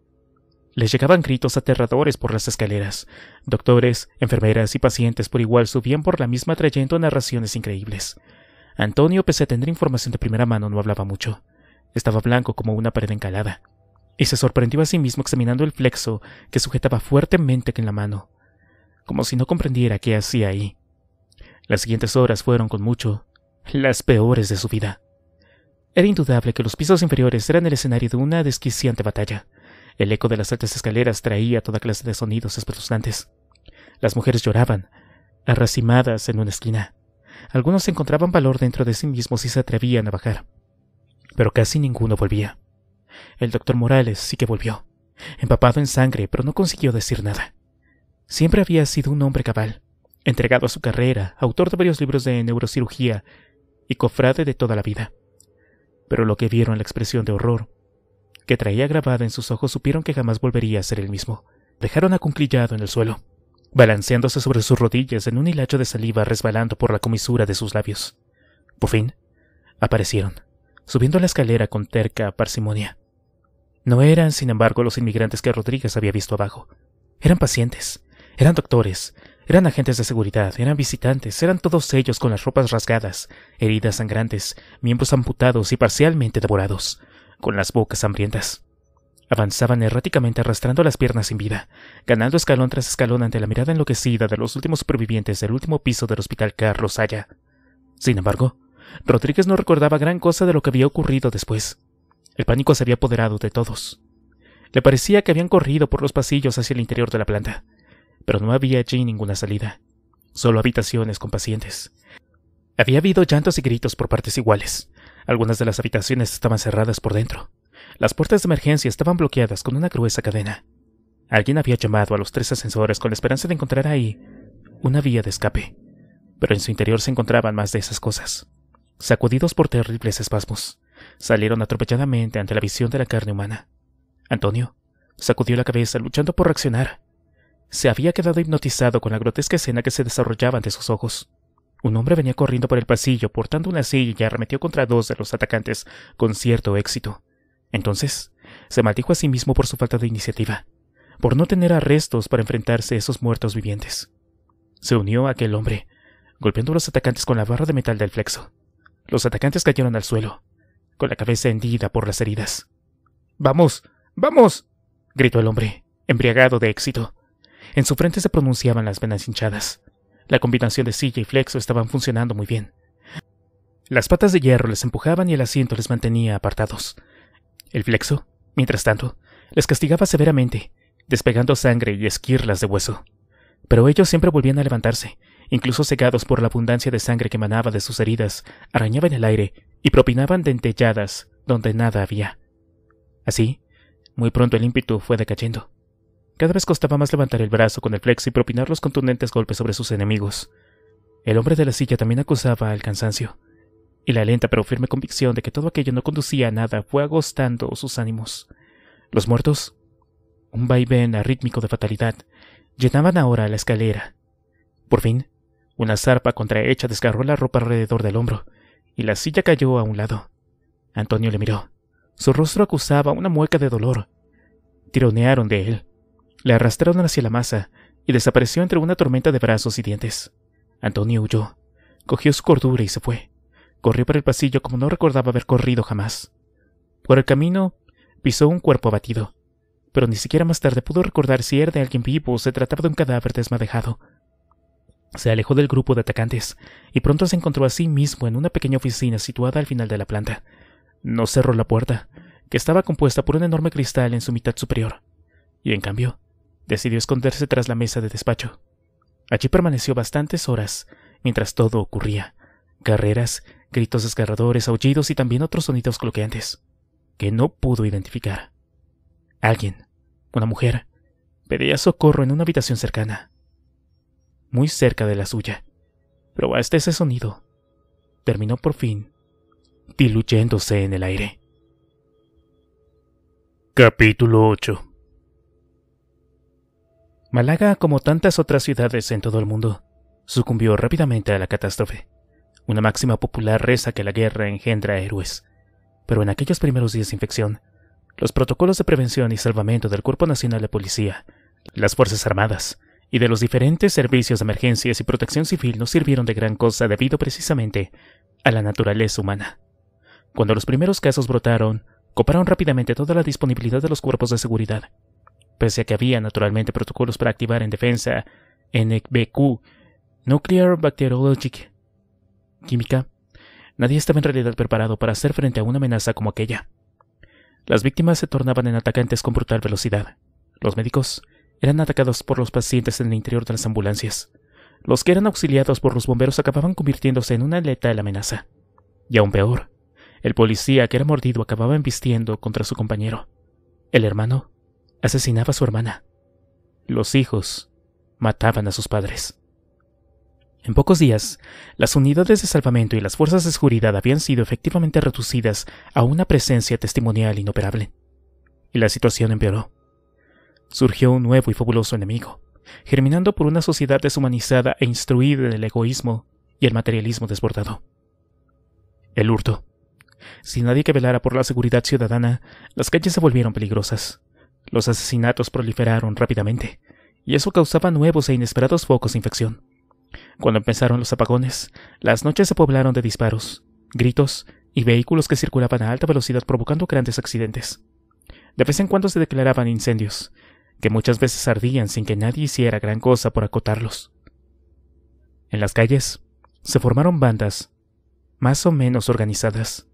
Les llegaban gritos aterradores por las escaleras. Doctores, enfermeras y pacientes por igual subían por la misma trayendo narraciones increíbles. Antonio, pese a tener información de primera mano, no hablaba mucho. Estaba blanco como una pared encalada, y se sorprendió a sí mismo examinando el flexo que sujetaba fuertemente en la mano, como si no comprendiera qué hacía ahí. Las siguientes horas fueron con mucho, las peores de su vida. Era indudable que los pisos inferiores eran el escenario de una desquiciante batalla. El eco de las altas escaleras traía toda clase de sonidos espeluznantes. Las mujeres lloraban, arracimadas en una esquina. Algunos encontraban valor dentro de sí mismos y se atrevían a bajar. Pero casi ninguno volvía. El doctor Morales sí que volvió, empapado en sangre, pero no consiguió decir nada. Siempre había sido un hombre cabal, entregado a su carrera, autor de varios libros de neurocirugía y cofrade de toda la vida. Pero lo que vieron la expresión de horror que traía grabada en sus ojos supieron que jamás volvería a ser el mismo. Dejaron acunclillado en el suelo, balanceándose sobre sus rodillas en un hilacho de saliva resbalando por la comisura de sus labios. Por fin, aparecieron, subiendo la escalera con terca parsimonia. No eran, sin embargo, los inmigrantes que Rodríguez había visto abajo. Eran pacientes, eran doctores, eran agentes de seguridad, eran visitantes, eran todos ellos con las ropas rasgadas, heridas sangrantes, miembros amputados y parcialmente devorados, con las bocas hambrientas. Avanzaban erráticamente arrastrando las piernas sin vida, ganando escalón tras escalón ante la mirada enloquecida de los últimos supervivientes del último piso del hospital Carlos Haya. Sin embargo, Rodríguez no recordaba gran cosa de lo que había ocurrido después. El pánico se había apoderado de todos. Le parecía que habían corrido por los pasillos hacia el interior de la planta, pero no había allí ninguna salida, solo habitaciones con pacientes. Había habido llantos y gritos por partes iguales. Algunas de las habitaciones estaban cerradas por dentro. Las puertas de emergencia estaban bloqueadas con una gruesa cadena. Alguien había llamado a los tres ascensores con la esperanza de encontrar ahí una vía de escape, pero en su interior se encontraban más de esas cosas. Sacudidos por terribles espasmos, salieron atropelladamente ante la visión de la carne humana. Antonio sacudió la cabeza luchando por reaccionar, se había quedado hipnotizado con la grotesca escena que se desarrollaba ante sus ojos. Un hombre venía corriendo por el pasillo portando una silla y arremetió contra dos de los atacantes con cierto éxito. Entonces, se maldijo a sí mismo por su falta de iniciativa, por no tener arrestos para enfrentarse a esos muertos vivientes. Se unió a aquel hombre, golpeando a los atacantes con la barra de metal del flexo. Los atacantes cayeron al suelo, con la cabeza hendida por las heridas. ¡Vamos! ¡Vamos! gritó el hombre, embriagado de éxito. En su frente se pronunciaban las venas hinchadas. La combinación de silla y flexo estaban funcionando muy bien. Las patas de hierro les empujaban y el asiento les mantenía apartados. El flexo, mientras tanto, les castigaba severamente, despegando sangre y esquirlas de hueso. Pero ellos siempre volvían a levantarse, incluso cegados por la abundancia de sangre que manaba de sus heridas, arañaban el aire y propinaban dentelladas donde nada había. Así, muy pronto el ímpetu fue decayendo. Cada vez costaba más levantar el brazo con el flex y propinar los contundentes golpes sobre sus enemigos. El hombre de la silla también acusaba al cansancio, y la lenta pero firme convicción de que todo aquello no conducía a nada fue agostando sus ánimos. Los muertos, un vaivén arrítmico de fatalidad, llenaban ahora la escalera. Por fin, una zarpa contrahecha desgarró la ropa alrededor del hombro, y la silla cayó a un lado. Antonio le miró. Su rostro acusaba una mueca de dolor. Tironearon de él, le arrastraron hacia la masa y desapareció entre una tormenta de brazos y dientes. Antonio huyó, cogió su cordura y se fue. Corrió por el pasillo como no recordaba haber corrido jamás. Por el camino pisó un cuerpo abatido, pero ni siquiera más tarde pudo recordar si era de alguien vivo o se trataba de un cadáver desmadejado. Se alejó del grupo de atacantes y pronto se encontró a sí mismo en una pequeña oficina situada al final de la planta. No cerró la puerta, que estaba compuesta por un enorme cristal en su mitad superior, y en cambio decidió esconderse tras la mesa de despacho. Allí permaneció bastantes horas mientras todo ocurría. Carreras, gritos desgarradores, aullidos y también otros sonidos cloqueantes, que no pudo identificar. Alguien, una mujer, pedía socorro en una habitación cercana, muy cerca de la suya, pero hasta ese sonido terminó por fin diluyéndose en el aire. Capítulo 8 Málaga, como tantas otras ciudades en todo el mundo, sucumbió rápidamente a la catástrofe. Una máxima popular reza que la guerra engendra héroes. Pero en aquellos primeros días de infección, los protocolos de prevención y salvamento del Cuerpo Nacional de Policía, las Fuerzas Armadas y de los diferentes servicios de emergencias y protección civil no sirvieron de gran cosa debido precisamente a la naturaleza humana. Cuando los primeros casos brotaron, coparon rápidamente toda la disponibilidad de los cuerpos de seguridad pese a que había naturalmente protocolos para activar en defensa NBQ, Nuclear Bacteriologic Química, nadie estaba en realidad preparado para hacer frente a una amenaza como aquella. Las víctimas se tornaban en atacantes con brutal velocidad. Los médicos eran atacados por los pacientes en el interior de las ambulancias. Los que eran auxiliados por los bomberos acababan convirtiéndose en una letal amenaza. Y aún peor, el policía que era mordido acababa embistiendo contra su compañero. El hermano asesinaba a su hermana. Los hijos mataban a sus padres. En pocos días, las unidades de salvamento y las fuerzas de seguridad habían sido efectivamente reducidas a una presencia testimonial inoperable. Y la situación empeoró. Surgió un nuevo y fabuloso enemigo, germinando por una sociedad deshumanizada e instruida en el egoísmo y el materialismo desbordado. El hurto. Sin nadie que velara por la seguridad ciudadana, las calles se volvieron peligrosas. Los asesinatos proliferaron rápidamente, y eso causaba nuevos e inesperados focos de infección. Cuando empezaron los apagones, las noches se poblaron de disparos, gritos y vehículos que circulaban a alta velocidad provocando grandes accidentes. De vez en cuando se declaraban incendios, que muchas veces ardían sin que nadie hiciera gran cosa por acotarlos. En las calles se formaron bandas, más o menos organizadas.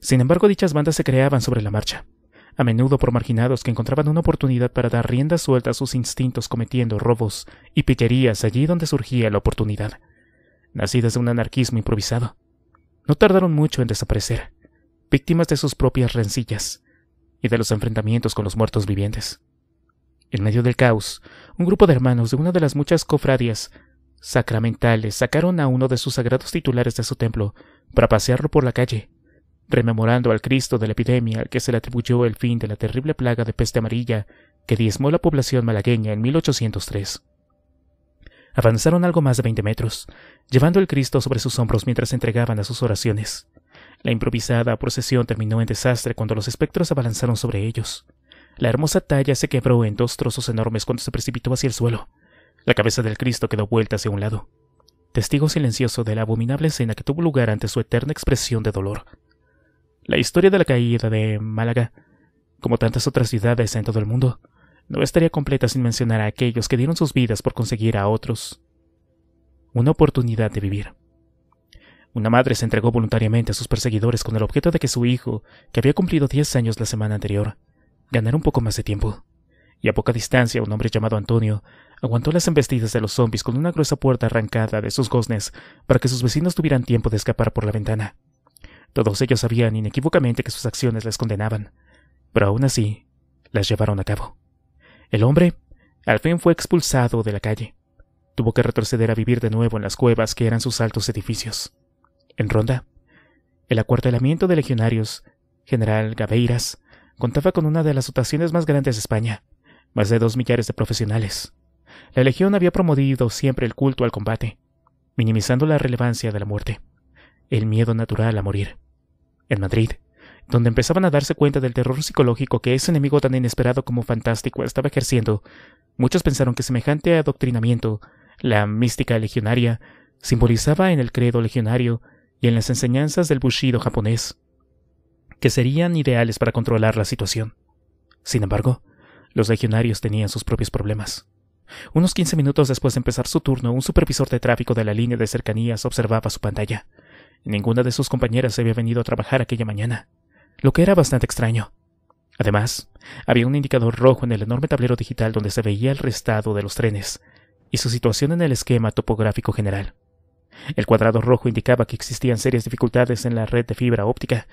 Sin embargo, dichas bandas se creaban sobre la marcha, a menudo por marginados que encontraban una oportunidad para dar rienda suelta a sus instintos cometiendo robos y pillerías allí donde surgía la oportunidad, nacidas de un anarquismo improvisado. No tardaron mucho en desaparecer, víctimas de sus propias rencillas y de los enfrentamientos con los muertos vivientes. En medio del caos, un grupo de hermanos de una de las muchas cofradías sacramentales sacaron a uno de sus sagrados titulares de su templo para pasearlo por la calle rememorando al Cristo de la epidemia al que se le atribuyó el fin de la terrible plaga de peste amarilla que diezmó la población malagueña en 1803. Avanzaron algo más de 20 metros, llevando el Cristo sobre sus hombros mientras entregaban a sus oraciones. La improvisada procesión terminó en desastre cuando los espectros abalanzaron sobre ellos. La hermosa talla se quebró en dos trozos enormes cuando se precipitó hacia el suelo. La cabeza del Cristo quedó vuelta hacia un lado, testigo silencioso de la abominable escena que tuvo lugar ante su eterna expresión de dolor. La historia de la caída de Málaga, como tantas otras ciudades en todo el mundo, no estaría completa sin mencionar a aquellos que dieron sus vidas por conseguir a otros una oportunidad de vivir. Una madre se entregó voluntariamente a sus perseguidores con el objeto de que su hijo, que había cumplido 10 años la semana anterior, ganara un poco más de tiempo. Y a poca distancia, un hombre llamado Antonio aguantó las embestidas de los zombies con una gruesa puerta arrancada de sus goznes para que sus vecinos tuvieran tiempo de escapar por la ventana. Todos ellos sabían inequívocamente que sus acciones les condenaban, pero aún así las llevaron a cabo. El hombre al fin fue expulsado de la calle. Tuvo que retroceder a vivir de nuevo en las cuevas que eran sus altos edificios. En Ronda, el acuartelamiento de legionarios, general Gabeiras, contaba con una de las dotaciones más grandes de España, más de dos millares de profesionales. La legión había promovido siempre el culto al combate, minimizando la relevancia de la muerte, el miedo natural a morir en Madrid, donde empezaban a darse cuenta del terror psicológico que ese enemigo tan inesperado como fantástico estaba ejerciendo, muchos pensaron que semejante adoctrinamiento, la mística legionaria, simbolizaba en el credo legionario y en las enseñanzas del Bushido japonés, que serían ideales para controlar la situación. Sin embargo, los legionarios tenían sus propios problemas. Unos 15 minutos después de empezar su turno, un supervisor de tráfico de la línea de cercanías observaba su pantalla. Ninguna de sus compañeras había venido a trabajar aquella mañana, lo que era bastante extraño. Además, había un indicador rojo en el enorme tablero digital donde se veía el restado de los trenes y su situación en el esquema topográfico general. El cuadrado rojo indicaba que existían serias dificultades en la red de fibra óptica,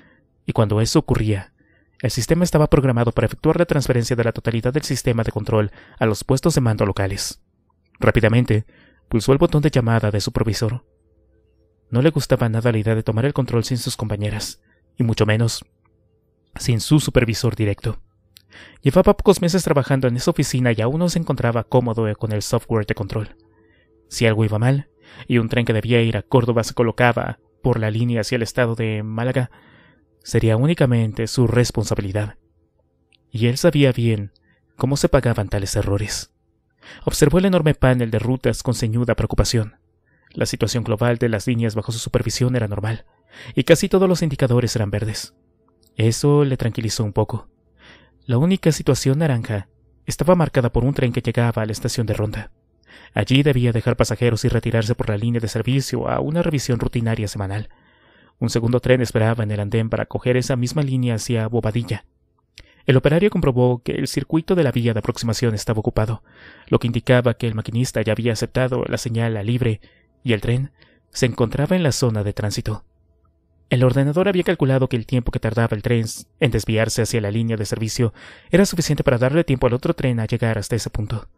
y cuando eso ocurría, el sistema estaba programado para efectuar la transferencia de la totalidad del sistema de control a los puestos de mando locales. Rápidamente, pulsó el botón de llamada de su provisor no le gustaba nada la idea de tomar el control sin sus compañeras, y mucho menos sin su supervisor directo. Llevaba pocos meses trabajando en esa oficina y aún no se encontraba cómodo con el software de control. Si algo iba mal, y un tren que debía ir a Córdoba se colocaba por la línea hacia el estado de Málaga, sería únicamente su responsabilidad. Y él sabía bien cómo se pagaban tales errores. Observó el enorme panel de rutas con ceñuda preocupación. La situación global de las líneas bajo su supervisión era normal, y casi todos los indicadores eran verdes. Eso le tranquilizó un poco. La única situación naranja estaba marcada por un tren que llegaba a la estación de ronda. Allí debía dejar pasajeros y retirarse por la línea de servicio a una revisión rutinaria semanal. Un segundo tren esperaba en el andén para coger esa misma línea hacia Bobadilla. El operario comprobó que el circuito de la vía de aproximación estaba ocupado, lo que indicaba que el maquinista ya había aceptado la señal a libre y el tren se encontraba en la zona de tránsito. El ordenador había calculado que el tiempo que tardaba el tren en desviarse hacia la línea de servicio era suficiente para darle tiempo al otro tren a llegar hasta ese punto.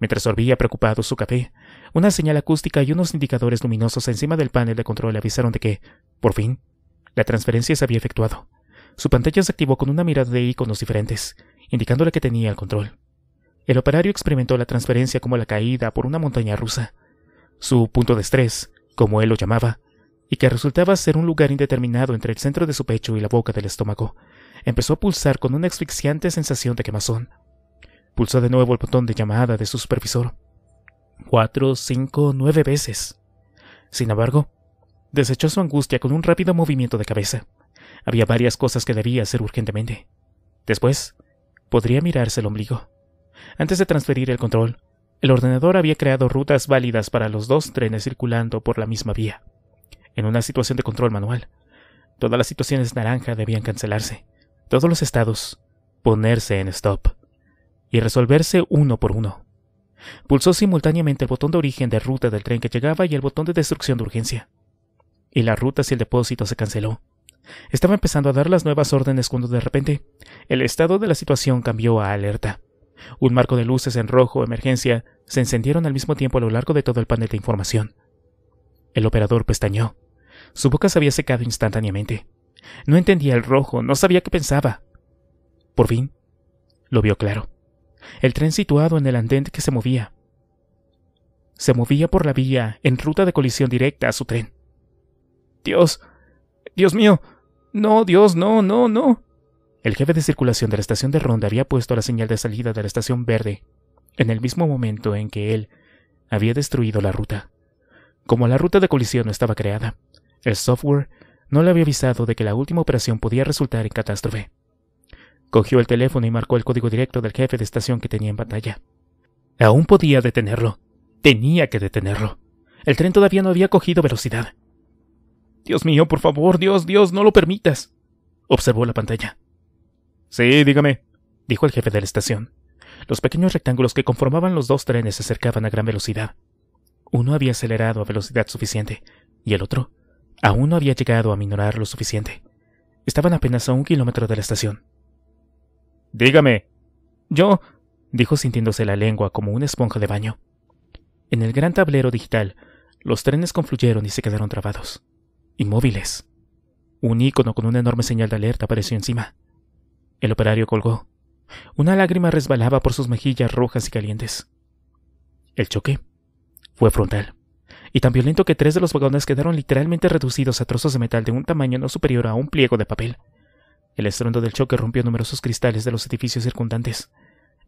Mientras sorbía preocupado su café, una señal acústica y unos indicadores luminosos encima del panel de control avisaron de que, por fin, la transferencia se había efectuado. Su pantalla se activó con una mirada de iconos diferentes, indicándole que tenía el control. El operario experimentó la transferencia como la caída por una montaña rusa su punto de estrés, como él lo llamaba, y que resultaba ser un lugar indeterminado entre el centro de su pecho y la boca del estómago, empezó a pulsar con una asfixiante sensación de quemazón. Pulsó de nuevo el botón de llamada de su supervisor. Cuatro, cinco, nueve veces. Sin embargo, desechó su angustia con un rápido movimiento de cabeza. Había varias cosas que debía hacer urgentemente. Después, podría mirarse el ombligo. Antes de transferir el control, el ordenador había creado rutas válidas para los dos trenes circulando por la misma vía, en una situación de control manual. Todas las situaciones naranja debían cancelarse, todos los estados ponerse en stop y resolverse uno por uno. Pulsó simultáneamente el botón de origen de ruta del tren que llegaba y el botón de destrucción de urgencia. Y la ruta hacia el depósito se canceló. Estaba empezando a dar las nuevas órdenes cuando de repente el estado de la situación cambió a alerta. Un marco de luces en rojo emergencia se encendieron al mismo tiempo a lo largo de todo el panel de información. El operador pestañeó. Su boca se había secado instantáneamente. No entendía el rojo, no sabía qué pensaba. Por fin, lo vio claro. El tren situado en el andén que se movía. Se movía por la vía en ruta de colisión directa a su tren. Dios, Dios mío, no, Dios, no, no, no. El jefe de circulación de la estación de ronda había puesto la señal de salida de la estación verde en el mismo momento en que él había destruido la ruta. Como la ruta de colisión no estaba creada, el software no le había avisado de que la última operación podía resultar en catástrofe. Cogió el teléfono y marcó el código directo del jefe de estación que tenía en pantalla. Aún podía detenerlo. Tenía que detenerlo. El tren todavía no había cogido velocidad. Dios mío, por favor, Dios, Dios, no lo permitas. Observó la pantalla. Sí, dígame, dijo el jefe de la estación. Los pequeños rectángulos que conformaban los dos trenes se acercaban a gran velocidad. Uno había acelerado a velocidad suficiente, y el otro aún no había llegado a minorar lo suficiente. Estaban apenas a un kilómetro de la estación. Dígame. Yo, dijo sintiéndose la lengua como una esponja de baño. En el gran tablero digital, los trenes confluyeron y se quedaron trabados, inmóviles. Un ícono con una enorme señal de alerta apareció encima. El operario colgó. Una lágrima resbalaba por sus mejillas rojas y calientes. El choque fue frontal, y tan violento que tres de los vagones quedaron literalmente reducidos a trozos de metal de un tamaño no superior a un pliego de papel. El estruendo del choque rompió numerosos cristales de los edificios circundantes.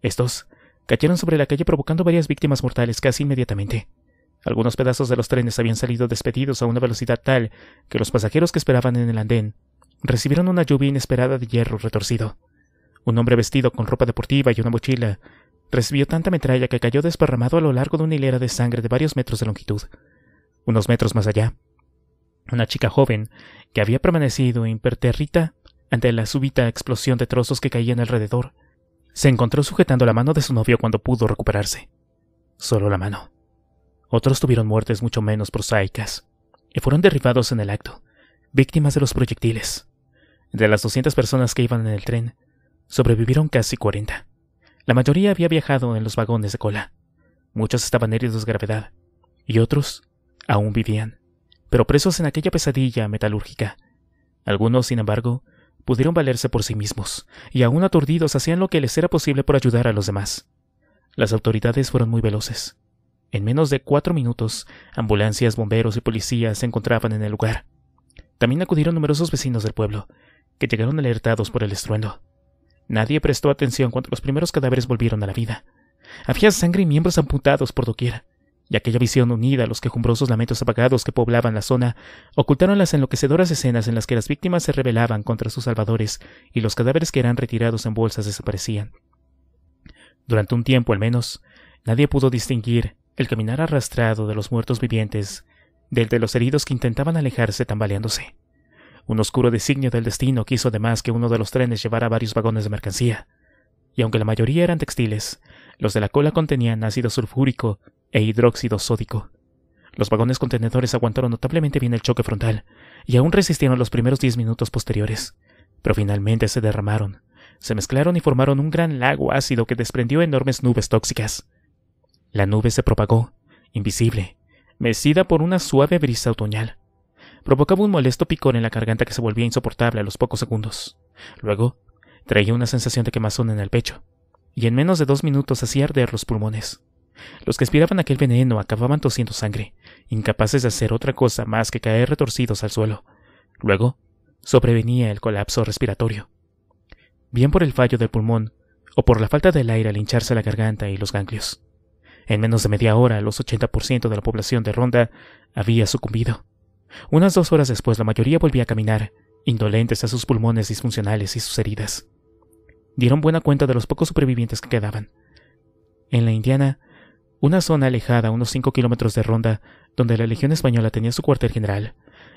Estos cayeron sobre la calle provocando varias víctimas mortales casi inmediatamente. Algunos pedazos de los trenes habían salido despedidos a una velocidad tal que los pasajeros que esperaban en el andén recibieron una lluvia inesperada de hierro retorcido. Un hombre vestido con ropa deportiva y una mochila recibió tanta metralla que cayó desparramado a lo largo de una hilera de sangre de varios metros de longitud. Unos metros más allá, una chica joven, que había permanecido imperterrita ante la súbita explosión de trozos que caían alrededor, se encontró sujetando la mano de su novio cuando pudo recuperarse. Solo la mano. Otros tuvieron muertes mucho menos prosaicas, y fueron derribados en el acto, víctimas de los proyectiles. De las 200 personas que iban en el tren, sobrevivieron casi 40. La mayoría había viajado en los vagones de cola. Muchos estaban heridos de gravedad y otros aún vivían, pero presos en aquella pesadilla metalúrgica. Algunos, sin embargo, pudieron valerse por sí mismos y aún aturdidos hacían lo que les era posible por ayudar a los demás. Las autoridades fueron muy veloces. En menos de cuatro minutos, ambulancias, bomberos y policías se encontraban en el lugar. También acudieron numerosos vecinos del pueblo, que llegaron alertados por el estruendo. Nadie prestó atención cuando los primeros cadáveres volvieron a la vida. Había sangre y miembros amputados por doquier, y aquella visión unida a los quejumbrosos lamentos apagados que poblaban la zona ocultaron las enloquecedoras escenas en las que las víctimas se rebelaban contra sus salvadores y los cadáveres que eran retirados en bolsas desaparecían. Durante un tiempo al menos, nadie pudo distinguir el caminar arrastrado de los muertos vivientes del de los heridos que intentaban alejarse tambaleándose. Un oscuro designio del destino quiso además que uno de los trenes llevara varios vagones de mercancía, y aunque la mayoría eran textiles, los de la cola contenían ácido sulfúrico e hidróxido sódico. Los vagones contenedores aguantaron notablemente bien el choque frontal, y aún resistieron los primeros diez minutos posteriores, pero finalmente se derramaron, se mezclaron y formaron un gran lago ácido que desprendió enormes nubes tóxicas. La nube se propagó, invisible, mecida por una suave brisa otoñal, provocaba un molesto picor en la garganta que se volvía insoportable a los pocos segundos. Luego, traía una sensación de quemazón en el pecho, y en menos de dos minutos hacía arder los pulmones. Los que aspiraban aquel veneno acababan tosiendo sangre, incapaces de hacer otra cosa más que caer retorcidos al suelo. Luego, sobrevenía el colapso respiratorio. Bien por el fallo del pulmón o por la falta del aire al hincharse la garganta y los ganglios. En menos de media hora, los 80% de la población de Ronda había sucumbido. Unas dos horas después la mayoría volvía a caminar, indolentes a sus pulmones disfuncionales y sus heridas. Dieron buena cuenta de los pocos supervivientes que quedaban. En la Indiana, una zona alejada a unos cinco kilómetros de Ronda, donde la Legión Española tenía su cuartel general,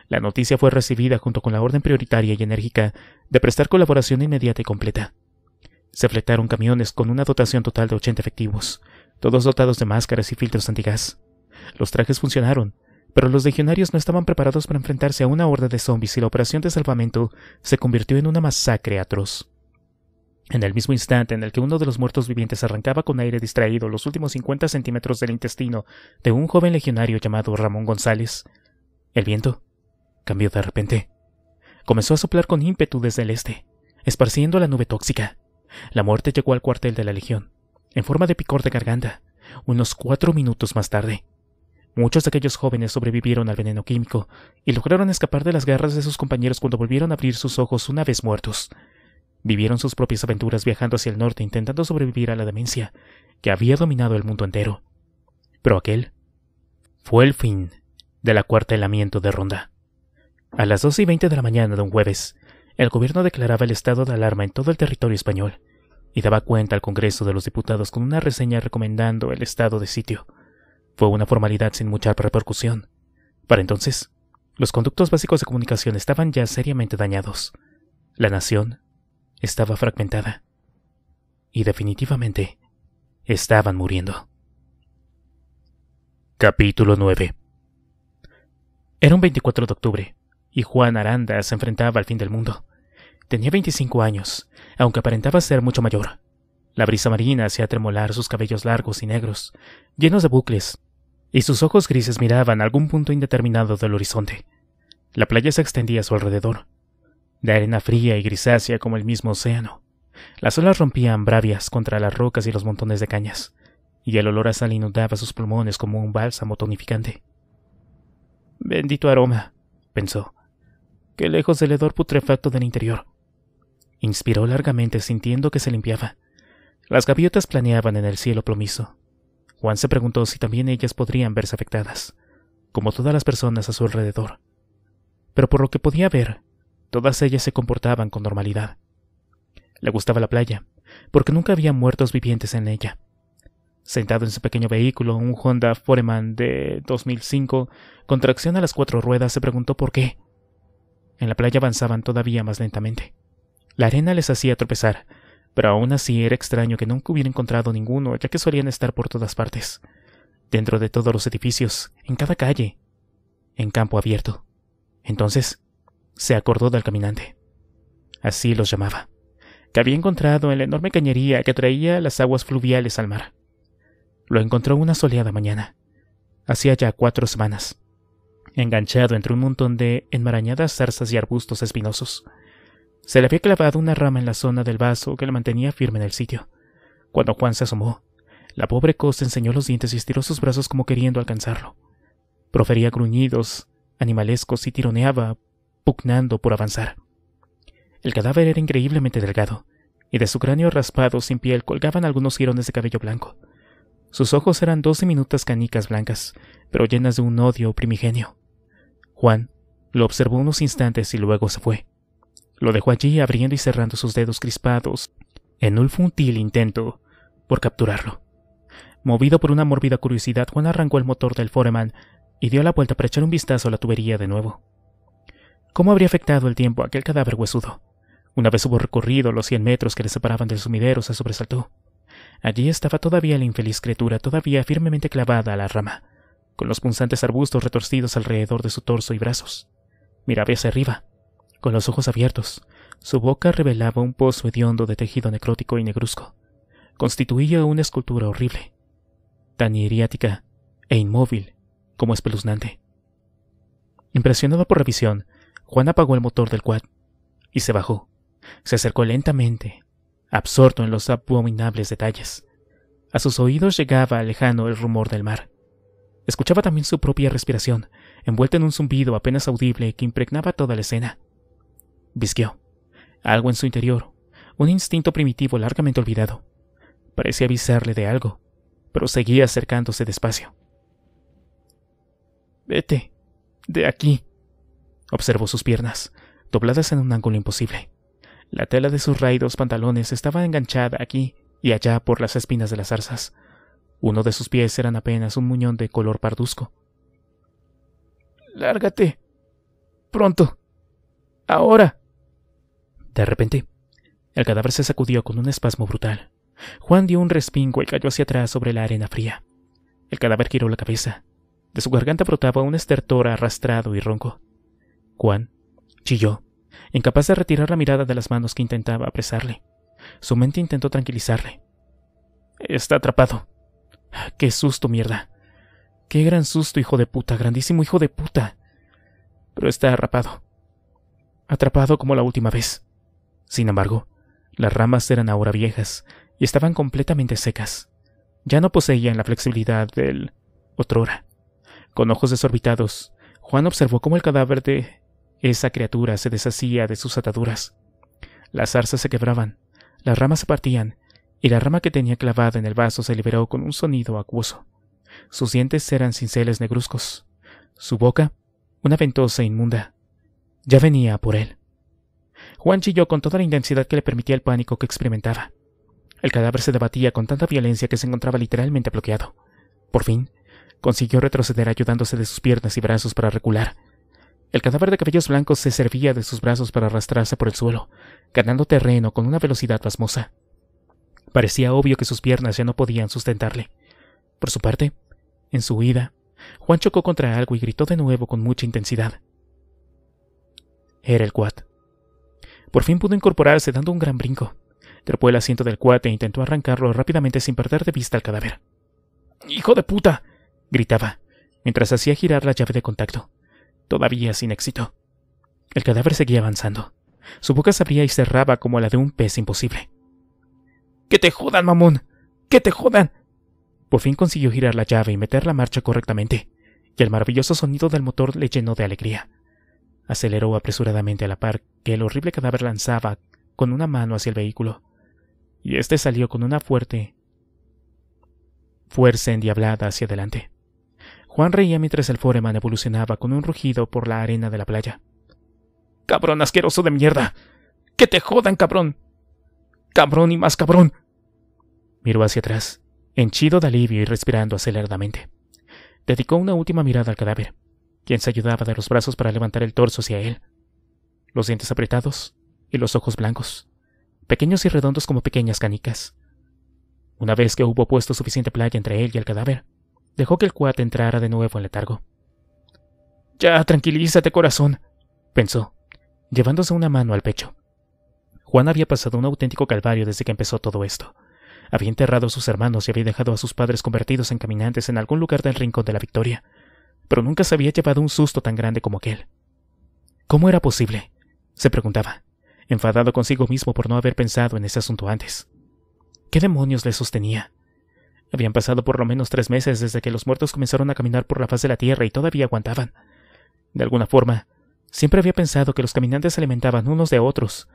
la noticia fue recibida junto con la orden prioritaria y enérgica de prestar colaboración inmediata y completa. Se fletaron camiones con una dotación total de ochenta efectivos, todos dotados de máscaras y filtros antigás. Los trajes funcionaron, pero los legionarios no estaban preparados para enfrentarse a una horda de zombies y la operación de salvamento se convirtió en una masacre atroz. En el mismo instante en el que uno de los muertos vivientes arrancaba con aire distraído los últimos 50 centímetros del intestino de un joven legionario llamado Ramón González, el viento cambió de repente. Comenzó a soplar con ímpetu desde el este, esparciendo la nube tóxica. La muerte llegó al cuartel de la Legión, en forma de picor de garganta, unos cuatro minutos más tarde. Muchos de aquellos jóvenes sobrevivieron al veneno químico y lograron escapar de las garras de sus compañeros cuando volvieron a abrir sus ojos una vez muertos. Vivieron sus propias aventuras viajando hacia el norte intentando sobrevivir a la demencia que había dominado el mundo entero. Pero aquel fue el fin de cuarta acuartelamiento de Ronda. A las 2 y 20 de la mañana de un jueves, el gobierno declaraba el estado de alarma en todo el territorio español y daba cuenta al Congreso de los Diputados con una reseña recomendando el estado de sitio. Fue una formalidad sin mucha repercusión. Para entonces, los conductos básicos de comunicación estaban ya seriamente dañados. La nación estaba fragmentada. Y definitivamente, estaban muriendo. Capítulo 9 Era un 24 de octubre, y Juan Aranda se enfrentaba al fin del mundo. Tenía 25 años, aunque aparentaba ser mucho mayor. La brisa marina hacía tremolar sus cabellos largos y negros, llenos de bucles, y sus ojos grises miraban algún punto indeterminado del horizonte. La playa se extendía a su alrededor, de arena fría y grisácea como el mismo océano. Las olas rompían bravias contra las rocas y los montones de cañas, y el olor a sal inundaba sus pulmones como un bálsamo tonificante. Bendito aroma, pensó. Qué lejos del hedor putrefacto del interior. Inspiró largamente sintiendo que se limpiaba. Las gaviotas planeaban en el cielo plomizo, Juan se preguntó si también ellas podrían verse afectadas, como todas las personas a su alrededor. Pero por lo que podía ver, todas ellas se comportaban con normalidad. Le gustaba la playa, porque nunca había muertos vivientes en ella. Sentado en su pequeño vehículo, un Honda Foreman de 2005, con tracción a las cuatro ruedas, se preguntó por qué. En la playa avanzaban todavía más lentamente. La arena les hacía tropezar, pero aún así era extraño que nunca hubiera encontrado ninguno, ya que solían estar por todas partes, dentro de todos los edificios, en cada calle, en campo abierto. Entonces, se acordó del caminante. Así los llamaba, que había encontrado en la enorme cañería que traía las aguas fluviales al mar. Lo encontró una soleada mañana, hacía ya cuatro semanas, enganchado entre un montón de enmarañadas zarzas y arbustos espinosos. Se le había clavado una rama en la zona del vaso que la mantenía firme en el sitio. Cuando Juan se asomó, la pobre cosa enseñó los dientes y estiró sus brazos como queriendo alcanzarlo. Profería gruñidos animalescos y tironeaba, pugnando por avanzar. El cadáver era increíblemente delgado, y de su cráneo raspado sin piel colgaban algunos girones de cabello blanco. Sus ojos eran doce minutas canicas blancas, pero llenas de un odio primigenio. Juan lo observó unos instantes y luego se fue. Lo dejó allí abriendo y cerrando sus dedos crispados, en un futil intento por capturarlo. Movido por una mórbida curiosidad, Juan arrancó el motor del Foreman y dio la vuelta para echar un vistazo a la tubería de nuevo. ¿Cómo habría afectado el tiempo a aquel cadáver huesudo? Una vez hubo recorrido los 100 metros que le separaban del sumidero, se sobresaltó. Allí estaba todavía la infeliz criatura, todavía firmemente clavada a la rama, con los punzantes arbustos retorcidos alrededor de su torso y brazos. Miraba hacia arriba, con los ojos abiertos. Su boca revelaba un pozo hediondo de tejido necrótico y negruzco. Constituía una escultura horrible, tan iriática e inmóvil como espeluznante. Impresionado por la visión, Juan apagó el motor del quad y se bajó. Se acercó lentamente, absorto en los abominables detalles. A sus oídos llegaba lejano el rumor del mar. Escuchaba también su propia respiración, envuelta en un zumbido apenas audible que impregnaba toda la escena. Visqueó. Algo en su interior, un instinto primitivo largamente olvidado, parecía avisarle de algo, pero seguía acercándose despacio. Vete, de aquí. Observó sus piernas, dobladas en un ángulo imposible. La tela de sus raídos pantalones estaba enganchada aquí y allá por las espinas de las zarzas. Uno de sus pies eran apenas un muñón de color parduzco. Lárgate. Pronto. Ahora. De repente, el cadáver se sacudió con un espasmo brutal. Juan dio un respingo y cayó hacia atrás sobre la arena fría. El cadáver giró la cabeza. De su garganta brotaba un estertor arrastrado y ronco. Juan chilló, incapaz de retirar la mirada de las manos que intentaba apresarle. Su mente intentó tranquilizarle. Está atrapado. Qué susto, mierda. Qué gran susto, hijo de puta, grandísimo hijo de puta. Pero está atrapado. Atrapado como la última vez. Sin embargo, las ramas eran ahora viejas y estaban completamente secas. Ya no poseían la flexibilidad del otrora. Con ojos desorbitados, Juan observó cómo el cadáver de esa criatura se deshacía de sus ataduras. Las zarzas se quebraban, las ramas se partían, y la rama que tenía clavada en el vaso se liberó con un sonido acuoso. Sus dientes eran cinceles negruzcos. Su boca, una ventosa inmunda. Ya venía por él. Juan chilló con toda la intensidad que le permitía el pánico que experimentaba. El cadáver se debatía con tanta violencia que se encontraba literalmente bloqueado. Por fin, consiguió retroceder ayudándose de sus piernas y brazos para recular. El cadáver de cabellos blancos se servía de sus brazos para arrastrarse por el suelo, ganando terreno con una velocidad pasmosa. Parecía obvio que sus piernas ya no podían sustentarle. Por su parte, en su huida, Juan chocó contra algo y gritó de nuevo con mucha intensidad. Era el cuat. Por fin pudo incorporarse dando un gran brinco. Trepó el asiento del cuate e intentó arrancarlo rápidamente sin perder de vista el cadáver. ¡Hijo de puta! gritaba, mientras hacía girar la llave de contacto. Todavía sin éxito. El cadáver seguía avanzando. Su boca se abría y cerraba como la de un pez imposible. ¡Que te jodan, mamón! ¡Que te jodan! Por fin consiguió girar la llave y meter la marcha correctamente, y el maravilloso sonido del motor le llenó de alegría. Aceleró apresuradamente a la par que el horrible cadáver lanzaba con una mano hacia el vehículo, y éste salió con una fuerte fuerza endiablada hacia adelante. Juan reía mientras el foreman evolucionaba con un rugido por la arena de la playa. ¡Cabrón asqueroso de mierda! ¡Que te jodan, cabrón! ¡Cabrón y más cabrón! Miró hacia atrás, henchido de alivio y respirando aceleradamente. Dedicó una última mirada al cadáver quien se ayudaba de los brazos para levantar el torso hacia él, los dientes apretados y los ojos blancos, pequeños y redondos como pequeñas canicas. Una vez que hubo puesto suficiente playa entre él y el cadáver, dejó que el cuate entrara de nuevo en letargo. Ya, tranquilízate, corazón, pensó, llevándose una mano al pecho. Juan había pasado un auténtico calvario desde que empezó todo esto. Había enterrado a sus hermanos y había dejado a sus padres convertidos en caminantes en algún lugar del rincón de la Victoria, pero nunca se había llevado un susto tan grande como aquel. ¿Cómo era posible? se preguntaba, enfadado consigo mismo por no haber pensado en ese asunto antes. ¿Qué demonios le sostenía? Habían pasado por lo menos tres meses desde que los muertos comenzaron a caminar por la faz de la Tierra y todavía aguantaban. De alguna forma, siempre había pensado que los caminantes se alimentaban unos de otros,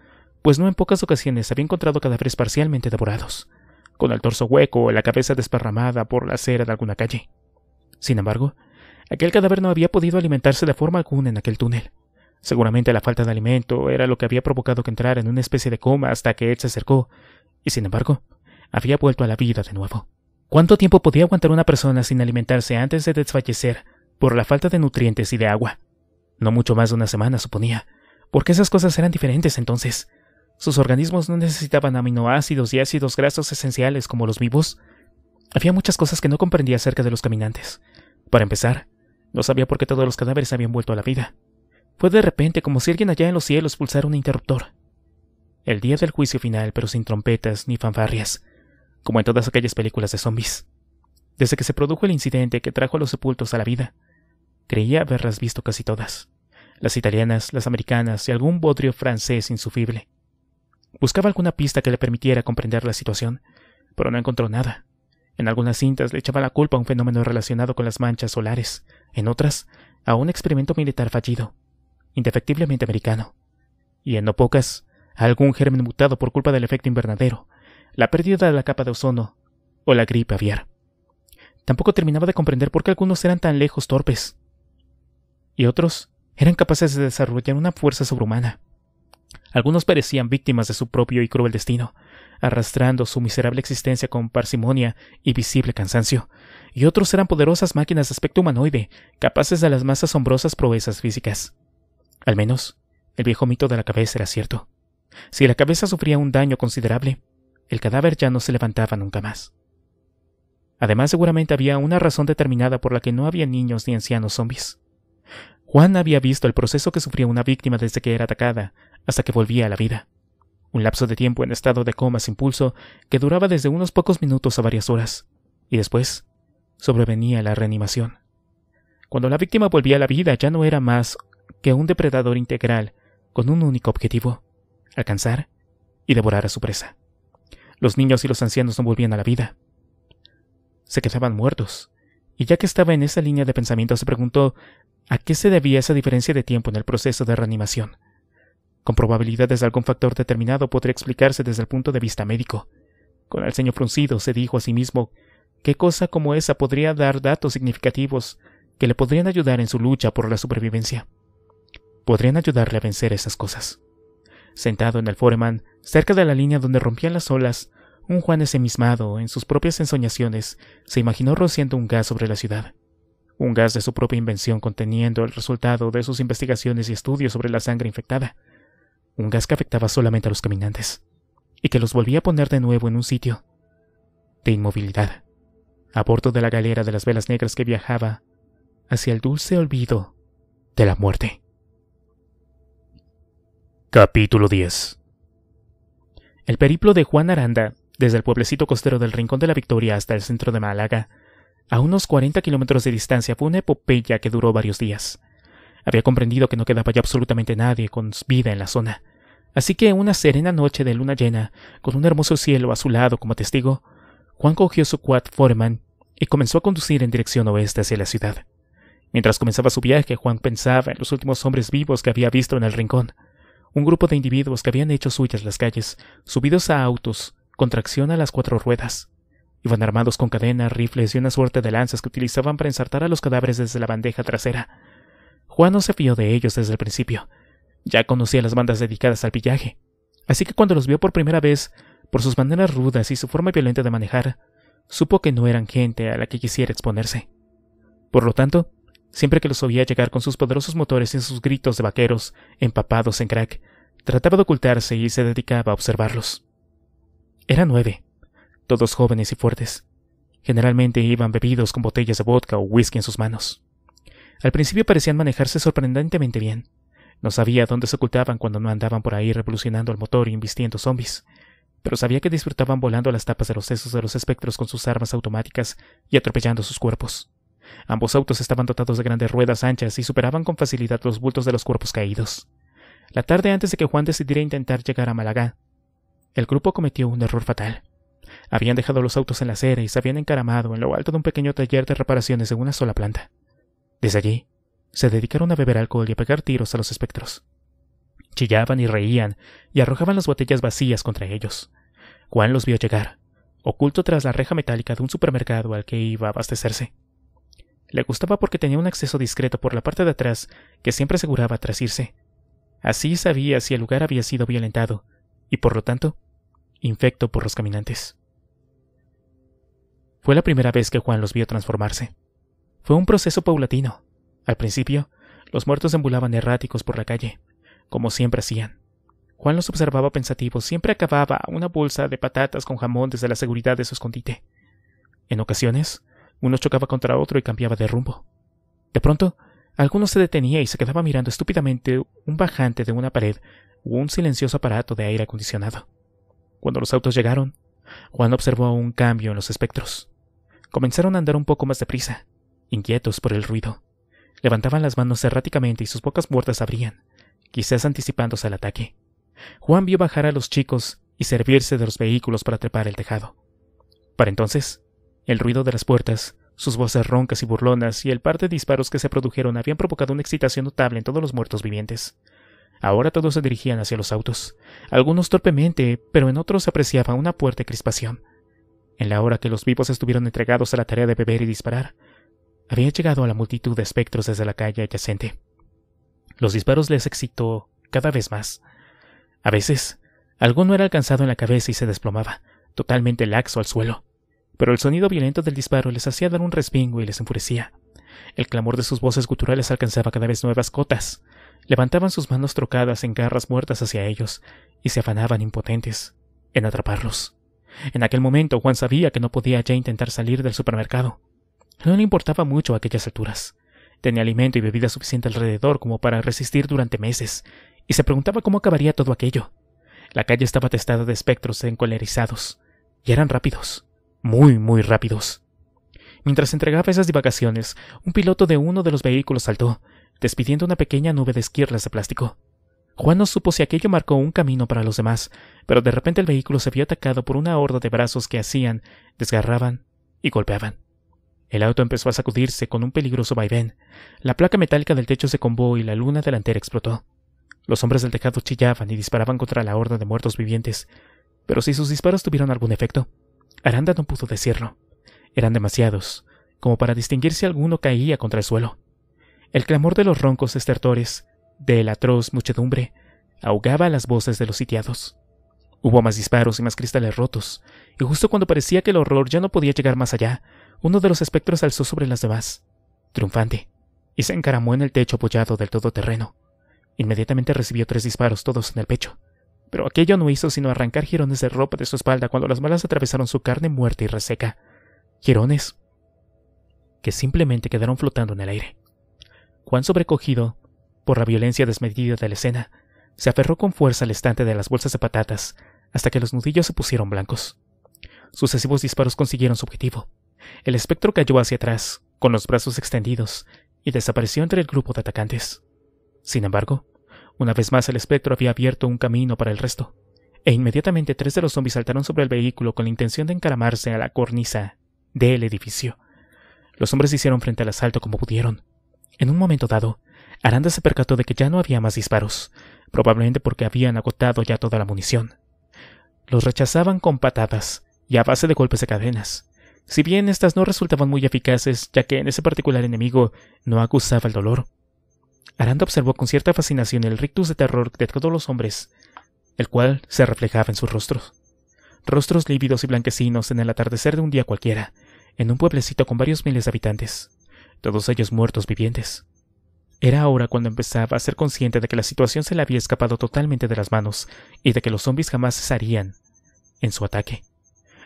pues no en pocas ocasiones había encontrado cadáveres parcialmente devorados, con el torso hueco o la cabeza desparramada por la acera de alguna calle. Sin embargo, Aquel cadáver no había podido alimentarse de forma alguna en aquel túnel. Seguramente la falta de alimento era lo que había provocado que entrara en una especie de coma hasta que él se acercó, y sin embargo, había vuelto a la vida de nuevo. ¿Cuánto tiempo podía aguantar una persona sin alimentarse antes de desfallecer por la falta de nutrientes y de agua? No mucho más de una semana, suponía, porque esas cosas eran diferentes entonces. Sus organismos no necesitaban aminoácidos y ácidos grasos esenciales como los vivos. Había muchas cosas que no comprendía acerca de los caminantes. Para empezar, no sabía por qué todos los cadáveres habían vuelto a la vida. Fue de repente como si alguien allá en los cielos pulsara un interruptor. El día del juicio final, pero sin trompetas ni fanfarrias, como en todas aquellas películas de zombies. Desde que se produjo el incidente que trajo a los sepultos a la vida, creía haberlas visto casi todas. Las italianas, las americanas y algún bodrio francés insufrible. Buscaba alguna pista que le permitiera comprender la situación, pero no encontró nada. En algunas cintas le echaba la culpa a un fenómeno relacionado con las manchas solares, en otras a un experimento militar fallido, indefectiblemente americano, y en no pocas a algún germen mutado por culpa del efecto invernadero, la pérdida de la capa de ozono o la gripe aviar. Tampoco terminaba de comprender por qué algunos eran tan lejos torpes y otros eran capaces de desarrollar una fuerza sobrehumana. Algunos parecían víctimas de su propio y cruel destino, arrastrando su miserable existencia con parsimonia y visible cansancio, y otros eran poderosas máquinas de aspecto humanoide, capaces de las más asombrosas proezas físicas. Al menos, el viejo mito de la cabeza era cierto. Si la cabeza sufría un daño considerable, el cadáver ya no se levantaba nunca más. Además, seguramente había una razón determinada por la que no había niños ni ancianos zombies. Juan había visto el proceso que sufría una víctima desde que era atacada hasta que volvía a la vida. Un lapso de tiempo en estado de coma sin pulso que duraba desde unos pocos minutos a varias horas, y después sobrevenía la reanimación. Cuando la víctima volvía a la vida ya no era más que un depredador integral con un único objetivo, alcanzar y devorar a su presa. Los niños y los ancianos no volvían a la vida. Se quedaban muertos, y ya que estaba en esa línea de pensamiento se preguntó a qué se debía esa diferencia de tiempo en el proceso de reanimación. Con probabilidades de algún factor determinado podría explicarse desde el punto de vista médico. Con el ceño fruncido se dijo a sí mismo ¿Qué cosa como esa podría dar datos significativos que le podrían ayudar en su lucha por la supervivencia? Podrían ayudarle a vencer esas cosas. Sentado en el foreman, cerca de la línea donde rompían las olas, un Juan esemismado en sus propias ensoñaciones se imaginó rociando un gas sobre la ciudad. Un gas de su propia invención conteniendo el resultado de sus investigaciones y estudios sobre la sangre infectada. Un gas que afectaba solamente a los caminantes y que los volvía a poner de nuevo en un sitio de inmovilidad a bordo de la galera de las velas negras que viajaba hacia el dulce olvido de la muerte. Capítulo 10 El periplo de Juan Aranda, desde el pueblecito costero del Rincón de la Victoria hasta el centro de Málaga, a unos 40 kilómetros de distancia, fue una epopeya que duró varios días. Había comprendido que no quedaba ya absolutamente nadie con vida en la zona. Así que una serena noche de luna llena, con un hermoso cielo azulado como testigo, Juan cogió su quad Foreman y comenzó a conducir en dirección oeste hacia la ciudad. Mientras comenzaba su viaje, Juan pensaba en los últimos hombres vivos que había visto en el rincón. Un grupo de individuos que habían hecho suyas las calles, subidos a autos, con tracción a las cuatro ruedas. Iban armados con cadenas, rifles y una suerte de lanzas que utilizaban para ensartar a los cadáveres desde la bandeja trasera. Juan no se fió de ellos desde el principio. Ya conocía las bandas dedicadas al pillaje. Así que cuando los vio por primera vez, por sus maneras rudas y su forma violenta de manejar, supo que no eran gente a la que quisiera exponerse. Por lo tanto, siempre que los oía llegar con sus poderosos motores y sus gritos de vaqueros, empapados en crack, trataba de ocultarse y se dedicaba a observarlos. Eran nueve, todos jóvenes y fuertes. Generalmente iban bebidos con botellas de vodka o whisky en sus manos. Al principio parecían manejarse sorprendentemente bien. No sabía dónde se ocultaban cuando no andaban por ahí revolucionando el motor y invistiendo zombies pero sabía que disfrutaban volando las tapas de los sesos de los espectros con sus armas automáticas y atropellando sus cuerpos. Ambos autos estaban dotados de grandes ruedas anchas y superaban con facilidad los bultos de los cuerpos caídos. La tarde antes de que Juan decidiera intentar llegar a Málaga, el grupo cometió un error fatal. Habían dejado los autos en la acera y se habían encaramado en lo alto de un pequeño taller de reparaciones de una sola planta. Desde allí, se dedicaron a beber alcohol y a pegar tiros a los espectros chillaban y reían, y arrojaban las botellas vacías contra ellos. Juan los vio llegar, oculto tras la reja metálica de un supermercado al que iba a abastecerse. Le gustaba porque tenía un acceso discreto por la parte de atrás que siempre aseguraba tras irse. Así sabía si el lugar había sido violentado, y por lo tanto, infecto por los caminantes. Fue la primera vez que Juan los vio transformarse. Fue un proceso paulatino. Al principio, los muertos ambulaban erráticos por la calle, como siempre hacían. Juan los observaba pensativo, siempre acababa una bolsa de patatas con jamón desde la seguridad de su escondite. En ocasiones, uno chocaba contra otro y cambiaba de rumbo. De pronto, algunos se detenía y se quedaba mirando estúpidamente un bajante de una pared o un silencioso aparato de aire acondicionado. Cuando los autos llegaron, Juan observó un cambio en los espectros. Comenzaron a andar un poco más deprisa, inquietos por el ruido. Levantaban las manos erráticamente y sus bocas muertas abrían quizás anticipándose al ataque. Juan vio bajar a los chicos y servirse de los vehículos para trepar el tejado. Para entonces, el ruido de las puertas, sus voces roncas y burlonas y el par de disparos que se produjeron habían provocado una excitación notable en todos los muertos vivientes. Ahora todos se dirigían hacia los autos, algunos torpemente, pero en otros apreciaba una fuerte crispación. En la hora que los vivos estuvieron entregados a la tarea de beber y disparar, había llegado a la multitud de espectros desde la calle adyacente. Los disparos les excitó cada vez más. A veces, alguno era alcanzado en la cabeza y se desplomaba, totalmente laxo al suelo. Pero el sonido violento del disparo les hacía dar un respingo y les enfurecía. El clamor de sus voces guturales alcanzaba cada vez nuevas cotas. Levantaban sus manos trocadas en garras muertas hacia ellos y se afanaban impotentes en atraparlos. En aquel momento Juan sabía que no podía ya intentar salir del supermercado. No le importaba mucho aquellas alturas. Tenía alimento y bebida suficiente alrededor como para resistir durante meses, y se preguntaba cómo acabaría todo aquello. La calle estaba atestada de espectros encolerizados, y eran rápidos, muy, muy rápidos. Mientras entregaba esas divagaciones, un piloto de uno de los vehículos saltó, despidiendo una pequeña nube de esquirlas de plástico. Juan no supo si aquello marcó un camino para los demás, pero de repente el vehículo se vio atacado por una horda de brazos que hacían, desgarraban y golpeaban. El auto empezó a sacudirse con un peligroso vaivén. La placa metálica del techo se combó y la luna delantera explotó. Los hombres del tejado chillaban y disparaban contra la horda de muertos vivientes. Pero si sus disparos tuvieron algún efecto, Aranda no pudo decirlo. Eran demasiados, como para distinguir si alguno caía contra el suelo. El clamor de los roncos estertores, de la atroz muchedumbre, ahogaba las voces de los sitiados. Hubo más disparos y más cristales rotos, y justo cuando parecía que el horror ya no podía llegar más allá, uno de los espectros alzó sobre las demás, triunfante, y se encaramó en el techo apoyado del todoterreno. Inmediatamente recibió tres disparos, todos en el pecho. Pero aquello no hizo sino arrancar jirones de ropa de su espalda cuando las balas atravesaron su carne muerta y reseca. Jirones que simplemente quedaron flotando en el aire. Juan, sobrecogido por la violencia desmedida de la escena, se aferró con fuerza al estante de las bolsas de patatas hasta que los nudillos se pusieron blancos. Sucesivos disparos consiguieron su objetivo, el espectro cayó hacia atrás, con los brazos extendidos, y desapareció entre el grupo de atacantes. Sin embargo, una vez más el espectro había abierto un camino para el resto, e inmediatamente tres de los zombies saltaron sobre el vehículo con la intención de encaramarse a la cornisa del edificio. Los hombres hicieron frente al asalto como pudieron. En un momento dado, Aranda se percató de que ya no había más disparos, probablemente porque habían agotado ya toda la munición. Los rechazaban con patadas y a base de golpes de cadenas, si bien estas no resultaban muy eficaces, ya que en ese particular enemigo no acusaba el dolor. Aranda observó con cierta fascinación el rictus de terror de todos los hombres, el cual se reflejaba en sus rostros. Rostros lívidos y blanquecinos en el atardecer de un día cualquiera, en un pueblecito con varios miles de habitantes, todos ellos muertos vivientes. Era ahora cuando empezaba a ser consciente de que la situación se le había escapado totalmente de las manos y de que los zombies jamás cesarían en su ataque.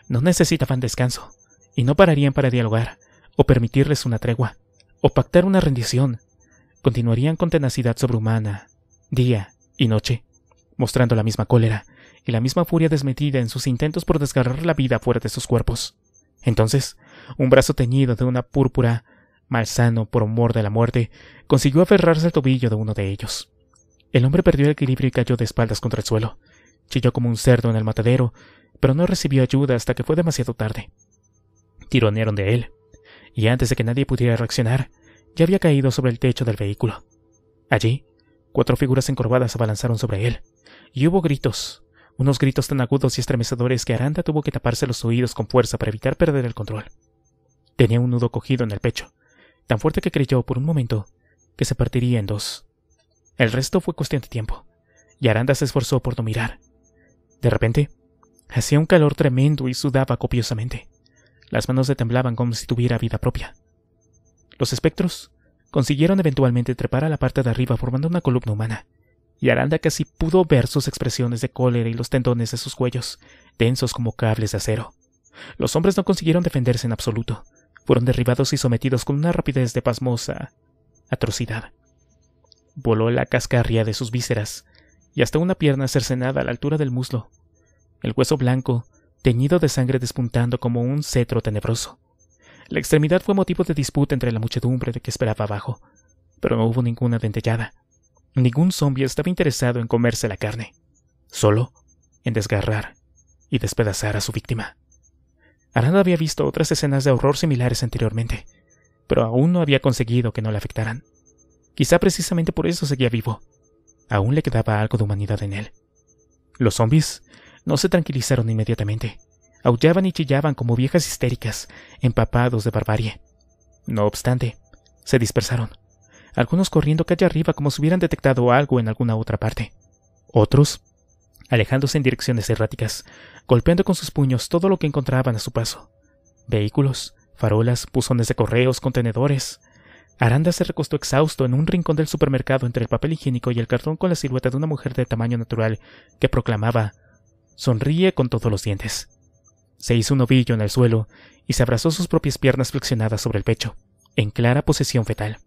No necesitaban descanso y no pararían para dialogar, o permitirles una tregua, o pactar una rendición. Continuarían con tenacidad sobrehumana, día y noche, mostrando la misma cólera y la misma furia desmetida en sus intentos por desgarrar la vida fuera de sus cuerpos. Entonces, un brazo teñido de una púrpura, malsano por humor de la muerte, consiguió aferrarse al tobillo de uno de ellos. El hombre perdió el equilibrio y cayó de espaldas contra el suelo. Chilló como un cerdo en el matadero, pero no recibió ayuda hasta que fue demasiado tarde tironearon de él, y antes de que nadie pudiera reaccionar, ya había caído sobre el techo del vehículo. Allí, cuatro figuras encorvadas abalanzaron sobre él, y hubo gritos, unos gritos tan agudos y estremecedores que Aranda tuvo que taparse los oídos con fuerza para evitar perder el control. Tenía un nudo cogido en el pecho, tan fuerte que creyó por un momento que se partiría en dos. El resto fue cuestión de tiempo, y Aranda se esforzó por no mirar. De repente, hacía un calor tremendo y sudaba copiosamente. Las manos le temblaban como si tuviera vida propia. Los espectros consiguieron eventualmente trepar a la parte de arriba formando una columna humana, y Aranda casi pudo ver sus expresiones de cólera y los tendones de sus cuellos, densos como cables de acero. Los hombres no consiguieron defenderse en absoluto. Fueron derribados y sometidos con una rapidez de pasmosa atrocidad. Voló la cascarria de sus vísceras, y hasta una pierna cercenada a la altura del muslo. El hueso blanco teñido de sangre despuntando como un cetro tenebroso. La extremidad fue motivo de disputa entre la muchedumbre de que esperaba abajo, pero no hubo ninguna dentellada. Ningún zombie estaba interesado en comerse la carne, solo en desgarrar y despedazar a su víctima. Aranda había visto otras escenas de horror similares anteriormente, pero aún no había conseguido que no le afectaran. Quizá precisamente por eso seguía vivo. Aún le quedaba algo de humanidad en él. Los zombies no se tranquilizaron inmediatamente. Aullaban y chillaban como viejas histéricas, empapados de barbarie. No obstante, se dispersaron, algunos corriendo calle arriba como si hubieran detectado algo en alguna otra parte. Otros, alejándose en direcciones erráticas, golpeando con sus puños todo lo que encontraban a su paso. Vehículos, farolas, buzones de correos, contenedores. Aranda se recostó exhausto en un rincón del supermercado entre el papel higiénico y el cartón con la silueta de una mujer de tamaño natural que proclamaba Sonríe con todos los dientes. Se hizo un ovillo en el suelo y se abrazó sus propias piernas flexionadas sobre el pecho, en clara posesión fetal.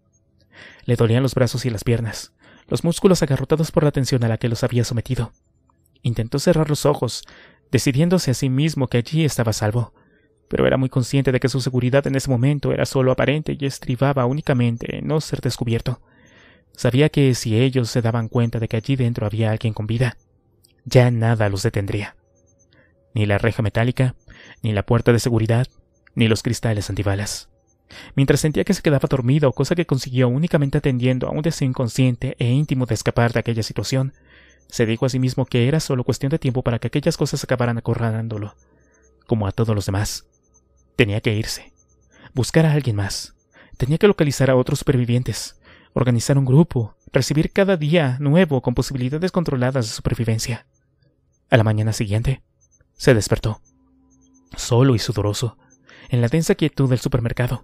Le dolían los brazos y las piernas, los músculos agarrotados por la tensión a la que los había sometido. Intentó cerrar los ojos, decidiéndose a sí mismo que allí estaba salvo, pero era muy consciente de que su seguridad en ese momento era solo aparente y estribaba únicamente en no ser descubierto. Sabía que si ellos se daban cuenta de que allí dentro había alguien con vida, ya nada los detendría. Ni la reja metálica, ni la puerta de seguridad, ni los cristales antibalas. Mientras sentía que se quedaba dormido, cosa que consiguió únicamente atendiendo a un deseo inconsciente e íntimo de escapar de aquella situación, se dijo a sí mismo que era solo cuestión de tiempo para que aquellas cosas acabaran acorralándolo, como a todos los demás. Tenía que irse, buscar a alguien más, tenía que localizar a otros supervivientes, organizar un grupo, recibir cada día nuevo con posibilidades controladas de supervivencia. A la mañana siguiente, se despertó, solo y sudoroso, en la densa quietud del supermercado.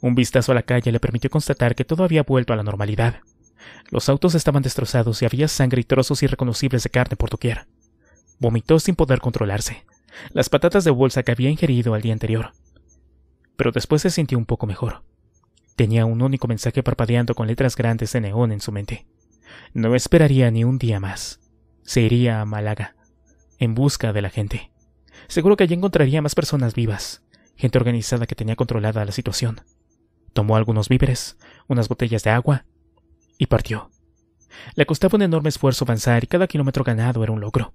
Un vistazo a la calle le permitió constatar que todo había vuelto a la normalidad. Los autos estaban destrozados y había sangre y trozos irreconocibles de carne por doquier. Vomitó sin poder controlarse las patatas de bolsa que había ingerido al día anterior. Pero después se sintió un poco mejor. Tenía un único mensaje parpadeando con letras grandes de neón en su mente. No esperaría ni un día más. Se iría a Málaga, en busca de la gente. Seguro que allí encontraría más personas vivas, gente organizada que tenía controlada la situación. Tomó algunos víveres, unas botellas de agua y partió. Le costaba un enorme esfuerzo avanzar y cada kilómetro ganado era un logro.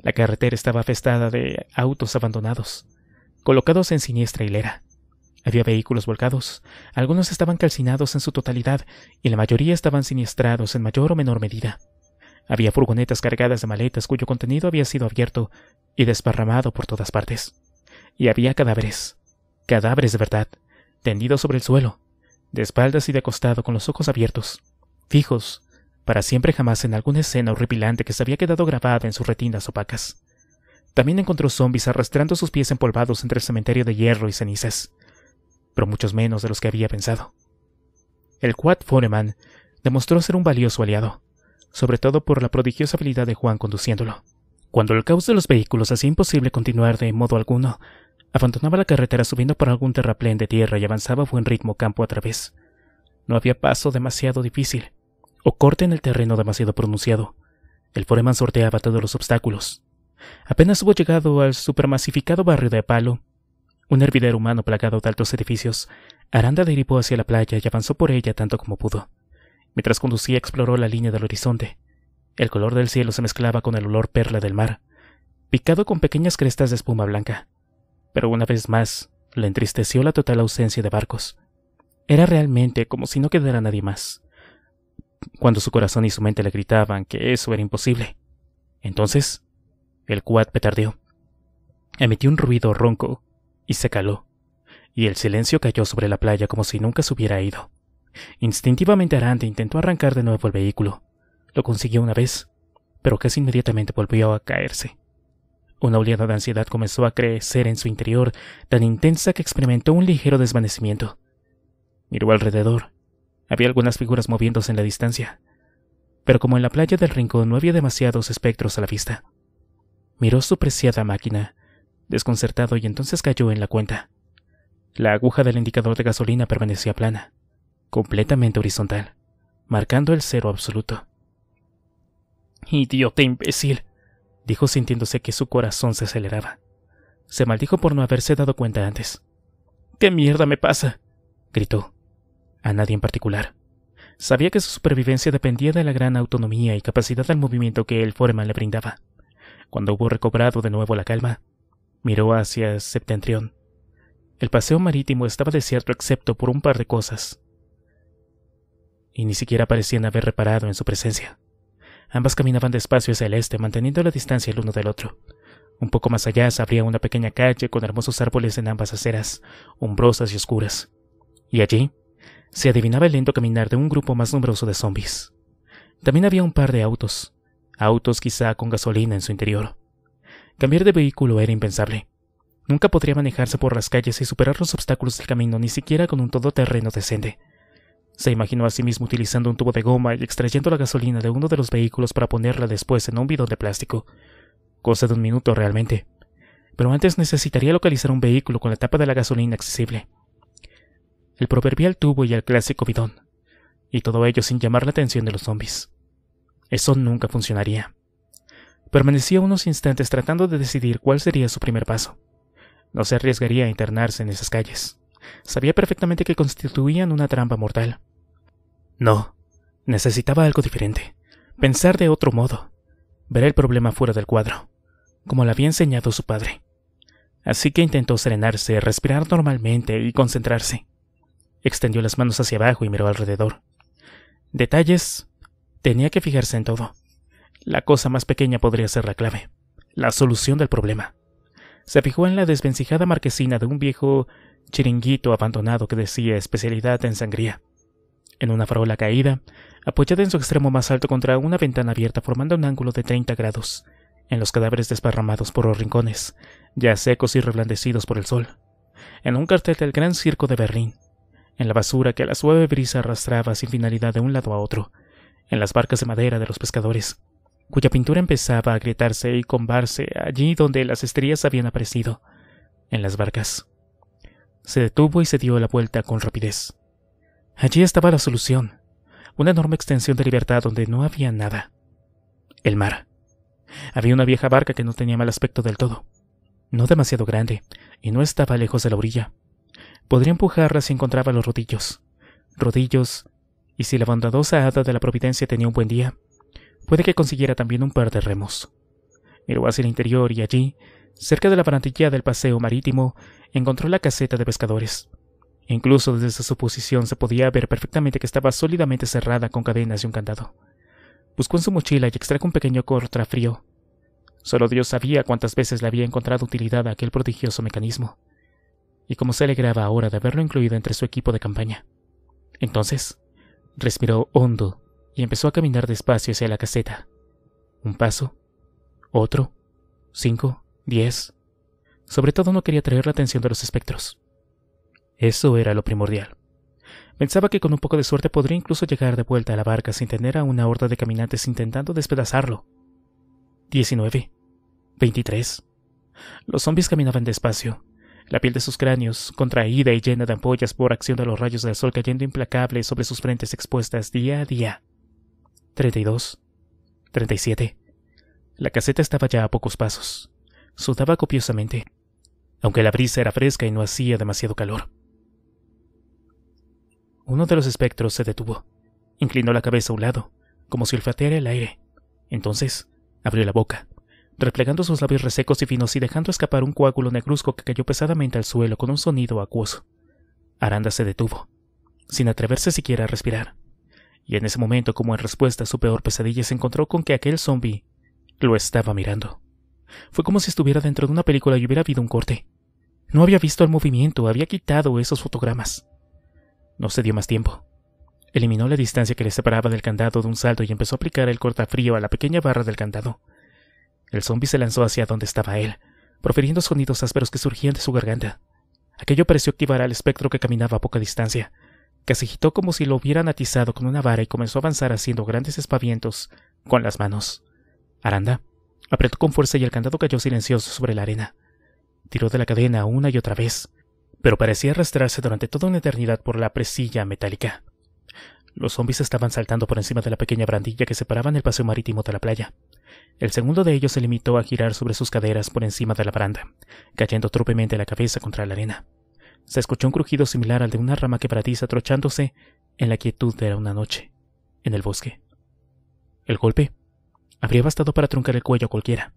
La carretera estaba festada de autos abandonados, colocados en siniestra hilera. Había vehículos volcados, algunos estaban calcinados en su totalidad y la mayoría estaban siniestrados en mayor o menor medida. Había furgonetas cargadas de maletas cuyo contenido había sido abierto y desparramado por todas partes. Y había cadáveres, cadáveres de verdad, tendidos sobre el suelo, de espaldas y de acostado con los ojos abiertos, fijos, para siempre jamás en alguna escena horripilante que se había quedado grabada en sus retinas opacas. También encontró zombis arrastrando sus pies empolvados entre el cementerio de hierro y cenizas, pero muchos menos de los que había pensado. El Quad Foreman demostró ser un valioso aliado sobre todo por la prodigiosa habilidad de Juan conduciéndolo. Cuando el caos de los vehículos hacía imposible continuar de modo alguno, abandonaba la carretera subiendo por algún terraplén de tierra y avanzaba a buen ritmo campo a través. No había paso demasiado difícil, o corte en el terreno demasiado pronunciado. El foreman sorteaba todos los obstáculos. Apenas hubo llegado al supermasificado barrio de Apalo, un hervidero humano plagado de altos edificios, Aranda derivó hacia la playa y avanzó por ella tanto como pudo. Mientras conducía exploró la línea del horizonte. El color del cielo se mezclaba con el olor perla del mar, picado con pequeñas crestas de espuma blanca. Pero una vez más, le entristeció la total ausencia de barcos. Era realmente como si no quedara nadie más. Cuando su corazón y su mente le gritaban que eso era imposible. Entonces, el cuad petardeó. Emitió un ruido ronco y se caló, y el silencio cayó sobre la playa como si nunca se hubiera ido. Instintivamente Arante intentó arrancar de nuevo el vehículo. Lo consiguió una vez, pero casi inmediatamente volvió a caerse. Una oleada de ansiedad comenzó a crecer en su interior, tan intensa que experimentó un ligero desvanecimiento. Miró alrededor. Había algunas figuras moviéndose en la distancia, pero como en la playa del rincón no había demasiados espectros a la vista. Miró su preciada máquina, desconcertado y entonces cayó en la cuenta. La aguja del indicador de gasolina permanecía plana completamente horizontal, marcando el cero absoluto. Idiota imbécil, dijo sintiéndose que su corazón se aceleraba. Se maldijo por no haberse dado cuenta antes. ¿Qué mierda me pasa? gritó. A nadie en particular. Sabía que su supervivencia dependía de la gran autonomía y capacidad al movimiento que el Foreman le brindaba. Cuando hubo recobrado de nuevo la calma, miró hacia septentrión. El paseo marítimo estaba desierto excepto por un par de cosas y ni siquiera parecían haber reparado en su presencia. Ambas caminaban despacio hacia el este, manteniendo la distancia el uno del otro. Un poco más allá se abría una pequeña calle con hermosos árboles en ambas aceras, umbrosas y oscuras. Y allí se adivinaba el lento caminar de un grupo más numeroso de zombies. También había un par de autos, autos quizá con gasolina en su interior. Cambiar de vehículo era impensable. Nunca podría manejarse por las calles y superar los obstáculos del camino ni siquiera con un todoterreno descende se imaginó a sí mismo utilizando un tubo de goma y extrayendo la gasolina de uno de los vehículos para ponerla después en un bidón de plástico. Cosa de un minuto realmente. Pero antes necesitaría localizar un vehículo con la tapa de la gasolina accesible. El proverbial tubo y el clásico bidón. Y todo ello sin llamar la atención de los zombies. Eso nunca funcionaría. Permanecía unos instantes tratando de decidir cuál sería su primer paso. No se arriesgaría a internarse en esas calles. Sabía perfectamente que constituían una trampa mortal. No, necesitaba algo diferente, pensar de otro modo, ver el problema fuera del cuadro, como le había enseñado su padre. Así que intentó serenarse, respirar normalmente y concentrarse. Extendió las manos hacia abajo y miró alrededor. Detalles. Tenía que fijarse en todo. La cosa más pequeña podría ser la clave, la solución del problema. Se fijó en la desvencijada marquesina de un viejo chiringuito abandonado que decía especialidad en sangría en una farola caída, apoyada en su extremo más alto contra una ventana abierta formando un ángulo de 30 grados, en los cadáveres desparramados por los rincones, ya secos y reblandecidos por el sol, en un cartel del Gran Circo de Berlín, en la basura que la suave brisa arrastraba sin finalidad de un lado a otro, en las barcas de madera de los pescadores, cuya pintura empezaba a agrietarse y combarse allí donde las estrellas habían aparecido, en las barcas. Se detuvo y se dio la vuelta con rapidez. Allí estaba la solución, una enorme extensión de libertad donde no había nada. El mar. Había una vieja barca que no tenía mal aspecto del todo, no demasiado grande, y no estaba lejos de la orilla. Podría empujarla si encontraba los rodillos. Rodillos, y si la bondadosa hada de la providencia tenía un buen día, puede que consiguiera también un par de remos. Miró hacia el interior y allí, cerca de la barandilla del paseo marítimo, encontró la caseta de pescadores. Incluso desde su posición se podía ver perfectamente que estaba sólidamente cerrada con cadenas y un candado. Buscó en su mochila y extrajo un pequeño frío. Solo Dios sabía cuántas veces le había encontrado utilidad aquel prodigioso mecanismo, y cómo se alegraba ahora de haberlo incluido entre su equipo de campaña. Entonces, respiró hondo y empezó a caminar despacio hacia la caseta. Un paso, otro, cinco, diez. Sobre todo no quería atraer la atención de los espectros. Eso era lo primordial. Pensaba que con un poco de suerte podría incluso llegar de vuelta a la barca sin tener a una horda de caminantes intentando despedazarlo. 19. 23. Los zombies caminaban despacio, la piel de sus cráneos, contraída y llena de ampollas por acción de los rayos del sol cayendo implacable sobre sus frentes expuestas día a día. 32. 37. La caseta estaba ya a pocos pasos. Sudaba copiosamente, aunque la brisa era fresca y no hacía demasiado calor. Uno de los espectros se detuvo. Inclinó la cabeza a un lado, como si olfateara el aire. Entonces, abrió la boca, replegando sus labios resecos y finos y dejando escapar un coágulo negruzco que cayó pesadamente al suelo con un sonido acuoso. Aranda se detuvo, sin atreverse siquiera a respirar. Y en ese momento, como en respuesta a su peor pesadilla, se encontró con que aquel zombi lo estaba mirando. Fue como si estuviera dentro de una película y hubiera habido un corte. No había visto el movimiento, había quitado esos fotogramas. No se dio más tiempo. Eliminó la distancia que le separaba del candado de un salto y empezó a aplicar el cortafrío a la pequeña barra del candado. El zombi se lanzó hacia donde estaba él, profiriendo sonidos ásperos que surgían de su garganta. Aquello pareció activar al espectro que caminaba a poca distancia, que se agitó como si lo hubieran atizado con una vara y comenzó a avanzar haciendo grandes espavientos con las manos. Aranda apretó con fuerza y el candado cayó silencioso sobre la arena. Tiró de la cadena una y otra vez, pero parecía arrastrarse durante toda una eternidad por la presilla metálica. Los zombis estaban saltando por encima de la pequeña brandilla que separaba el paseo marítimo de la playa. El segundo de ellos se limitó a girar sobre sus caderas por encima de la baranda, cayendo trupemente la cabeza contra la arena. Se escuchó un crujido similar al de una rama quebradiza trochándose en la quietud de una noche, en el bosque. El golpe habría bastado para truncar el cuello a cualquiera,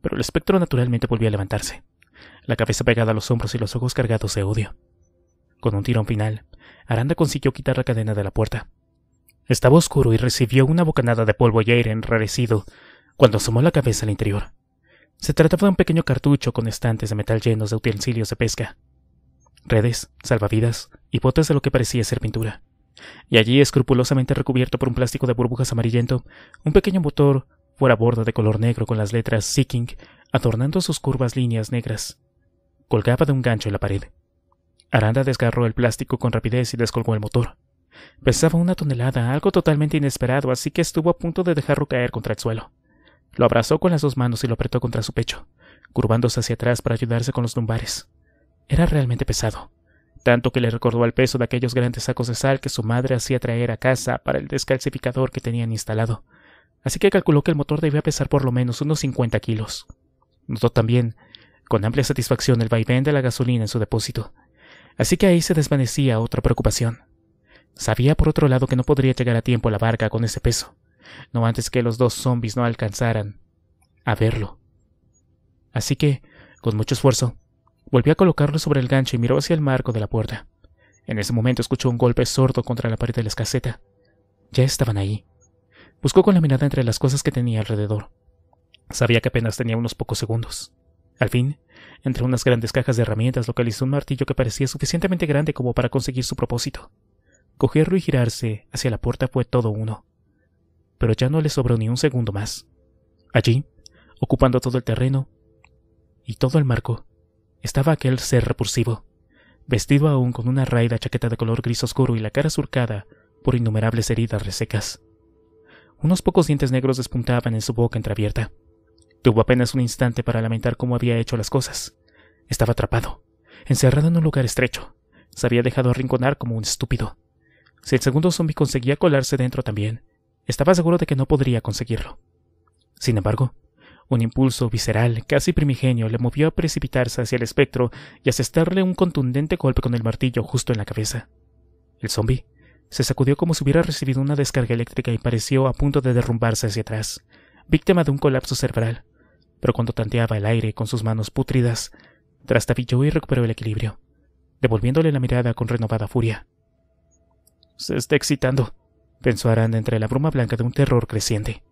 pero el espectro naturalmente volvió a levantarse la cabeza pegada a los hombros y los ojos cargados de odio. Con un tirón final, Aranda consiguió quitar la cadena de la puerta. Estaba oscuro y recibió una bocanada de polvo y aire enrarecido cuando asomó la cabeza al interior. Se trataba de un pequeño cartucho con estantes de metal llenos de utensilios de pesca, redes, salvavidas y botas de lo que parecía ser pintura. Y allí, escrupulosamente recubierto por un plástico de burbujas amarillento, un pequeño motor fuera borda de color negro con las letras Seeking adornando sus curvas líneas negras. Colgaba de un gancho en la pared. Aranda desgarró el plástico con rapidez y descolgó el motor. Pesaba una tonelada, algo totalmente inesperado, así que estuvo a punto de dejarlo caer contra el suelo. Lo abrazó con las dos manos y lo apretó contra su pecho, curvándose hacia atrás para ayudarse con los lumbares. Era realmente pesado, tanto que le recordó al peso de aquellos grandes sacos de sal que su madre hacía traer a casa para el descalcificador que tenían instalado. Así que calculó que el motor debía pesar por lo menos unos 50 kilos. Notó también, con amplia satisfacción, el vaivén de la gasolina en su depósito. Así que ahí se desvanecía otra preocupación. Sabía, por otro lado, que no podría llegar a tiempo a la barca con ese peso, no antes que los dos zombis no alcanzaran a verlo. Así que, con mucho esfuerzo, volvió a colocarlo sobre el gancho y miró hacia el marco de la puerta. En ese momento escuchó un golpe sordo contra la pared de la escaseta. Ya estaban ahí. Buscó con la mirada entre las cosas que tenía alrededor. Sabía que apenas tenía unos pocos segundos. Al fin, entre unas grandes cajas de herramientas localizó un martillo que parecía suficientemente grande como para conseguir su propósito. Cogerlo y girarse hacia la puerta fue todo uno. Pero ya no le sobró ni un segundo más. Allí, ocupando todo el terreno y todo el marco, estaba aquel ser repulsivo, vestido aún con una raída chaqueta de color gris oscuro y la cara surcada por innumerables heridas resecas. Unos pocos dientes negros despuntaban en su boca entreabierta. Tuvo apenas un instante para lamentar cómo había hecho las cosas. Estaba atrapado, encerrado en un lugar estrecho. Se había dejado arrinconar como un estúpido. Si el segundo zombie conseguía colarse dentro también, estaba seguro de que no podría conseguirlo. Sin embargo, un impulso visceral, casi primigenio, le movió a precipitarse hacia el espectro y asestarle un contundente golpe con el martillo justo en la cabeza. El zombi se sacudió como si hubiera recibido una descarga eléctrica y pareció a punto de derrumbarse hacia atrás, víctima de un colapso cerebral, pero cuando tanteaba el aire con sus manos pútridas, trastabilló y recuperó el equilibrio, devolviéndole la mirada con renovada furia. Se está excitando, pensó Aranda entre la bruma blanca de un terror creciente.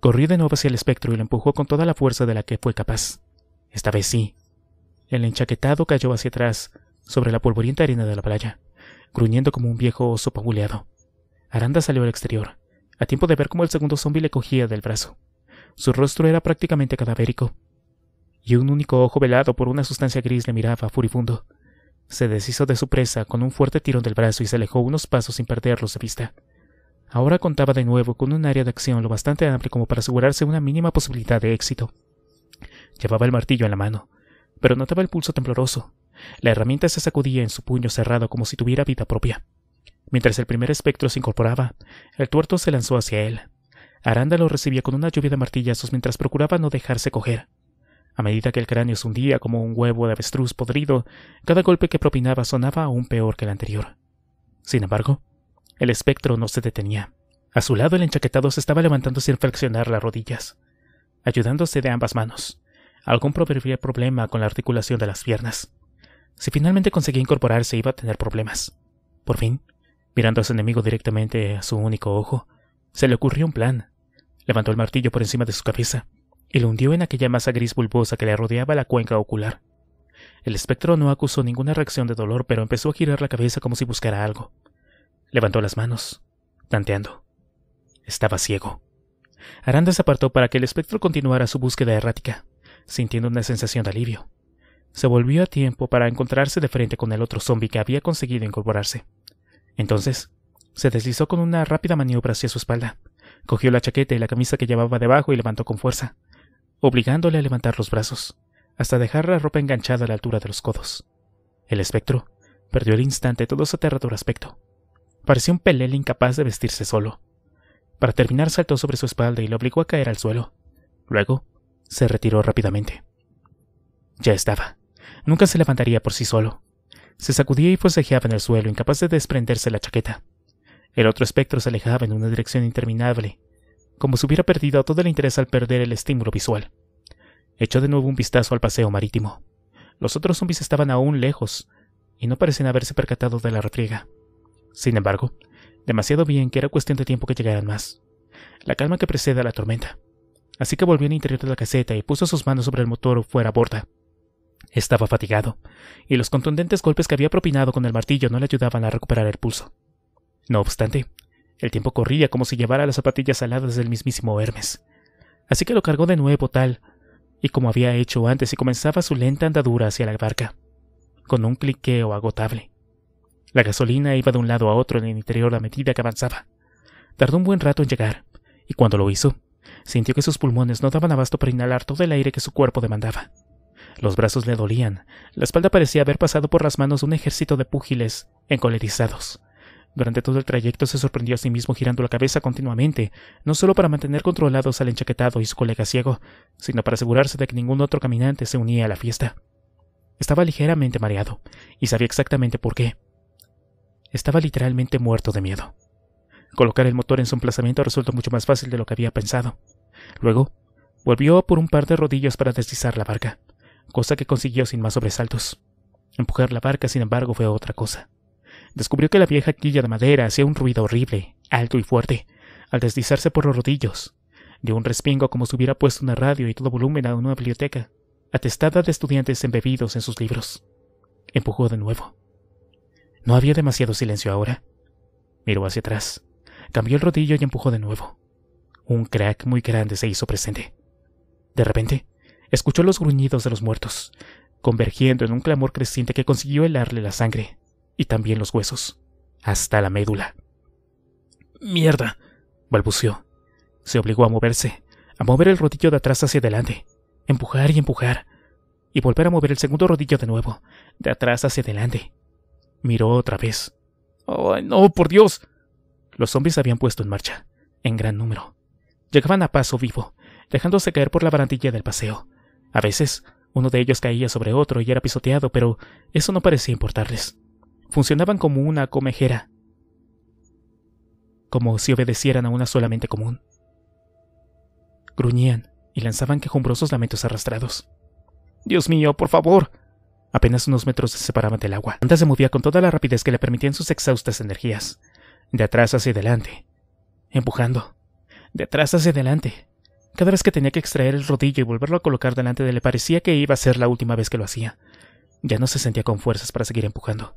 Corrió de nuevo hacia el espectro y lo empujó con toda la fuerza de la que fue capaz. Esta vez sí. El enchaquetado cayó hacia atrás, sobre la polvorienta arena de la playa, gruñendo como un viejo oso pabuleado. Aranda salió al exterior, a tiempo de ver cómo el segundo zombi le cogía del brazo. Su rostro era prácticamente cadavérico, y un único ojo velado por una sustancia gris le miraba furibundo. Se deshizo de su presa con un fuerte tirón del brazo y se alejó unos pasos sin perderlos de vista. Ahora contaba de nuevo con un área de acción lo bastante amplia como para asegurarse una mínima posibilidad de éxito. Llevaba el martillo en la mano, pero notaba el pulso tembloroso. La herramienta se sacudía en su puño cerrado como si tuviera vida propia. Mientras el primer espectro se incorporaba, el tuerto se lanzó hacia él. Aranda lo recibía con una lluvia de martillazos mientras procuraba no dejarse coger. A medida que el cráneo se hundía como un huevo de avestruz podrido, cada golpe que propinaba sonaba aún peor que el anterior. Sin embargo, el espectro no se detenía. A su lado el enchaquetado se estaba levantando sin flexionar las rodillas, ayudándose de ambas manos. Algún proverbial problema con la articulación de las piernas. Si finalmente conseguía incorporarse iba a tener problemas. Por fin, mirando a su enemigo directamente a su único ojo, se le ocurrió un plan. Levantó el martillo por encima de su cabeza y lo hundió en aquella masa gris bulbosa que le rodeaba la cuenca ocular. El espectro no acusó ninguna reacción de dolor, pero empezó a girar la cabeza como si buscara algo. Levantó las manos, tanteando. Estaba ciego. Aranda se apartó para que el espectro continuara su búsqueda errática, sintiendo una sensación de alivio. Se volvió a tiempo para encontrarse de frente con el otro zombi que había conseguido incorporarse. Entonces, se deslizó con una rápida maniobra hacia su espalda. Cogió la chaqueta y la camisa que llevaba debajo y levantó con fuerza, obligándole a levantar los brazos, hasta dejar la ropa enganchada a la altura de los codos. El espectro perdió el instante todo su aterrador aspecto. Parecía un pelele incapaz de vestirse solo. Para terminar saltó sobre su espalda y lo obligó a caer al suelo. Luego, se retiró rápidamente. Ya estaba. Nunca se levantaría por sí solo. Se sacudía y forcejeaba en el suelo, incapaz de desprenderse la chaqueta. El otro espectro se alejaba en una dirección interminable, como si hubiera perdido todo el interés al perder el estímulo visual. Echó de nuevo un vistazo al paseo marítimo. Los otros zombies estaban aún lejos, y no parecían haberse percatado de la refriega. Sin embargo, demasiado bien que era cuestión de tiempo que llegaran más. La calma que precede a la tormenta. Así que volvió al interior de la caseta y puso sus manos sobre el motor fuera a borda. Estaba fatigado, y los contundentes golpes que había propinado con el martillo no le ayudaban a recuperar el pulso. No obstante, el tiempo corría como si llevara las zapatillas saladas del mismísimo Hermes. Así que lo cargó de nuevo tal y como había hecho antes y comenzaba su lenta andadura hacia la barca, con un cliqueo agotable. La gasolina iba de un lado a otro en el interior a medida que avanzaba. Tardó un buen rato en llegar, y cuando lo hizo, sintió que sus pulmones no daban abasto para inhalar todo el aire que su cuerpo demandaba. Los brazos le dolían, la espalda parecía haber pasado por las manos de un ejército de púgiles encolerizados. Durante todo el trayecto se sorprendió a sí mismo girando la cabeza continuamente, no solo para mantener controlados al enchaquetado y su colega ciego, sino para asegurarse de que ningún otro caminante se unía a la fiesta. Estaba ligeramente mareado, y sabía exactamente por qué. Estaba literalmente muerto de miedo. Colocar el motor en su emplazamiento resultó mucho más fácil de lo que había pensado. Luego, volvió por un par de rodillos para deslizar la barca, cosa que consiguió sin más sobresaltos. Empujar la barca, sin embargo, fue otra cosa descubrió que la vieja quilla de madera hacía un ruido horrible, alto y fuerte, al deslizarse por los rodillos. Dio un respingo como si hubiera puesto una radio y todo volumen a una biblioteca, atestada de estudiantes embebidos en sus libros. Empujó de nuevo. No había demasiado silencio ahora. Miró hacia atrás, cambió el rodillo y empujó de nuevo. Un crack muy grande se hizo presente. De repente, escuchó los gruñidos de los muertos, convergiendo en un clamor creciente que consiguió helarle la sangre y también los huesos, hasta la médula. Mierda, balbuceó. Se obligó a moverse, a mover el rodillo de atrás hacia adelante, empujar y empujar, y volver a mover el segundo rodillo de nuevo, de atrás hacia adelante. Miró otra vez. ¡Oh, no, por Dios! Los zombies habían puesto en marcha, en gran número. Llegaban a paso vivo, dejándose caer por la barandilla del paseo. A veces, uno de ellos caía sobre otro y era pisoteado, pero eso no parecía importarles funcionaban como una comejera, como si obedecieran a una solamente común. Gruñían y lanzaban quejumbrosos lamentos arrastrados. Dios mío, por favor. Apenas unos metros se separaban del agua. Anda se movía con toda la rapidez que le permitían sus exhaustas energías. De atrás hacia adelante. Empujando. De atrás hacia adelante. Cada vez que tenía que extraer el rodillo y volverlo a colocar delante de él, le parecía que iba a ser la última vez que lo hacía. Ya no se sentía con fuerzas para seguir empujando.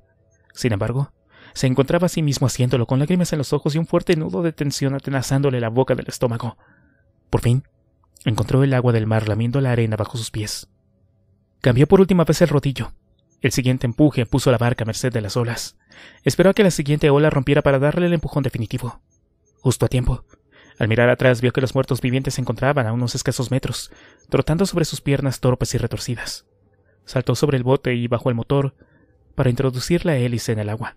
Sin embargo, se encontraba a sí mismo haciéndolo con lágrimas en los ojos y un fuerte nudo de tensión atenazándole la boca del estómago. Por fin, encontró el agua del mar lamiendo la arena bajo sus pies. Cambió por última vez el rodillo. El siguiente empuje puso la barca a merced de las olas. Esperó a que la siguiente ola rompiera para darle el empujón definitivo. Justo a tiempo. Al mirar atrás vio que los muertos vivientes se encontraban a unos escasos metros, trotando sobre sus piernas torpes y retorcidas. Saltó sobre el bote y, bajo el motor, para introducir la hélice en el agua.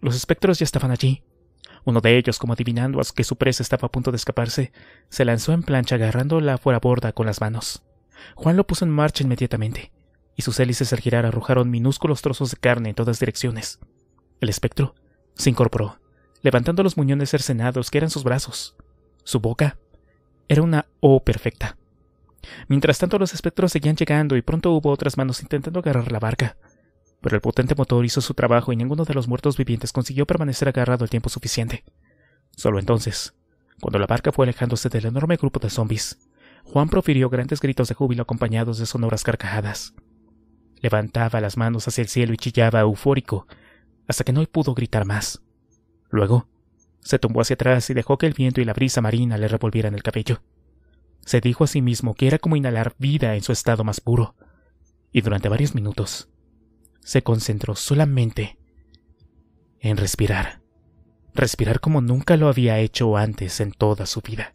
Los espectros ya estaban allí. Uno de ellos, como adivinando a que su presa estaba a punto de escaparse, se lanzó en plancha agarrándola la borda con las manos. Juan lo puso en marcha inmediatamente, y sus hélices al girar arrojaron minúsculos trozos de carne en todas direcciones. El espectro se incorporó, levantando los muñones cercenados que eran sus brazos. Su boca era una O perfecta. Mientras tanto los espectros seguían llegando y pronto hubo otras manos intentando agarrar la barca pero el potente motor hizo su trabajo y ninguno de los muertos vivientes consiguió permanecer agarrado el tiempo suficiente. Solo entonces, cuando la barca fue alejándose del enorme grupo de zombies, Juan profirió grandes gritos de júbilo acompañados de sonoras carcajadas. Levantaba las manos hacia el cielo y chillaba eufórico, hasta que no pudo gritar más. Luego, se tumbó hacia atrás y dejó que el viento y la brisa marina le revolvieran el cabello. Se dijo a sí mismo que era como inhalar vida en su estado más puro, y durante varios minutos se concentró solamente en respirar, respirar como nunca lo había hecho antes en toda su vida.